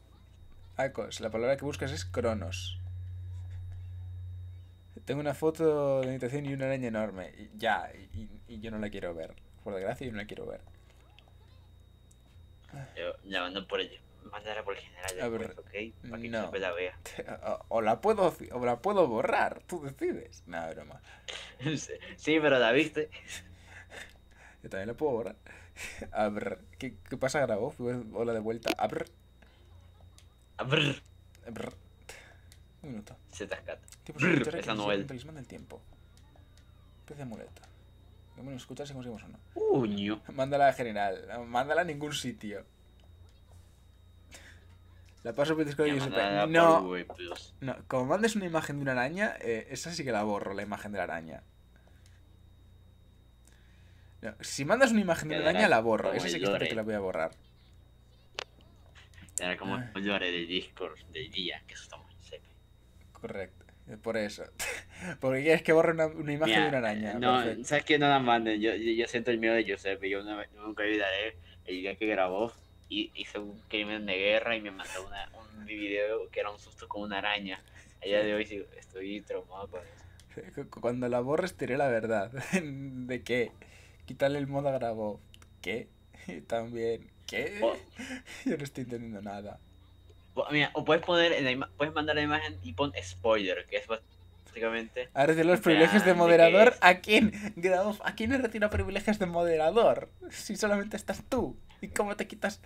Acos, la palabra que buscas es Cronos. Tengo una foto de meditación y una araña enorme. Y ya, y, yo no la quiero ver. Por desgracia, yo no la quiero ver. Yo la mando por ello. Mandaré por el general ya. no. [LAUGHS] O, la puedo, o la puedo borrar, tú decides. Nada, no, broma. [LAUGHS] sí, pero la viste. Yo también la puedo borrar. A ¿qué, qué pasa? ¿Grabó? ¿Hola de vuelta? A ver. A un minuto. ZK. Tipo Brr, esa talismán del tiempo. muleta. Vamos a escuchar si conseguimos no. Uño. Mándala a general. Mándala a ningún sitio. La paso por Discord y yo No. no. Como mandes una imagen de una araña, eh, esa sí que la borro, la imagen de la araña. si mandas una imagen de una araña, la borro. Esa sí que que la voy a borrar. Era como ah. llore de Discord de día, que eso está Correcto. Por eso. [LAUGHS] Porque quieres que borre una, una imagen de una araña. Eh, no, sabes que no la manden. Yo, yo, siento el miedo de Giuseppe. Yo nunca olvidaré el día que grabó y hizo un crimen de guerra y me mandó un video que era un susto con una araña. A de hoy estoy traumado Cuando la borres, tiré la verdad. [LAUGHS] ¿De qué? Quitarle el modo grabó. ¿Qué? [LAUGHS] También. ¿Qué? Oh. Yo no estoy entendiendo nada. Mira, o puedes poner en puedes mandar la imagen y pon spoiler, que es básicamente. A retirar los privilegios de moderador, ¿a quién? ¿A quién le retira privilegios de moderador? Si solamente estás tú. ¿Y cómo te quitas?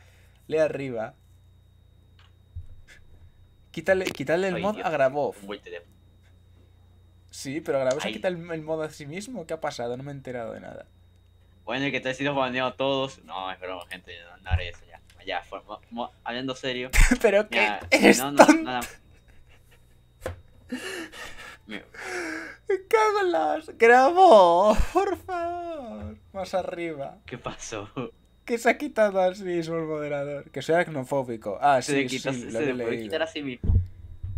Le arriba. Quítale, quítale el mod a Grabov. Sí, pero Grabov se quita el, mod a sí mismo. ¿Qué ha pasado? No me he enterado de nada. Bueno, y que te ha sido baneado a todos. No, es broma, gente. No, haré eso ya ya, fue hablando serio. [LAUGHS] Pero qué es no, no, nada. Me ¡Grabó! ¡Por favor! Más arriba. ¿Qué pasó? Que se ha quitado a sí mismo el moderador. Que soy acnofóbico. Ah, se sí, se, le puede quitar a sí mismo.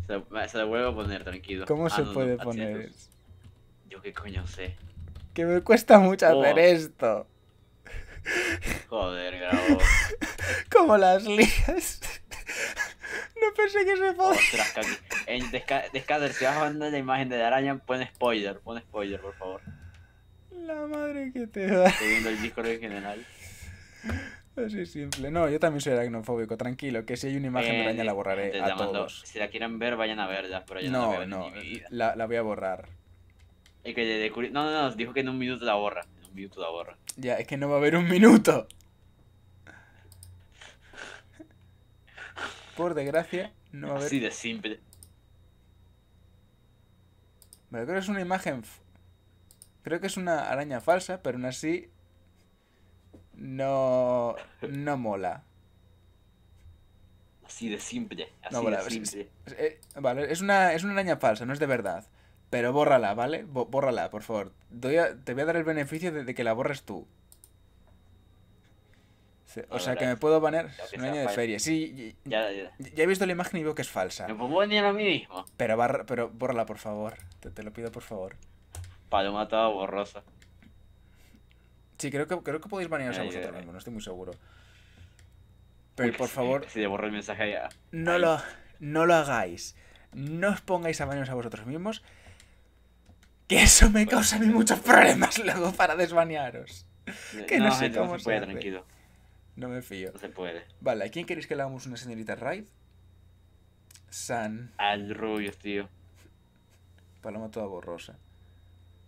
Se lo, se a poner, tranquilo. ¿Cómo ah, se puede poner? Yo qué coño sé. Que me cuesta mucho oh. hacer esto. Joder, grabo. Como las ligas. No pensé que se podía. Ostras, En Descader, si vas a mandar la imagen de araña, pon spoiler, pon spoiler, por favor. La madre que te da. Estoy viendo el Discord en general. Así simple. No, yo también soy aracnofóbico, tranquilo, que si hay una imagen eh, de araña la borraré a todos. Si la quieren ver, vayan a verla, pero yo no, no la voy a No, la, voy a borrar. El que de, no, no, no, dijo que en un minuto la borra. En un minuto la borra. Ya, es que no va a haber un minuto. Por desgracia, no va a haber... Así de simple. Pero creo que es una imagen... Creo que es una araña falsa, pero aún así... No... No mola. Así de simple. Así de simple. Eh, vale, es una, es una araña falsa, no es de verdad. Pero bórrala, ¿vale? bórrala, por favor. te voy a dar el beneficio de, que la borres tú. O sea, que me puedo banear un año de feria. Sí, ya, he visto la imagen y veo que es falsa. Me puedo banear a mí mismo. Pero, pero bórrala, por favor. Te, lo pido, por favor. Paloma toda borrosa. Sí, creo que, creo que podéis banearos a vosotros mismos, no estoy muy seguro. Pero, por favor... Si le borro el mensaje ya. No lo, no lo hagáis. No os pongáis a banearos a vosotros mismos. Que eso me causa a mí muchos problemas luego para desbanearos. Eh, que no, se puede, tranquilo. No me fío. No se puede. Vale, ¿a quién queréis que le hagamos una señorita raid? San. Al Rubio tío. Paloma toda borrosa.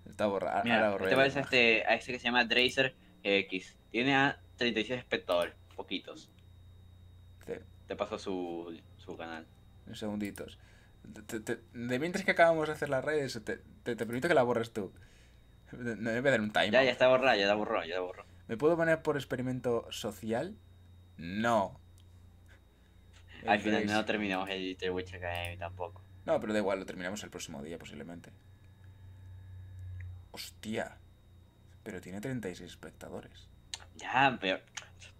Está borrada. Mira, te va a este, a este que se llama Dracer X. Tiene a 36 espectadores, poquitos. Te pasó su, su canal. En segunditos de mientras que acabamos de hacer las redes, te, te, permito que la borres tú. Me voy a dar un timer. Ya, ya está borrado ya está borrado ya ¿Me puedo poner por experimento social? No. Al final no terminamos el The Witch Academy tampoco. No, pero da igual, lo terminamos el próximo día posiblemente. Hostia. Pero tiene 36 espectadores. Ya, pero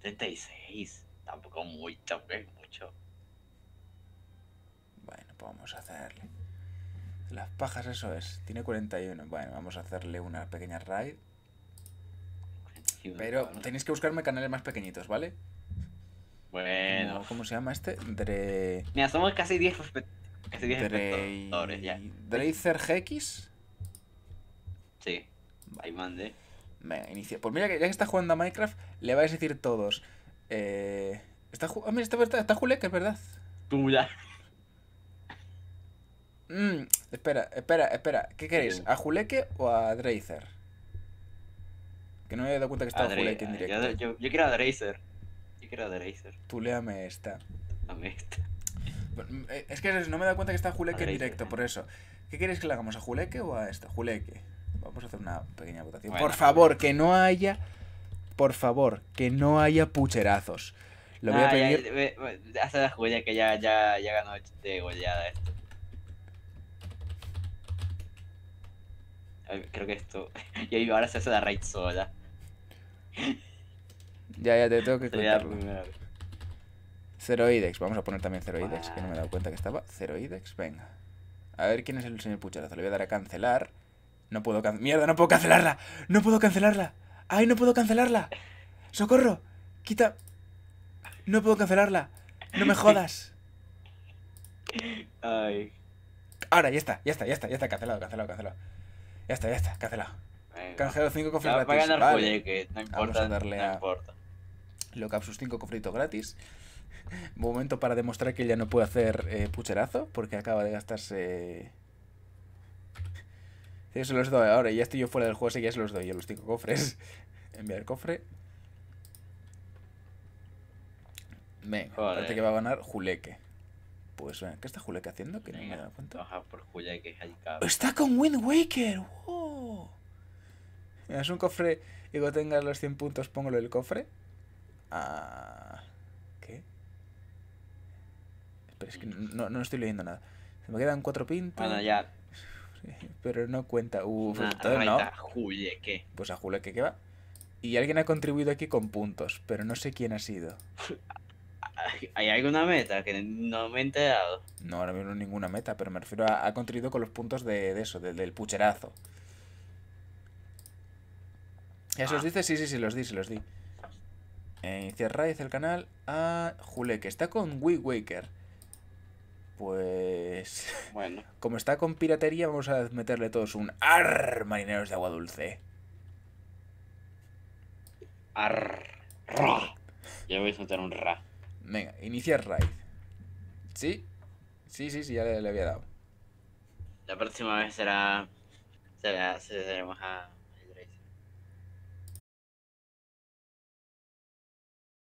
36. Tampoco mucho tampoco mucho. Vamos a hacerle. Las pajas, eso es. Tiene 41. Bueno, vamos a hacerle una pequeña raid. Pero tenéis que buscarme canales más pequeñitos, ¿vale? Bueno. ¿Cómo, se llama este? Dre... Mira, somos casi 10 espectadores ya. GX? Sí. Ahí mande. Venga, inicia. Pues mira, que ya que está jugando a Minecraft, le vais a decir todos. Eh... Está, ju... ah, mira, está, está, está Julek, es verdad. Tú ya. Mmm, espera, espera, espera. ¿Qué queréis? ¿A Juleque o a Dreiser? Que no me he dado cuenta que está Juleque en directo. Yo, quiero a Dreiser. Yo quiero a Dreiser. Tú léame esta. Eh, es que no me he dado cuenta que está Juleque en directo, por eso. ¿Qué queréis que le hagamos? ¿A Juleque o a esto? Juleque. Vamos a hacer una pequeña votación. por favor, que no haya. Por favor, que no haya pucherazos. Lo voy a ah, pedir. hasta la Julia que ya, ya, ya ganó de goleada esto. Creo que esto. [LAUGHS] Y ahí ahora se hace la raid sola. Ya, ya te tengo que contar. Cero vamos a poner también cero que no me he dado cuenta que estaba. Cero venga. A ver quién es el señor Pucharazo. Le voy a dar a cancelar. No puedo cancelar. ¡Mierda, no puedo cancelarla! ¡No puedo cancelarla! ¡Ay, no puedo cancelarla! ¡Socorro! ¡Quita! ¡No puedo cancelarla! ¡No me jodas! Ay. Ahora, ya está, ya está, ya está, ya está, cancelado, cancelado, cancelado. Ya está, ya está, cácela. Canjeo 5 cofres gratis. Va ganar vale. no importa. Vamos a darle no a importa. 5 cofritos gratis. [LAUGHS] Momento para demostrar que ya no puede hacer eh, pucherazo, porque acaba de gastarse... se los doy ahora, ya estoy yo fuera del juego, así que ya se los doy yo los 5 cofres. [LAUGHS] Enviar cofre. Venga, parece que va a ganar Juleque pues, eh, ¿qué está Julek haciendo? Que no me he cuenta. ¡Está con Wind Waker! Es un cofre. Y cuando tengas los 100 puntos, póngalo el cofre. Ah, ¿Qué? es que mm. no, estoy leyendo nada. Se me quedan cuatro pintas. Bueno, ya. Pero no cuenta. Uh, pues Pues a Juleque qué va. Y alguien ha contribuido aquí con puntos, pero no sé quién ha sido. [LAUGHS] ¿Hay alguna meta que no me he enterado? No, ahora mismo ninguna meta, pero me refiero a, Ha contribuido con los puntos de, eso, del pucherazo. ¿Ya los ah. dice? Sí, sí, sí, los di, Se los di. Eh, y el canal a Jule, que está con Wii Waker. Pues. Bueno. [LAUGHS] Como está con piratería, vamos a meterle todos un AR marineros de agua dulce. AR. Ya voy a soltar un ra. Venga, iniciar raid. ¿Sí? Sí, sí, sí, ya le, había dado. La próxima vez será... Será... será a...